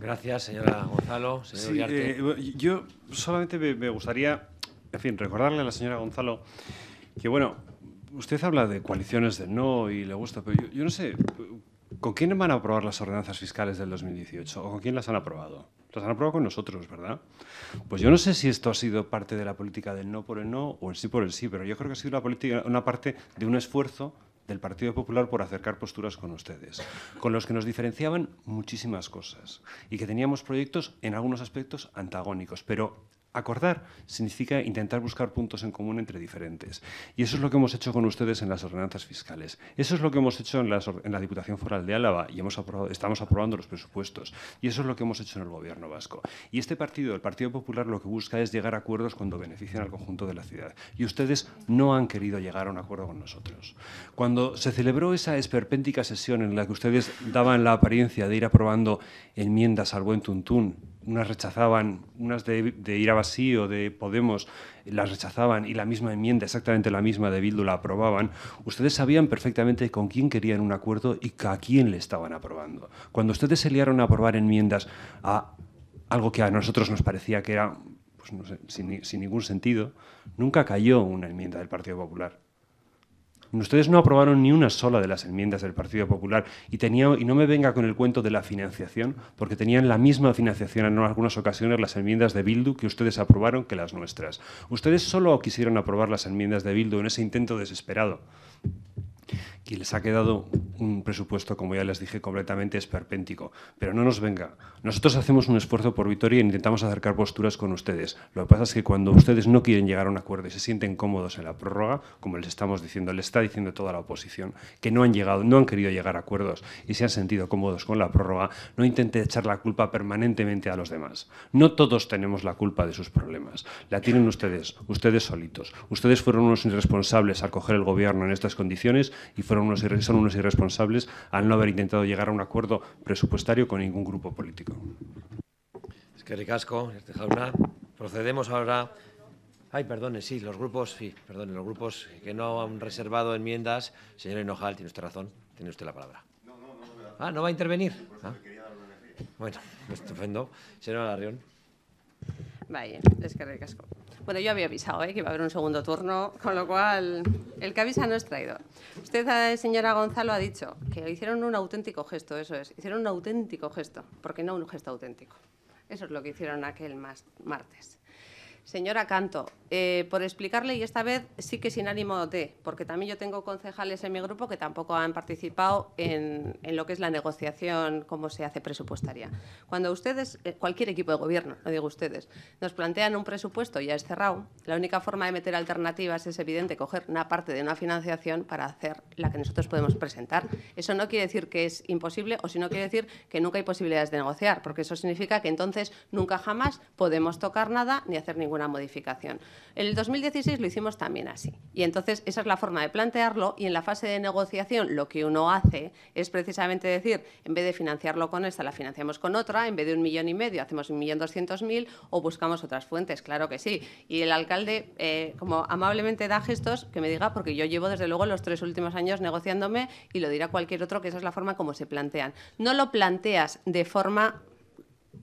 Gracias, señora Gonzalo. sí, eh, yo solamente me, gustaría, en fin, recordarle a la señora Gonzalo que, bueno, usted habla de coaliciones del no y le gusta, pero yo no sé, ¿Con quién van a aprobar las ordenanzas fiscales del 2018? ¿O con quién las han aprobado? Las han aprobado con nosotros, ¿verdad? Pues yo no sé si esto ha sido parte de la política del no por el no o el sí por el sí, pero yo creo que ha sido una, política, una parte de un esfuerzo del Partido Popular por acercar posturas con ustedes, con los que nos diferenciaban muchísimas cosas y que teníamos proyectos en algunos aspectos antagónicos, pero Acordar significa intentar buscar puntos en común entre diferentes. Y eso es lo que hemos hecho con ustedes en las ordenanzas fiscales. Eso es lo que hemos hecho en, la Diputación Foral de Álava y hemos estamos aprobando los presupuestos. Y eso es lo que hemos hecho en el Gobierno vasco. Y este partido, el Partido Popular, lo que busca es llegar a acuerdos cuando benefician al conjunto de la ciudad. Y ustedes no han querido llegar a un acuerdo con nosotros. Cuando se celebró esa esperpéntica sesión en la que ustedes daban la apariencia de ir aprobando enmiendas al buen tuntún, unas rechazaban, unas de, de a Vacío, de Podemos, eh, las rechazaban y la misma enmienda, exactamente la misma de Bildu, la aprobaban, ustedes sabían perfectamente con quién querían un acuerdo y a quién le estaban aprobando. Cuando ustedes se liaron a aprobar enmiendas a algo que a nosotros nos parecía que era pues, sin ningún sentido, nunca cayó una enmienda del Partido Popular Ustedes no aprobaron ni una sola de las enmiendas del Partido Popular y, y no me venga con el cuento de la financiación, porque tenían la misma financiación en algunas ocasiones las enmiendas de Bildu que ustedes aprobaron que las nuestras. Ustedes solo quisieron aprobar las enmiendas de Bildu en ese intento desesperado y les ha quedado un presupuesto, como ya les dije, completamente esperpéntico. Pero no nos venga. Nosotros hacemos un esfuerzo por Vitoria e intentamos acercar posturas con ustedes. Lo que pasa es que cuando ustedes no quieren llegar a un acuerdo y se sienten cómodos en la prórroga, como les estamos diciendo, les está diciendo toda la oposición, que no han llegado, no han querido llegar a acuerdos y se han sentido cómodos con la prórroga, no intente echar la culpa permanentemente a los demás. No todos tenemos la culpa de sus problemas. La tienen ustedes, ustedes solitos. Ustedes fueron unos irresponsables al coger el gobierno en estas condiciones y fueron unos, son unos irresponsables al no haber intentado llegar a un acuerdo presupuestario con ningún grupo político. Es que ricasco, este jauna. Procedemos ahora. Ay, perdone, sí, los grupos, sí, perdone, los grupos que no han reservado enmiendas. Señor Enojal, tiene usted razón, tiene usted la palabra. ah, no va a intervenir. Ah. Bueno, estupendo. Señora Larrión. Vaya, es que ricasco. Bueno, yo había avisado ¿eh? que iba a haber un segundo turno, con lo cual el que avisa no es traidor. Usted, eh, señora Gonzalo, ha dicho que hicieron un auténtico gesto, eso es, hicieron un auténtico gesto, porque no un gesto auténtico. Eso es lo que hicieron aquel martes. Señora Canto, eh, por explicarle, y esta vez sí que sin ánimo de, porque también yo tengo concejales en mi grupo que tampoco han participado en, en lo que es la negociación, cómo se hace presupuestaria. Cuando ustedes, eh, cualquier equipo de gobierno, lo digo ustedes, nos plantean un presupuesto ya es cerrado, la única forma de meter alternativas es evidente coger una parte de una financiación para hacer la que nosotros podemos presentar. Eso no quiere decir que es imposible o si no quiere decir que nunca hay posibilidades de negociar, porque eso significa que entonces nunca jamás podemos tocar nada ni hacer ningún en modificación. El 2016 lo hicimos también así. Y entonces esa es la forma de plantearlo y en la fase de negociación lo que uno hace es precisamente decir, en vez de financiarlo con esta, la financiamos con otra, en vez de un millón y medio hacemos un millón doscientos mil o buscamos otras fuentes, claro que sí. Y el alcalde, eh, como amablemente da gestos, que me diga, porque yo llevo desde luego los tres últimos años negociándome y lo dirá cualquier otro, que esa es la forma como se plantean. No lo planteas de forma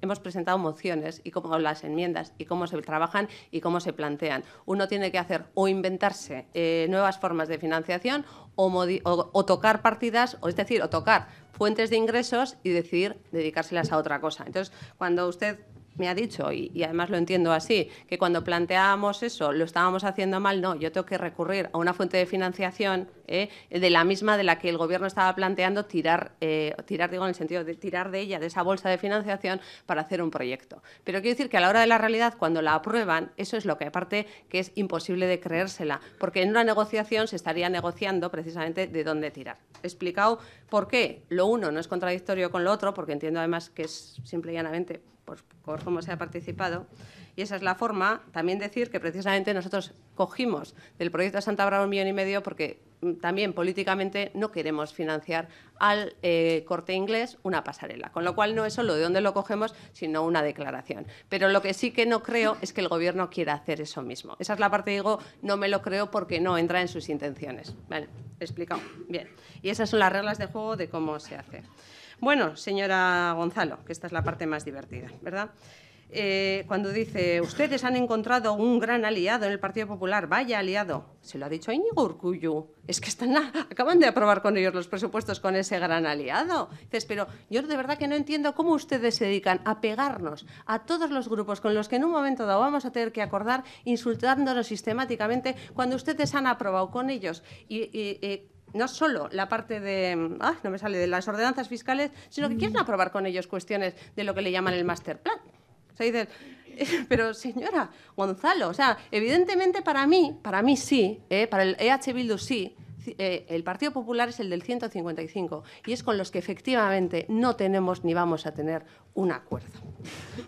hemos presentado mociones y cómo las enmiendas y cómo se trabajan y cómo se plantean. Uno tiene que hacer o inventarse eh, nuevas formas de financiación o, tocar partidas, o es decir, o tocar fuentes de ingresos y decidir dedicárselas a otra cosa. Entonces, cuando usted me ha dicho, y, además lo entiendo así, que cuando planteábamos eso lo estábamos haciendo mal, no, yo tengo que recurrir a una fuente de financiación ¿eh? de la misma de la que el Gobierno estaba planteando tirar, eh, tirar, digo, en el sentido de tirar de ella, de esa bolsa de financiación, para hacer un proyecto. Pero quiero decir que a la hora de la realidad, cuando la aprueban, eso es lo que aparte que es imposible de creérsela, porque en una negociación se estaría negociando precisamente de dónde tirar. He explicado por qué lo uno no es contradictorio con lo otro, porque entiendo además que es simple y llanamente por, cómo se ha participado. Y esa es la forma. También decir que precisamente nosotros cogimos del proyecto de Santa Brava un millón y medio porque mm, también políticamente no queremos financiar al eh, corte inglés una pasarela, con lo cual no es solo de dónde lo cogemos, sino una declaración. Pero lo que sí que no creo es que el Gobierno quiera hacer eso mismo. Esa es la parte, digo, no me lo creo porque no entra en sus intenciones. Vale, explicado. Bien. Y esas son las reglas de juego de cómo se hace. Bueno, señora Gonzalo, que esta es la parte más divertida, ¿verdad? Eh, cuando dice, ustedes han encontrado un gran aliado en el Partido Popular, vaya aliado, se lo ha dicho a Íñigo Urcuyu, es que están acaban de aprobar con ellos los presupuestos con ese gran aliado. Dices, pero yo de verdad que no entiendo cómo ustedes se dedican a pegarnos a todos los grupos con los que en un momento dado vamos a tener que acordar, insultándonos sistemáticamente, cuando ustedes han aprobado con ellos y eh, no solo la parte de, ah, no me sale, de las ordenanzas fiscales, sino que mm. quieren aprobar con ellos cuestiones de lo que le llaman el master plan. O sea, eh, pero señora Gonzalo, o sea, evidentemente para mí, para mí sí, eh, para el EH Bildu sí, eh, el Partido Popular es el del 155 y es con los que efectivamente no tenemos ni vamos a tener un acuerdo.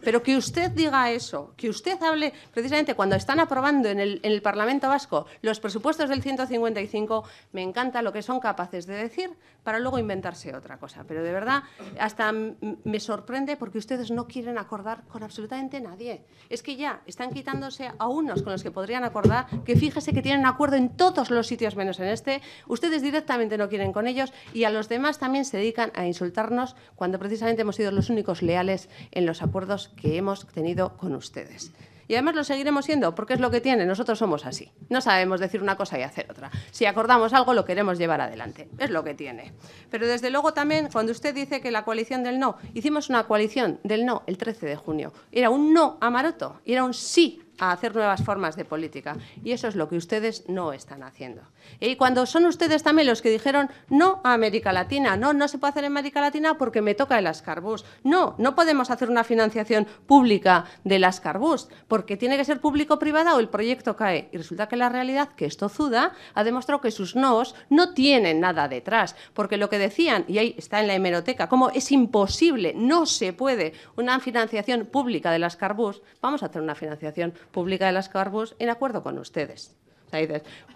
Pero que usted diga eso, que usted hable precisamente cuando están aprobando en el Parlamento Vasco los presupuestos del 155, me encanta lo que son capaces de decir para luego inventarse otra cosa. Pero de verdad, hasta me sorprende porque ustedes no quieren acordar con absolutamente nadie. Es que ya están quitándose a unos con los que podrían acordar, que fíjese que tienen acuerdo en todos los sitios menos en este, Ustedes directamente no quieren con ellos y a los demás también se dedican a insultarnos cuando precisamente hemos sido los únicos leales en los acuerdos que hemos tenido con ustedes y además lo seguiremos siendo porque es lo que tiene, nosotros somos así. No sabemos decir una cosa y hacer otra. Si acordamos algo lo queremos llevar adelante, es lo que tiene. Pero desde luego también cuando usted dice que la coalición del no, hicimos una coalición del no el 13 de junio, era un no a Maroto, era un sí a hacer nuevas formas de política. Y eso es lo que ustedes no están haciendo. Y cuando son ustedes también los que dijeron no a América Latina, no, no se puede hacer en América Latina porque me toca el Ascarbus. No, no podemos hacer una financiación pública del Ascarbus porque tiene que ser público-privada o el proyecto cae. Y resulta que la realidad, que esto Zuda, ha demostrado que sus no's no tienen nada detrás. Porque lo que decían, y ahí está en la hemeroteca, como es imposible, no se puede una financiación pública del Ascarbus, vamos a hacer una financiación pública. Pública de las Carbos en acuerdo con ustedes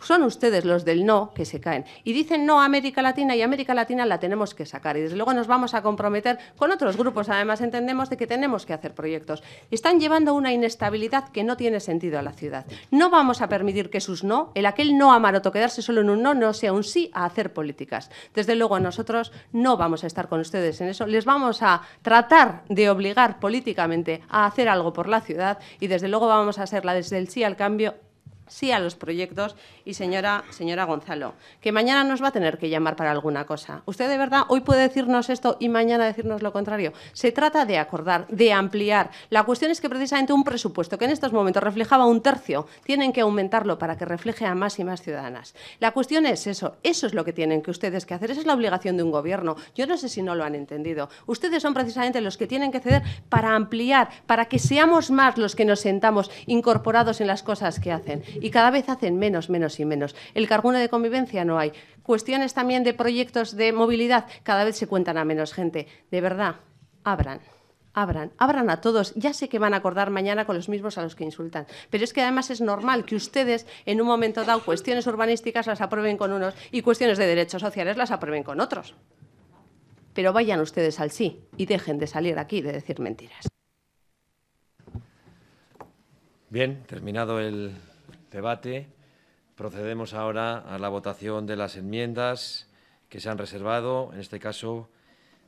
son ustedes los del no que se caen. Y dicen no a América Latina y América Latina la tenemos que sacar. Y desde luego nos vamos a comprometer con otros grupos, además entendemos de que tenemos que hacer proyectos. Están llevando una inestabilidad que no tiene sentido a la ciudad. No vamos a permitir que sus no, el aquel no a Maroto, quedarse solo en un no, no sea un sí a hacer políticas. Desde luego nosotros no vamos a estar con ustedes en eso. Les vamos a tratar de obligar políticamente a hacer algo por la ciudad y desde luego vamos a hacerla desde el sí al cambio sí a los proyectos y señora, señora Gonzalo, que mañana nos va a tener que llamar para alguna cosa. Usted de verdad hoy puede decirnos esto y mañana decirnos lo contrario. Se trata de acordar, de ampliar. La cuestión es que precisamente un presupuesto que en estos momentos reflejaba un tercio, tienen que aumentarlo para que refleje a más y más ciudadanas. La cuestión es eso, eso es lo que tienen que ustedes que hacer, esa es la obligación de un gobierno. Yo no sé si no lo han entendido. Ustedes son precisamente los que tienen que ceder para ampliar, para que seamos más los que nos sentamos incorporados en las cosas que hacen y cada vez hacen menos, menos y menos. El carbono de convivencia no hay. Cuestiones también de proyectos de movilidad, cada vez se cuentan a menos gente. De verdad, abran abran, abran a todos. Ya sé que van a acordar mañana con los mismos a los que insultan, pero es que además es normal que ustedes en un momento dado cuestiones urbanísticas las aprueben con unos y cuestiones de derechos sociales las aprueben con otros. Pero vayan ustedes al sí y dejen de salir aquí de decir mentiras. Bien, terminado el, debate. Procedemos ahora a la votación de las enmiendas que se han reservado, en este caso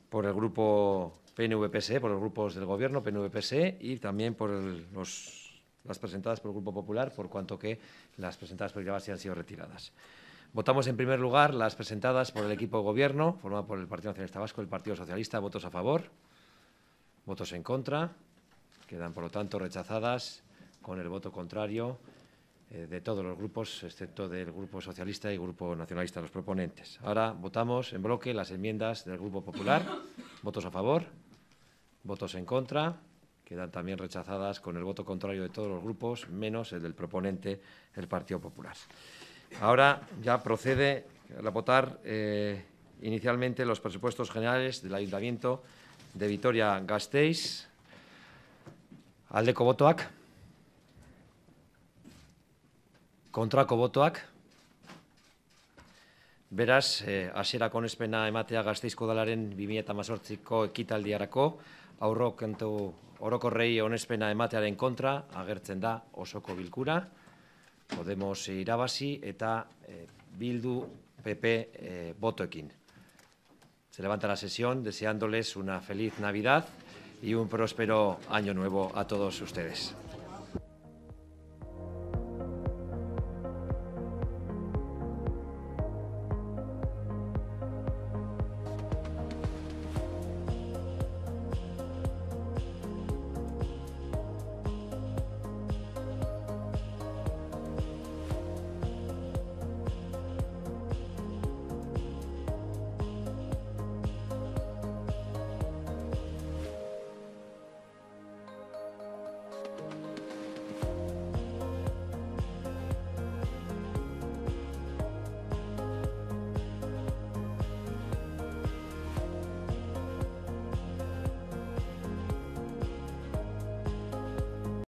por el grupo PNVPS, e, por los grupos del Gobierno PNVPC e, y también por las presentadas por el Grupo Popular, por cuanto que las presentadas por se han sido retiradas. Votamos en primer lugar las presentadas por el equipo de Gobierno, formado por el Partido Nacionalista Vasco y el Partido Socialista. Votos a favor, votos en contra. Quedan, por lo tanto, rechazadas con el voto contrario eh, de todos los grupos, excepto del Grupo Socialista y Grupo Nacionalista, los proponentes. Ahora votamos en bloque las enmiendas del Grupo Popular. Votos a favor, votos en contra. Quedan también rechazadas con el voto contrario de todos los grupos, menos el del proponente, el Partido Popular. Ahora ya procede a votar eh, inicialmente los presupuestos generales del Ayuntamiento de Vitoria-Gasteiz. Aldeco Cobotoac? kontrako botoak. Beraz, eh, asera ematea gazteizko dalaren 2018ko ekitaldiarako, aurrok entu orokorrei onespena ematearen kontra, agertzen da osoko bilkura, Podemos irabasi eta eh, bildu PP eh, botoekin. Se levanta la sesión deseándoles una feliz Navidad y un próspero año nuevo a todos ustedes.